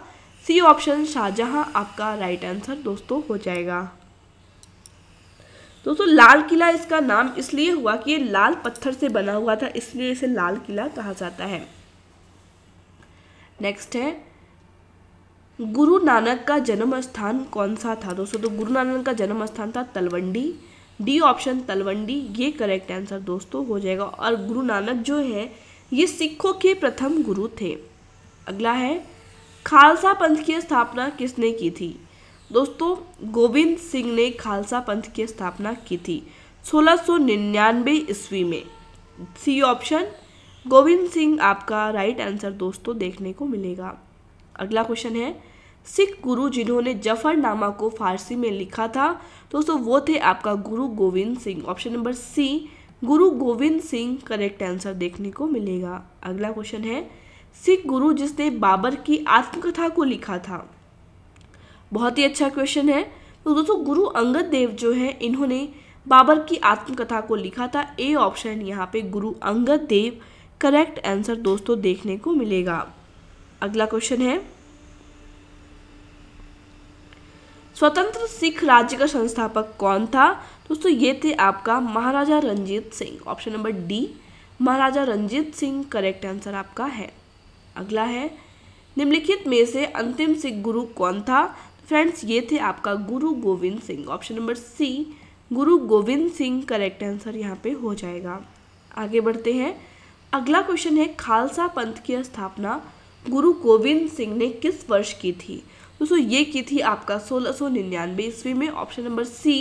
सी ऑप्शन शाहजहाँ आपका राइट आंसर दोस्तों हो जाएगा दोस्तों लाल किला इसका नाम इसलिए हुआ कि ये लाल पत्थर से बना हुआ था इसलिए इसे लाल किला कहा जाता है नेक्स्ट है गुरु नानक का जन्म स्थान कौन सा था दोस्तों तो गुरु नानक का जन्म स्थान था तलवंडी डी ऑप्शन तलवंडी ये करेक्ट आंसर दोस्तों हो जाएगा और गुरु नानक जो है ये सिखों के प्रथम गुरु थे अगला है खालसा पंथ की स्थापना किसने की थी दोस्तों गोविंद सिंह ने खालसा पंथ की स्थापना की थी 1699 ईस्वी में सी ऑप्शन गोविंद सिंह आपका राइट आंसर दोस्तों देखने को मिलेगा अगला क्वेश्चन है सिख गुरु जिन्होंने जफरनामा को फारसी में लिखा था दोस्तों वो थे आपका Guru Gobind Singh option number C Guru Gobind Singh correct answer देखने को मिलेगा अगला क्वेश्चन है सिख गुरु जिसने बाबर की आत्मकथा को लिखा था बहुत ही अच्छा क्वेश्चन है तो दोस्तों गुरु अंगद देव जो है इन्होंने बाबर की आत्मकथा को लिखा था ए ऑप्शन यहाँ पे गुरु अंगद देव करेक्ट आंसर दोस्तों देखने को मिलेगा अगला क्वेश्चन है स्वतंत्र सिख राज्य का संस्थापक कौन था दोस्तों ये थे आपका Maharaja Ranjit Singh option number D Maharaja Ranjit Singh correct answer आपका है अगला है निम्नलिखित में से अंतिम सिख गुरु कौन था फ्रेंड्स ये थे आपका Guru Gobind Singh option number C Guru Gobind Singh correct answer यहाँ पे हो जाएगा आगे बढ़ते हैं अगला क्वेश्चन है खालसा पंथ की स्थापना गुरु गोविंद सिंह ने किस वर्ष की थी दोस्तों ये की थी आपका सोलह सौ निन्यानवे ईस्वी में ऑप्शन नंबर सी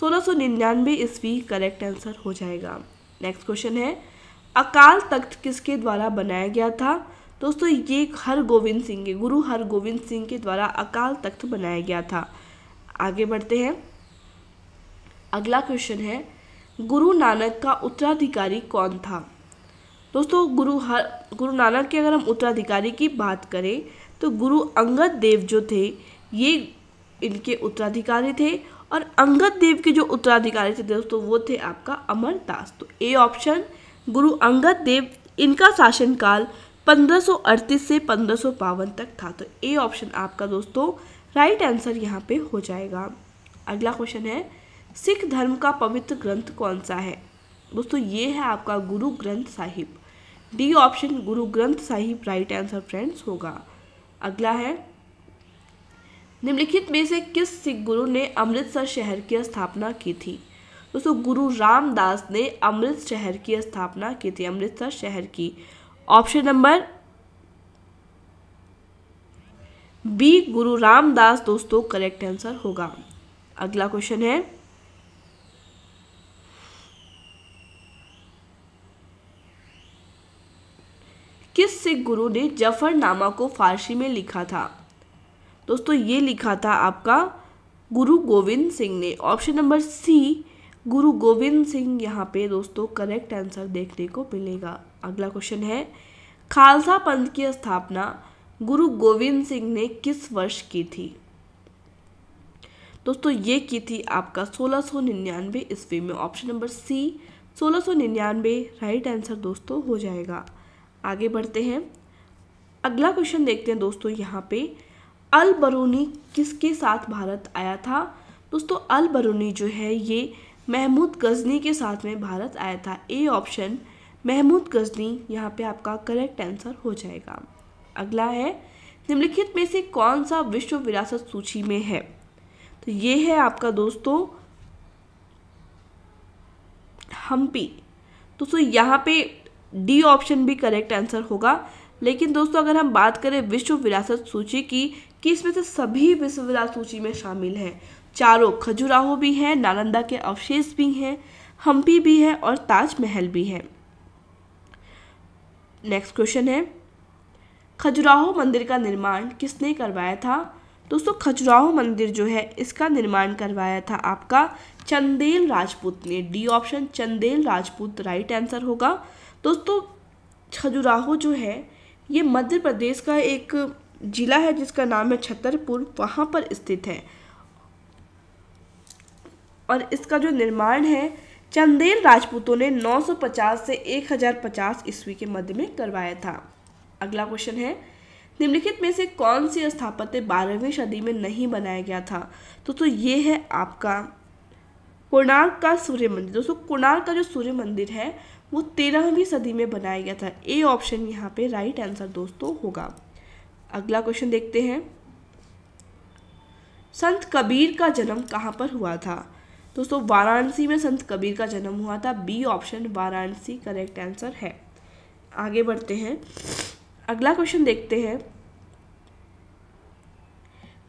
सोलह सौ निन्यानवे ईस्वी करेक्ट आंसर हो जाएगा नेक्स्ट क्वेश्चन है अकाल तख्त किसके द्वारा बनाया गया था दोस्तों ये हर गोविंद सिंह के गुरु हर गोविंद सिंह के द्वारा अकाल तख्त बनाया गया था आगे बढ़ते हैं अगला क्वेश्चन है गुरु नानक का उत्तराधिकारी कौन था दोस्तों गुरु हर गुरु नानक के अगर हम उत्तराधिकारी की बात करें तो गुरु अंगद देव जो थे ये इनके उत्तराधिकारी थे और अंगद देव के जो उत्तराधिकारी थे दोस्तों तो वो थे आपका अमरदास तो ए ऑप्शन गुरु अंगद देव इनका शासनकाल 1538 से पंद्रह तक था तो ए ऑप्शन आपका दोस्तों राइट आंसर यहाँ पे हो जाएगा अगला क्वेश्चन है सिख धर्म का पवित्र ग्रंथ कौन सा है दोस्तों ये है आपका गुरु ग्रंथ साहिब डी ऑप्शन गुरु ग्रंथ साहिब राइट आंसर फ्रेंड्स होगा अगला है निम्नलिखित में से किस सिख गुरु ने अमृतसर शहर की स्थापना की थी दोस्तों गुरु रामदास ने अमृत शहर की स्थापना की थी अमृतसर शहर की ऑप्शन नंबर बी गुरु रामदास दोस्तों करेक्ट आंसर होगा अगला क्वेश्चन है किस सिख गुरु ने जफरनामा को फारसी में लिखा था दोस्तों ये लिखा था आपका गुरु गोविंद सिंह ने option number C Guru Gobind Singh यहाँ पे दोस्तों करेक्ट आंसर देखने को मिलेगा अगला क्वेश्चन है खालसा पंथ की स्थापना गुरु गोविंद सिंह ने किस वर्ष की थी दोस्तों ये की थी आपका 1699 ईस्वी में option number C 1699 right answer दोस्तों हो जाएगा आगे बढ़ते हैं अगला क्वेश्चन देखते हैं दोस्तों यहाँ पे अल बरूनी किसके साथ भारत आया था दोस्तों अल बरूनी जो है ये महमूद गजनी के साथ में भारत आया था ए ऑप्शन महमूद गजनी यहाँ पे आपका करेक्ट आंसर हो जाएगा अगला है निम्नलिखित में से कौन सा विश्व विरासत सूची में है तो ये है आपका दोस्तों हम्पी दोस्तों यहाँ पे डी ऑप्शन भी करेक्ट आंसर होगा लेकिन दोस्तों अगर हम बात करें विश्व विरासत सूची की कि इसमें से सभी विश्व विरासत सूची में शामिल हैं चारों खजुराहो भी हैं नालंदा के अवशेष भी हैं हम्पी भी है और ताजमहल भी है नेक्स्ट क्वेश्चन है खजुराहो मंदिर का निर्माण किसने करवाया था दोस्तों खजुराहो मंदिर जो है इसका निर्माण करवाया था आपका चंदेल राजपूत ने D option Chandel Rajput right answer होगा दोस्तों खजुराहो जो है ये मध्य प्रदेश का एक जिला है जिसका नाम है छतरपुर वहाँ पर स्थित है और इसका जो निर्माण है चंदेल राजपूतों ने 950 से 1050 ईस्वी के मध्य में करवाया था अगला क्वेश्चन है निम्नलिखित में से कौन सी स्थापत्य बारहवीं सदी में नहीं बनाया गया था तो तो ये है आपका कोणार्क का सूर्य मंदिर दोस्तों कोणार्क का जो सूर्य मंदिर है वो तेरहवीं सदी में बनाया गया था ए ऑप्शन यहाँ पे राइट आंसर दोस्तों होगा अगला क्वेश्चन देखते हैं संत कबीर का जन्म कहाँ पर हुआ था दोस्तों वाराणसी में संत कबीर का जन्म हुआ था B option Varanasi correct answer है आगे बढ़ते हैं अगला क्वेश्चन देखते हैं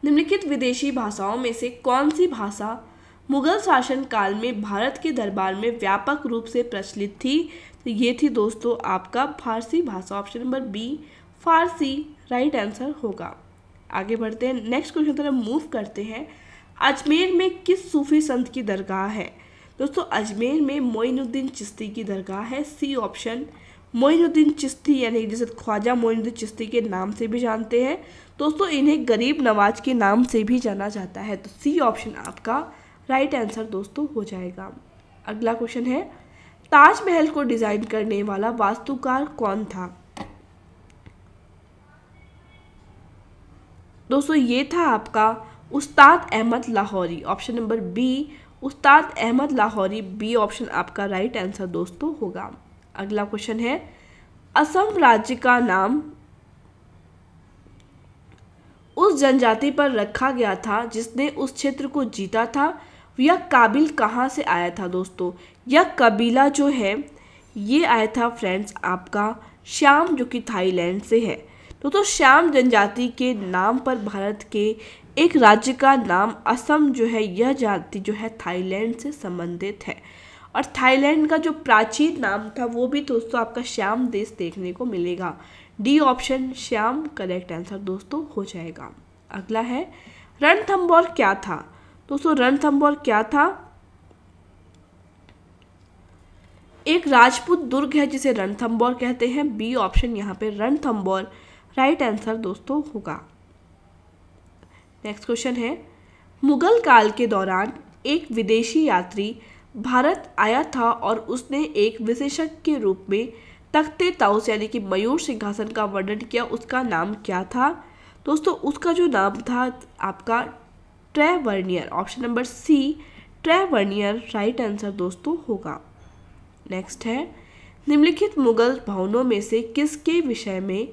निम्नलिखित विदेशी भाषाओं में से कौन सी भाषा मुगल शासन काल में भारत के दरबार में व्यापक रूप से प्रचलित थी तो ये थी दोस्तों आपका फारसी भाषा option number B Farsi right answer होगा आगे बढ़ते हैं नेक्स्ट क्वेश्चन तरफ मूव करते हैं अजमेर में किस सूफी संत की दरगाह है दोस्तों अजमेर में मोइनुद्दीन चिश्ती की दरगाह है सी ऑप्शन मोइनुद्दीन चिश्ती यानी जैसे ख्वाजा मोइनुद्दीन चिश्ती के नाम से भी जानते हैं दोस्तों इन्हें गरीब नवाज के नाम से भी जाना जाता है तो सी ऑप्शन आपका राइट आंसर दोस्तों हो जाएगा अगला क्वेश्चन है ताजमहल को डिज़ाइन करने वाला वास्तुकार कौन था दोस्तों ये था आपका Ustad Ahmad Lahori option number B Ustad Ahmad Lahori B option आपका राइट आंसर दोस्तों होगा अगला क्वेश्चन है असम राज्य का नाम उस जनजाति पर रखा गया था जिसने उस क्षेत्र को जीता था यह काबिल कहाँ से आया था दोस्तों यह कबीला जो है ये आया था फ्रेंड्स आपका श्याम जो कि थाईलैंड से है दोस्तों श्याम जनजाति के नाम पर भारत के एक राज्य का नाम असम जो है यह जाति जो है थाईलैंड से संबंधित है और थाईलैंड का जो प्राचीन नाम था वो भी दोस्तों आपका श्याम देश देखने को मिलेगा D option Shyam correct answer दोस्तों हो जाएगा अगला है रणथम्बोर क्या था दोस्तों रणथंबोर क्या था एक राजपूत दुर्ग है जिसे रणथंबोर कहते हैं बी ऑप्शन यहाँ पे रणथंबोर राइट आंसर दोस्तों होगा नेक्स्ट क्वेश्चन है मुगल काल के दौरान एक विदेशी यात्री भारत आया था और उसने एक विशेषज्ञ के रूप में तख्ते ताउस यानी कि मयूर सिंहासन का वर्णन किया उसका नाम क्या था दोस्तों उसका जो नाम था आपका Tavernier option number C Tavernier right answer दोस्तों होगा नेक्स्ट है निम्नलिखित मुगल भवनों में से किसके विषय में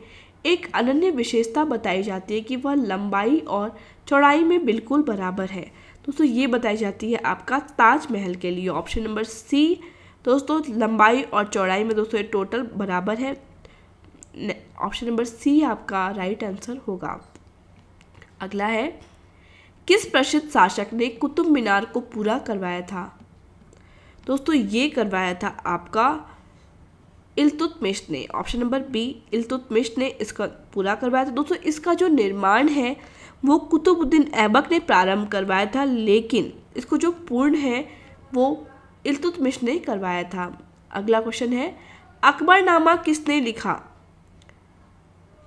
एक अनन्य विशेषता बताई जाती है कि वह लंबाई और चौड़ाई में बिल्कुल बराबर है दोस्तों ये बताई जाती है आपका ताजमहल के लिए ऑप्शन नंबर सी दोस्तों लंबाई और चौड़ाई में दोस्तों ये टोटल बराबर है ऑप्शन नंबर सी आपका राइट आंसर होगा अगला है किस प्रसिद्ध शासक ने कुतुब मीनार को पूरा करवाया था दोस्तों ये करवाया था आपका इल्तुतमिश ने ऑप्शन नंबर बी इल्तुतमिश ने इसका पूरा करवाया था दोस्तों इसका जो निर्माण है वो कुतुबुद्दीन ऐबक ने प्रारंभ करवाया था लेकिन इसको जो पूर्ण है वो इल्तुतमिश ने करवाया था अगला क्वेश्चन है अकबरनामा किसने लिखा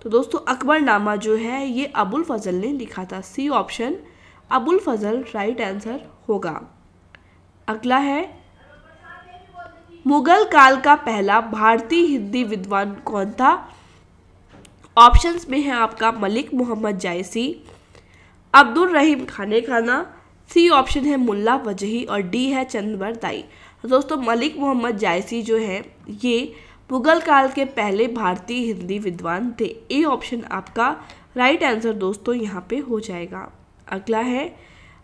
तो दोस्तों अकबरनामा जो है ये अबुल फजल ने लिखा था सी ऑप्शन अबुल फजल राइट आंसर होगा अगला है मुगल काल का पहला भारतीय हिंदी विद्वान कौन था ऑप्शंस में है आपका मलिक मोहम्मद जायसी अब्दुल रहीम खाने खाना सी ऑप्शन है मुल्ला वजही और डी है चंदवर दाई दोस्तों मलिक मोहम्मद जायसी जो है ये मुगल काल के पहले भारतीय हिंदी विद्वान थे ए ऑप्शन आपका राइट आंसर दोस्तों यहाँ पे हो जाएगा अगला है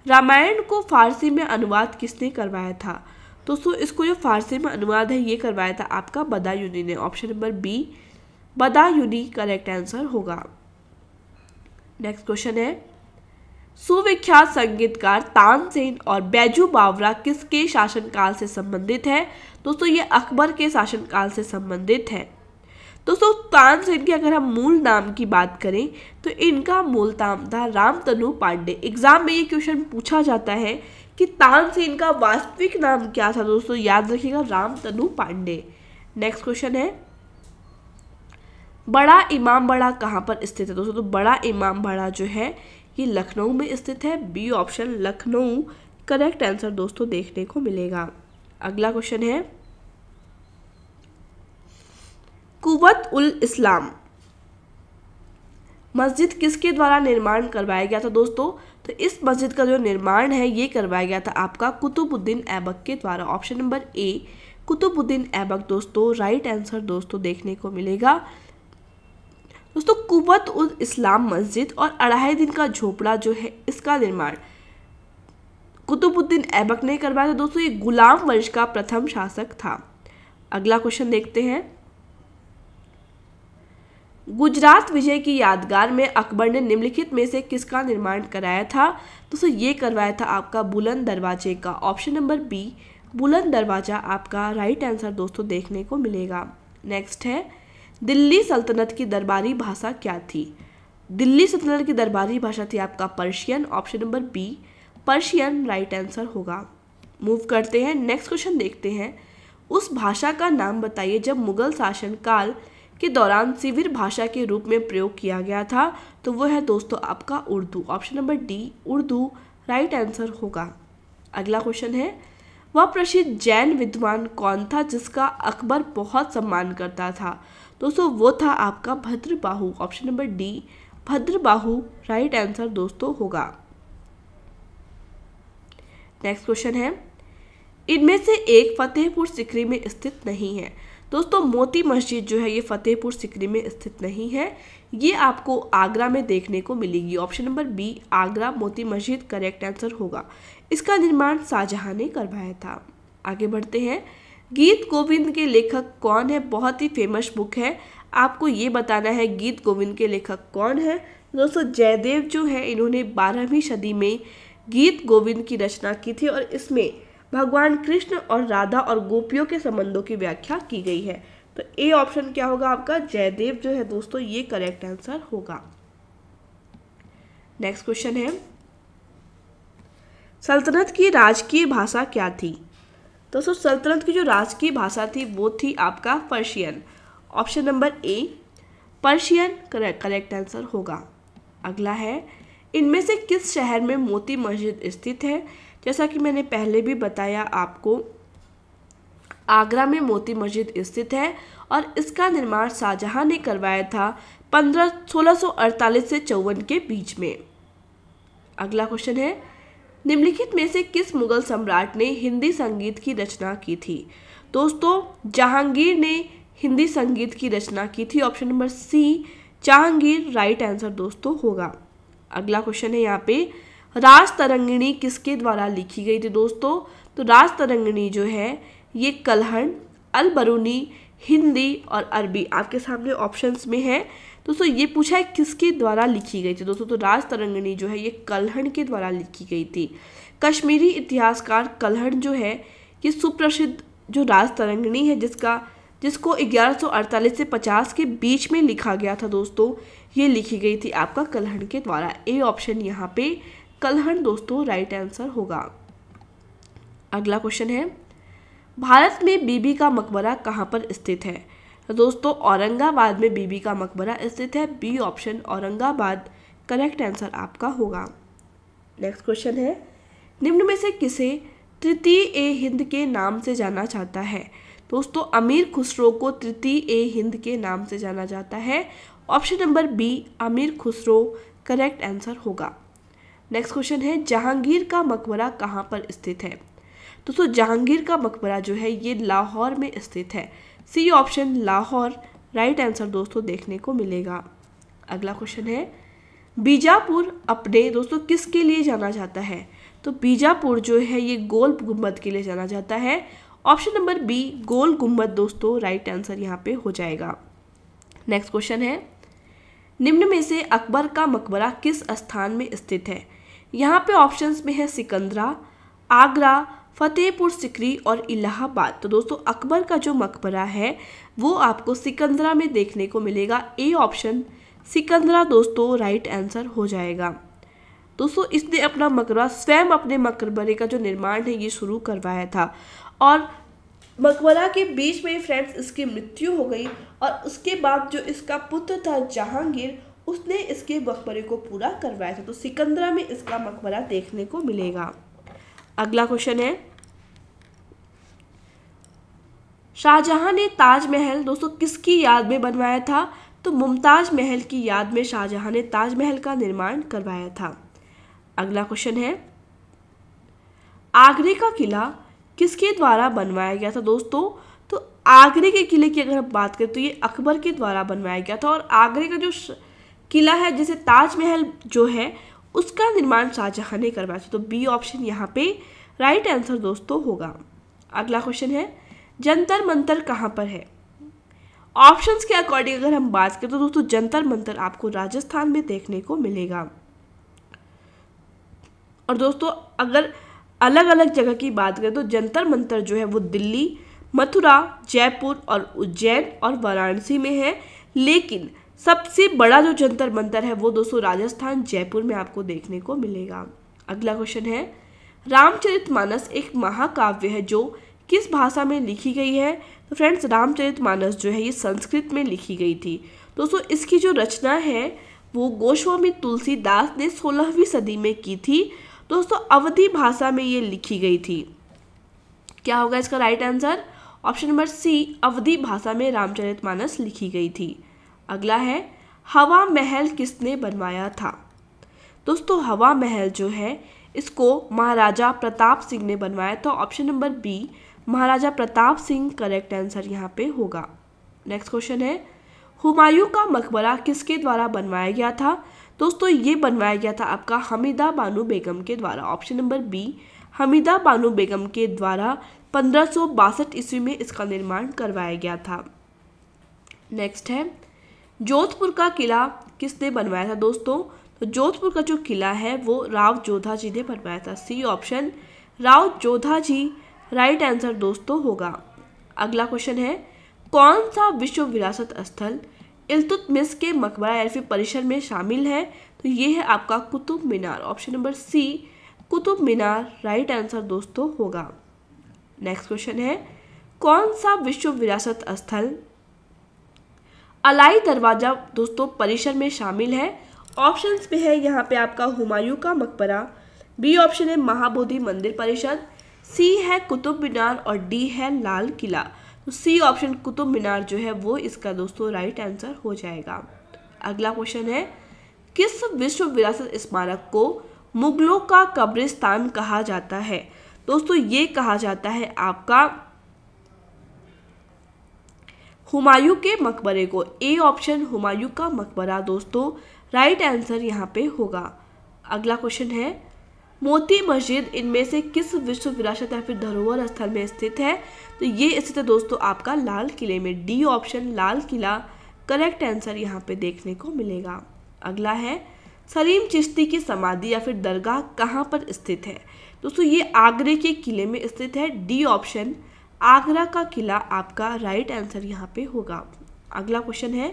रामायण को फारसी में अनुवाद किसने करवाया था दोस्तों इसको जो फारसी में अनुवाद है ये करवाया था आपका बदायूनी ने option number B Badayuni correct answer होगा नेक्स्ट क्वेश्चन है सुविख्यात संगीतकार तानसेन और बैजू बावरा किसके शासनकाल से संबंधित है दोस्तों ये अकबर के शासनकाल से संबंधित है दोस्तों तानसेन के अगर हम मूल नाम की बात करें तो इनका मूल नाम था तनु पांडे एग्जाम में ये क्वेश्चन पूछा जाता है कि तानसेन का वास्तविक नाम क्या था दोस्तों याद रखिएगा तनु पांडे नेक्स्ट क्वेश्चन है बड़ा इमाम बड़ा कहाँ पर स्थित है दोस्तों तो बड़ा इमाम बड़ा जो है ये लखनऊ में स्थित है B option Lucknow correct answer दोस्तों देखने को मिलेगा अगला क्वेश्चन है कुवत उल इस्लाम मस्जिद किसके द्वारा निर्माण करवाया गया था दोस्तों तो इस मस्जिद का जो निर्माण है ये करवाया गया था आपका कुतुबुद्दीन ऐबक के द्वारा option number A Qutubuddin Aibak दोस्तों राइट आंसर दोस्तों देखने को मिलेगा दोस्तों कुवत उल इस्लाम मस्जिद और अढ़ाई दिन का झोपड़ा जो है इसका निर्माण कुतुबुद्दीन ऐबक ने करवाया था दोस्तों ये गुलाम वंश का प्रथम शासक था अगला क्वेश्चन देखते हैं गुजरात विजय की यादगार में अकबर ने निम्नलिखित में से किसका निर्माण कराया था तो सर ये करवाया था आपका बुलंद दरवाजे का ऑप्शन नंबर बी बुलंद दरवाज़ा आपका राइट आंसर दोस्तों देखने को मिलेगा नेक्स्ट है दिल्ली सल्तनत की दरबारी भाषा क्या थी दिल्ली सल्तनत की दरबारी भाषा थी आपका Persian option number B Persian right answer होगा मूव करते हैं नेक्स्ट क्वेश्चन देखते हैं उस भाषा का नाम बताइए जब मुगल शासनकाल काल के दौरान शिविर भाषा के रूप में प्रयोग किया गया था तो वो है दोस्तों आपका Urdu option number D Urdu right answer होगा अगला क्वेश्चन है वह प्रसिद्ध जैन विद्वान कौन था जिसका अकबर बहुत सम्मान करता था दोस्तों वो था आपका Bhadrabahu option number D Bhadrabahu right answer दोस्तों होगा नेक्स्ट क्वेश्चन है इनमें से एक फतेहपुर सिकरी में स्थित नहीं है दोस्तों मोती मस्जिद जो है ये फतेहपुर सिकरी में स्थित नहीं है ये आपको आगरा में देखने को मिलेगी ऑप्शन नंबर बी आगरा मोती मस्जिद करेक्ट आंसर होगा इसका निर्माण शाहजहां ने करवाया था आगे बढ़ते हैं गीत गोविंद के लेखक कौन है बहुत ही फेमस बुक है आपको ये बताना है गीत गोविंद के लेखक कौन है दोस्तों जयदेव जो है इन्होंने बारहवीं सदी में गीत गोविंद की रचना की थी और इसमें भगवान कृष्ण और राधा और गोपियों के संबंधों की व्याख्या की गई है तो ए ऑप्शन क्या होगा आपका जयदेव जो है दोस्तों ये करेक्ट आंसर होगा नेक्स्ट क्वेश्चन है सल्तनत की राजकीय भाषा क्या थी दोस्तों सल्तनत की जो राजकीय भाषा थी वो थी आपका Persian option number A Persian correct answer होगा अगला है इनमें से किस शहर में मोती मस्जिद स्थित है जैसा कि मैंने पहले भी बताया आपको आगरा में मोती मस्जिद स्थित है और इसका निर्माण शाहजहां ने करवाया था पंद्रह सोलह से चौवन के बीच में अगला क्वेश्चन है निम्नलिखित में से किस मुगल सम्राट ने हिंदी संगीत की रचना की थी दोस्तों जहांगीर ने हिंदी संगीत की रचना की थी option number C Jahangir right answer दोस्तों होगा अगला क्वेश्चन है यहाँ पे राज तरंगिणी किसके द्वारा लिखी गई थी दोस्तों तो राज तरंगिणी जो है ये कलहन अलबरूनी हिंदी और अरबी आपके सामने ऑप्शंस में है दोस्तों ये पूछा है किसके द्वारा लिखी गई थी दोस्तों तो राज तरंगिणी जो है ये कलहण के द्वारा लिखी गई थी कश्मीरी इतिहासकार कलहण जो है ये सुप्रसिद्ध जो राज तरंगिणी है जिसका जिसको 1148 से 50 के बीच में लिखा गया था दोस्तों ये लिखी गई थी आपका कलहण के द्वारा ए ऑप्शन यहाँ पे कलहन दोस्तों राइट आंसर होगा अगला क्वेश्चन है भारत में बीबी का मकबरा कहाँ पर स्थित है दोस्तों औरंगाबाद में बीबी का मकबरा स्थित है B option Aurangabad correct answer आपका होगा नेक्स्ट क्वेश्चन है निम्न में से किसे तृतीय ए हिंद के नाम से जाना जाता है दोस्तों अमीर खुसरो को तृतीय ए हिंद के नाम से जाना जाता है option number B Amir Khusro correct answer होगा नेक्स्ट क्वेश्चन है जहांगीर का मकबरा कहाँ पर स्थित है दोस्तों जहांगीर का मकबरा जो है ये लाहौर में स्थित है C option Lahore right answer दोस्तों देखने को मिलेगा अगला क्वेश्चन है बीजापुर अपने दोस्तों किसके लिए जाना जाता है तो बीजापुर जो है ये गोल गुम्बद के लिए जाना जाता है ऑप्शन नंबर बी गोल गुम्बद दोस्तों राइट आंसर यहाँ पे हो जाएगा नेक्स्ट क्वेश्चन है निम्न में से अकबर का मकबरा किस स्थान में स्थित है यहाँ पे ऑप्शंस में है सिकंदरा आगरा फतेहपुर सिकरी और इलाहाबाद तो दोस्तों अकबर का जो मकबरा है वो आपको सिकंदरा में देखने को मिलेगा ए ऑप्शन सिकंदरा दोस्तों राइट आंसर हो जाएगा दोस्तों इसने अपना मकबरा स्वयं अपने मकबरे का जो निर्माण है ये शुरू करवाया था और मकबरा के बीच में फ्रेंड्स इसकी मृत्यु हो गई और उसके बाद जो इसका पुत्र था जहांगीर उसने इसके मकबरे को पूरा करवाया था तो सिकंदरा में इसका मकबरा देखने को मिलेगा अगला क्वेश्चन है शाहजहां ने ताजमहल दोस्तों किसकी याद में बनवाया था तो मुमताज महल की याद में शाहजहां ने ताजमहल का निर्माण करवाया था अगला क्वेश्चन है आगरे का किला किसके द्वारा बनवाया गया था दोस्तों तो आगरे के किले की अगर हम बात करें तो ये अकबर के द्वारा बनवाया गया था और आगरे का जो श... किला है जैसे ताजमहल जो है उसका निर्माण शाहजहां ने करवाया था तो बी ऑप्शन यहाँ पे राइट आंसर दोस्तों होगा अगला क्वेश्चन है जंतर मंतर कहाँ पर है ऑप्शंस के अकॉर्डिंग अगर हम बात करें तो दोस्तों जंतर मंतर आपको राजस्थान में देखने को मिलेगा और दोस्तों अगर अलग अलग जगह की बात करें तो जंतर मंतर जो है वो दिल्ली मथुरा जयपुर और उज्जैन और वाराणसी में है लेकिन सबसे बड़ा जो जंतर मंतर है वो दोस्तों राजस्थान जयपुर में आपको देखने को मिलेगा अगला क्वेश्चन है रामचरित मानस एक महाकाव्य है जो किस भाषा में लिखी गई है तो फ्रेंड्स रामचरित मानस जो है ये संस्कृत में लिखी गई थी दोस्तों इसकी जो रचना है वो गोस्वामी तुलसीदास ने सोलहवीं सदी में की थी दोस्तों अवधि भाषा में ये लिखी गई थी क्या होगा इसका right answer option number C Awadhi भाषा में रामचरित मानस लिखी गई थी अगला है हवा महल किसने बनवाया था दोस्तों हवा महल जो है इसको महाराजा प्रताप सिंह ने बनवाया था option number B Maharaja Pratap Singh correct answer यहाँ पे होगा नेक्स्ट क्वेश्चन है हुमायूं का मकबरा किसके द्वारा बनवाया गया था दोस्तों ये बनवाया गया था आपका हमीदा बानू बेगम के द्वारा option number B Hamida Banu Begum के द्वारा पंद्रह ईस्वी में इसका निर्माण करवाया गया था नेक्स्ट है जोधपुर का किला किसने बनवाया था दोस्तों तो जोधपुर का जो किला है वो राव जोधा जी ने बनवाया था C option Rao Jodha ji right answer दोस्तों होगा अगला क्वेश्चन है कौन सा विश्व विरासत स्थल इल्तुतमिस के मकबरा एल्फी परिसर में शामिल है तो ये है आपका Qutub Minar option number C Qutub Minar right answer दोस्तों होगा नेक्स्ट क्वेश्चन है कौन सा विश्व विरासत स्थल अलाई दरवाज़ा दोस्तों परिसर में शामिल है ऑप्शंस में है यहाँ पे आपका हुमायूं का मकबरा बी ऑप्शन है महाबोधि मंदिर परिषद सी है कुतुब मीनार और डी है लाल किला तो सी ऑप्शन कुतुब मीनार जो है वो इसका दोस्तों राइट आंसर हो जाएगा अगला क्वेश्चन है किस विश्व विरासत स्मारक को मुगलों का कब्रिस्तान कहा जाता है दोस्तों ये कहा जाता है आपका हुमायूं के मकबरे को ए ऑप्शन हुमायूं का मकबरा दोस्तों राइट आंसर यहाँ पे होगा अगला क्वेश्चन है मोती मस्जिद इनमें से किस विश्व विरासत या फिर धरोहर स्थल में स्थित है तो ये स्थित है दोस्तों आपका लाल किले में D option Lal Qila correct answer यहाँ पे देखने को मिलेगा अगला है सलीम चिश्ती की समाधि या फिर दरगाह कहाँ पर स्थित है दोस्तों ये आगरे के किले में स्थित है डी ऑप्शन आगरा का किला आपका राइट आंसर यहाँ पे होगा अगला क्वेश्चन है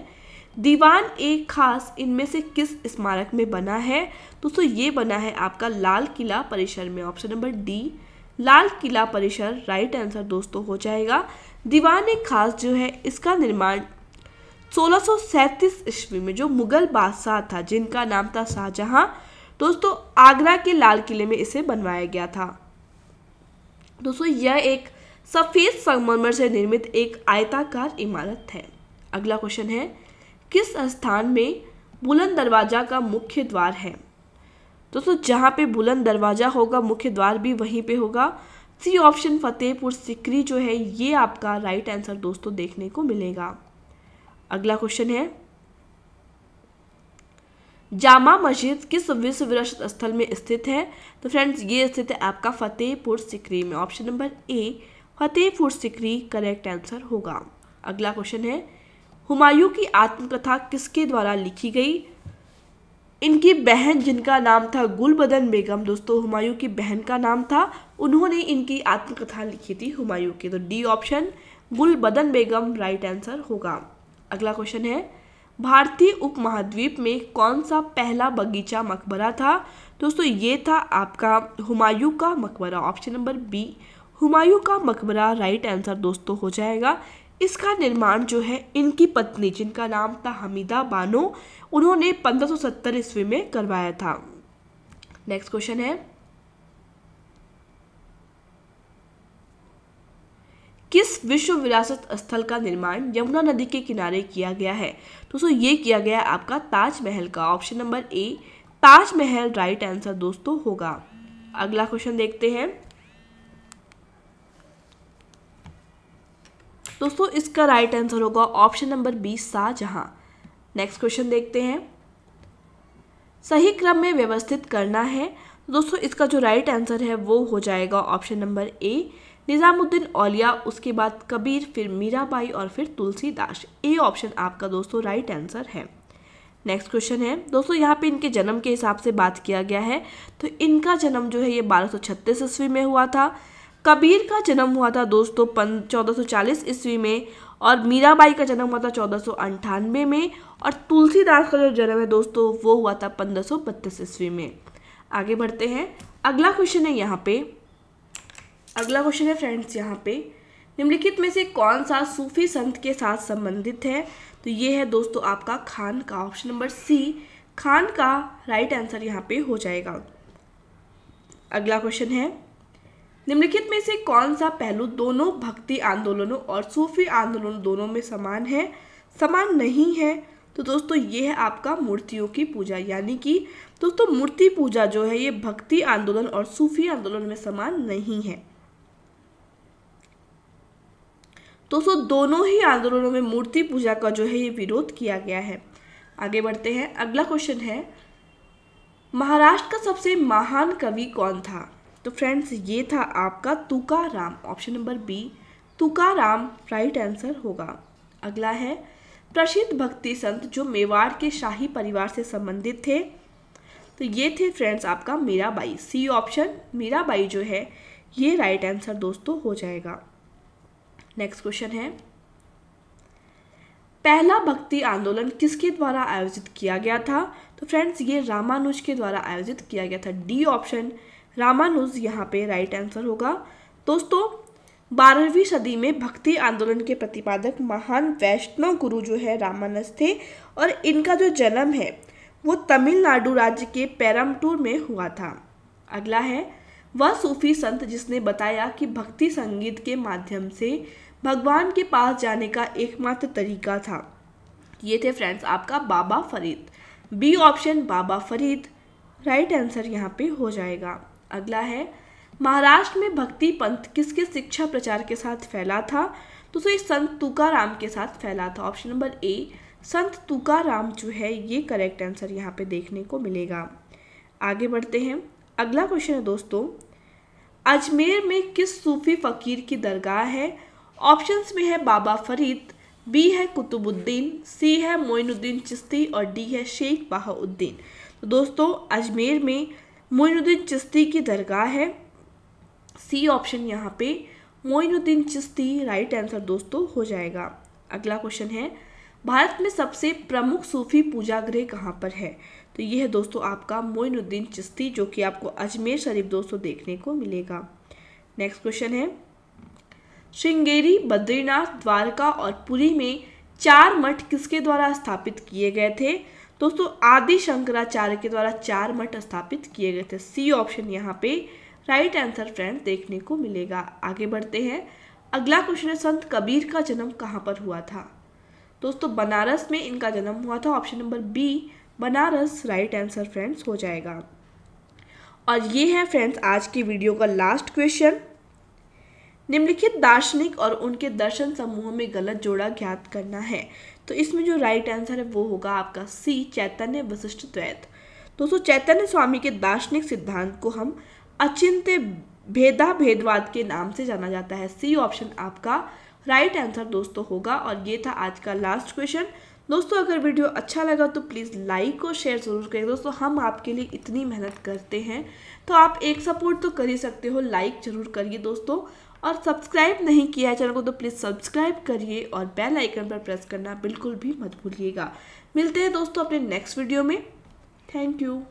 दीवान एक खास इनमें से किस स्मारक में बना है दोस्तों ये बना है आपका लाल किला परिसर में option number D Lal Qila परिसर राइट आंसर दोस्तों हो जाएगा दीवान एक खास जो है इसका निर्माण 1637 ईस्वी में जो मुगल बादशाह था जिनका नाम था शाहजहां दोस्तों आगरा के लाल किले में इसे बनवाया गया था दोस्तों यह एक सफ़ेद संगमरमर से निर्मित एक आयताकार इमारत है अगला क्वेश्चन है किस स्थान में बुलंद दरवाज़ा का मुख्य द्वार है दोस्तों जहाँ पे बुलंद दरवाज़ा होगा मुख्य द्वार भी वहीं पे होगा सी ऑप्शन फतेहपुर सिकरी जो है ये आपका राइट आंसर दोस्तों देखने को मिलेगा अगला क्वेश्चन है जामा मस्जिद किस विश्व विरासत स्थल में स्थित है तो फ्रेंड्स ये स्थित है आपका फतेहपुर सिकरी में option number A Fatehpur Sikri correct answer होगा अगला क्वेश्चन है हुमायूं की आत्मकथा किसके द्वारा लिखी गई इनकी बहन जिनका नाम था गुलबदन बेगम दोस्तों हुमायूं की बहन का नाम था उन्होंने इनकी आत्मकथा लिखी थी हुमायूं की तो D option Gulbadan Begum right answer होगा अगला क्वेश्चन है भारतीय उपमहाद्वीप में कौन सा पहला बगीचा मकबरा था दोस्तों ये था आपका हुमायूं का मकबरा ऑप्शन नंबर बी हुमायूं का मकबरा राइट आंसर दोस्तों हो जाएगा इसका निर्माण जो है इनकी पत्नी जिनका नाम था हमीदा बानो उन्होंने 1570 ईस्वी में करवाया था नेक्स्ट क्वेश्चन है किस विश्व विरासत स्थल का निर्माण यमुना नदी के किनारे किया गया है दोस्तों ये किया गया आपका ताजमहल का option number A Taj Mahal right answer दोस्तों होगा अगला क्वेश्चन देखते हैं दोस्तों इसका राइट आंसर होगा option number B Shah Jahan next question देखते हैं सही क्रम में व्यवस्थित करना है दोस्तों इसका जो राइट आंसर है वो हो जाएगा option number A Nizamuddin Auliya उसके बाद कबीर फिर मीराबाई और फिर तुलसीदास ए ऑप्शन आपका दोस्तों राइट आंसर है नेक्स्ट क्वेश्चन है दोस्तों यहाँ पे इनके जन्म के हिसाब से बात किया गया है तो इनका जन्म जो है ये छत्तीस ईस्वी में हुआ था कबीर का जन्म हुआ था दोस्तों पन चौदह ईस्वी में और मीराबाई का जन्म हुआ था चौदह में और तुलसीदास का जो जन्म है दोस्तों वो हुआ था पंद्रह ईस्वी में आगे बढ़ते हैं अगला क्वेश्चन है यहाँ पे अगला क्वेश्चन है फ्रेंड्स यहाँ पे निम्नलिखित में से कौन सा सूफी संत के साथ संबंधित है तो ये है दोस्तों आपका खान का ऑप्शन नंबर सी खान का राइट आंसर यहाँ पे हो जाएगा अगला क्वेश्चन है निम्नलिखित में से कौन सा पहलू दोनों भक्ति आंदोलनों और सूफी आंदोलन दोनों में समान है समान नहीं है तो दोस्तों ये है आपका मूर्तियों की पूजा यानी कि दोस्तों मूर्ति पूजा जो है ये भक्ति आंदोलन और सूफी आंदोलन में समान नहीं है दोस्तों दोनों ही आंदोलनों में मूर्ति पूजा का जो है ये विरोध किया गया है आगे बढ़ते हैं अगला क्वेश्चन है महाराष्ट्र का सबसे महान कवि कौन था तो फ्रेंड्स ये था आपका Tukaram option number B Tukaram right answer होगा अगला है प्रसिद्ध भक्ति संत जो मेवाड़ के शाही परिवार से संबंधित थे तो ये थे फ्रेंड्स आपका मीराबाई सी ऑप्शन मीराबाई जो है ये राइट आंसर दोस्तों हो जाएगा नेक्स्ट क्वेश्चन है पहला भक्ति आंदोलन किसके द्वारा आयोजित किया गया था तो फ्रेंड्स ये रामानुज के द्वारा आयोजित किया गया था डी ऑप्शन रामानुज यहाँ पे राइट आंसर होगा दोस्तों बारहवीं सदी में भक्ति आंदोलन के प्रतिपादक महान वैष्णव गुरु जो है रामानस थे और इनका जो जन्म है वो तमिलनाडु राज्य के पेरमटूर में हुआ था अगला है वह सूफी संत जिसने बताया कि भक्ति संगीत के माध्यम से भगवान के पास जाने का एकमात्र तरीका था ये थे फ्रेंड्स आपका Baba Farid B option Baba Farid right answer यहाँ पे हो जाएगा अगला है महाराष्ट्र में भक्ति पंथ किसके शिक्षा प्रचार के साथ फैला था तो सो ये संत तुकाराम के साथ फैला था ऑप्शन नंबर ए संत तुकाराम जो है ये करेक्ट आंसर यहाँ पे देखने को मिलेगा आगे बढ़ते हैं अगला क्वेश्चन है दोस्तों अजमेर में किस सूफी फ़कीर की दरगाह है ऑप्शंस में है बाबा फरीद बी है कुतुबुद्दीन सी है मोइनुद्दीन चिश्ती और डी है शेख बहाउद्दीन तो दोस्तों अजमेर में मोइनुद्दीन चिश्ती की दरगाह है सी ऑप्शन यहाँ पे मोइनुद्दीन चिश्ती राइट आंसर दोस्तों हो जाएगा अगला क्वेश्चन है भारत में सबसे प्रमुख सूफी पूजा गृह कहाँ पर है तो यह है दोस्तों आपका मोइनुद्दीन चिश्ती जो कि आपको अजमेर शरीफ दोस्तों देखने को मिलेगा नेक्स्ट क्वेश्चन है श्रृंगेरी बद्रीनाथ द्वारका और पुरी में चार मठ किसके द्वारा स्थापित किए गए थे दोस्तों आदि शंकराचार्य के द्वारा चार मठ स्थापित किए गए थे सी ऑप्शन यहाँ पे राइट आंसर फ्रेंड देखने को मिलेगा आगे बढ़ते हैं अगला क्वेश्चन है संत कबीर का जन्म कहाँ पर हुआ था दोस्तों बनारस में इनका जन्म हुआ था option number B Banaras right answer friends हो जाएगा और ये है फ्रेंड्स आज की वीडियो का लास्ट क्वेश्चन निम्नलिखित दार्शनिक और उनके दर्शन समूह में गलत जोड़ा ज्ञात करना है तो इसमें जो राइट आंसर है वो होगा आपका सी चैतन्य वशिष्ठ द्वैत दोस्तों चैतन्य स्वामी के दार्शनिक सिद्धांत को हम अचिंत्य भेदा भेदवाद के नाम से जाना जाता है सी ऑप्शन आपका राइट आंसर दोस्तों होगा और ये था आज का लास्ट क्वेश्चन दोस्तों अगर वीडियो अच्छा लगा तो प्लीज़ लाइक और शेयर ज़रूर करें दोस्तों हम आपके लिए इतनी मेहनत करते हैं तो आप एक सपोर्ट तो कर ही सकते हो लाइक ज़रूर करिए दोस्तों और सब्सक्राइब नहीं किया है चैनल को तो प्लीज़ सब्सक्राइब करिए और बेल आइकन पर प्रेस करना बिल्कुल भी मत भूलिएगा मिलते हैं दोस्तों अपने नेक्स्ट वीडियो में थैंक यू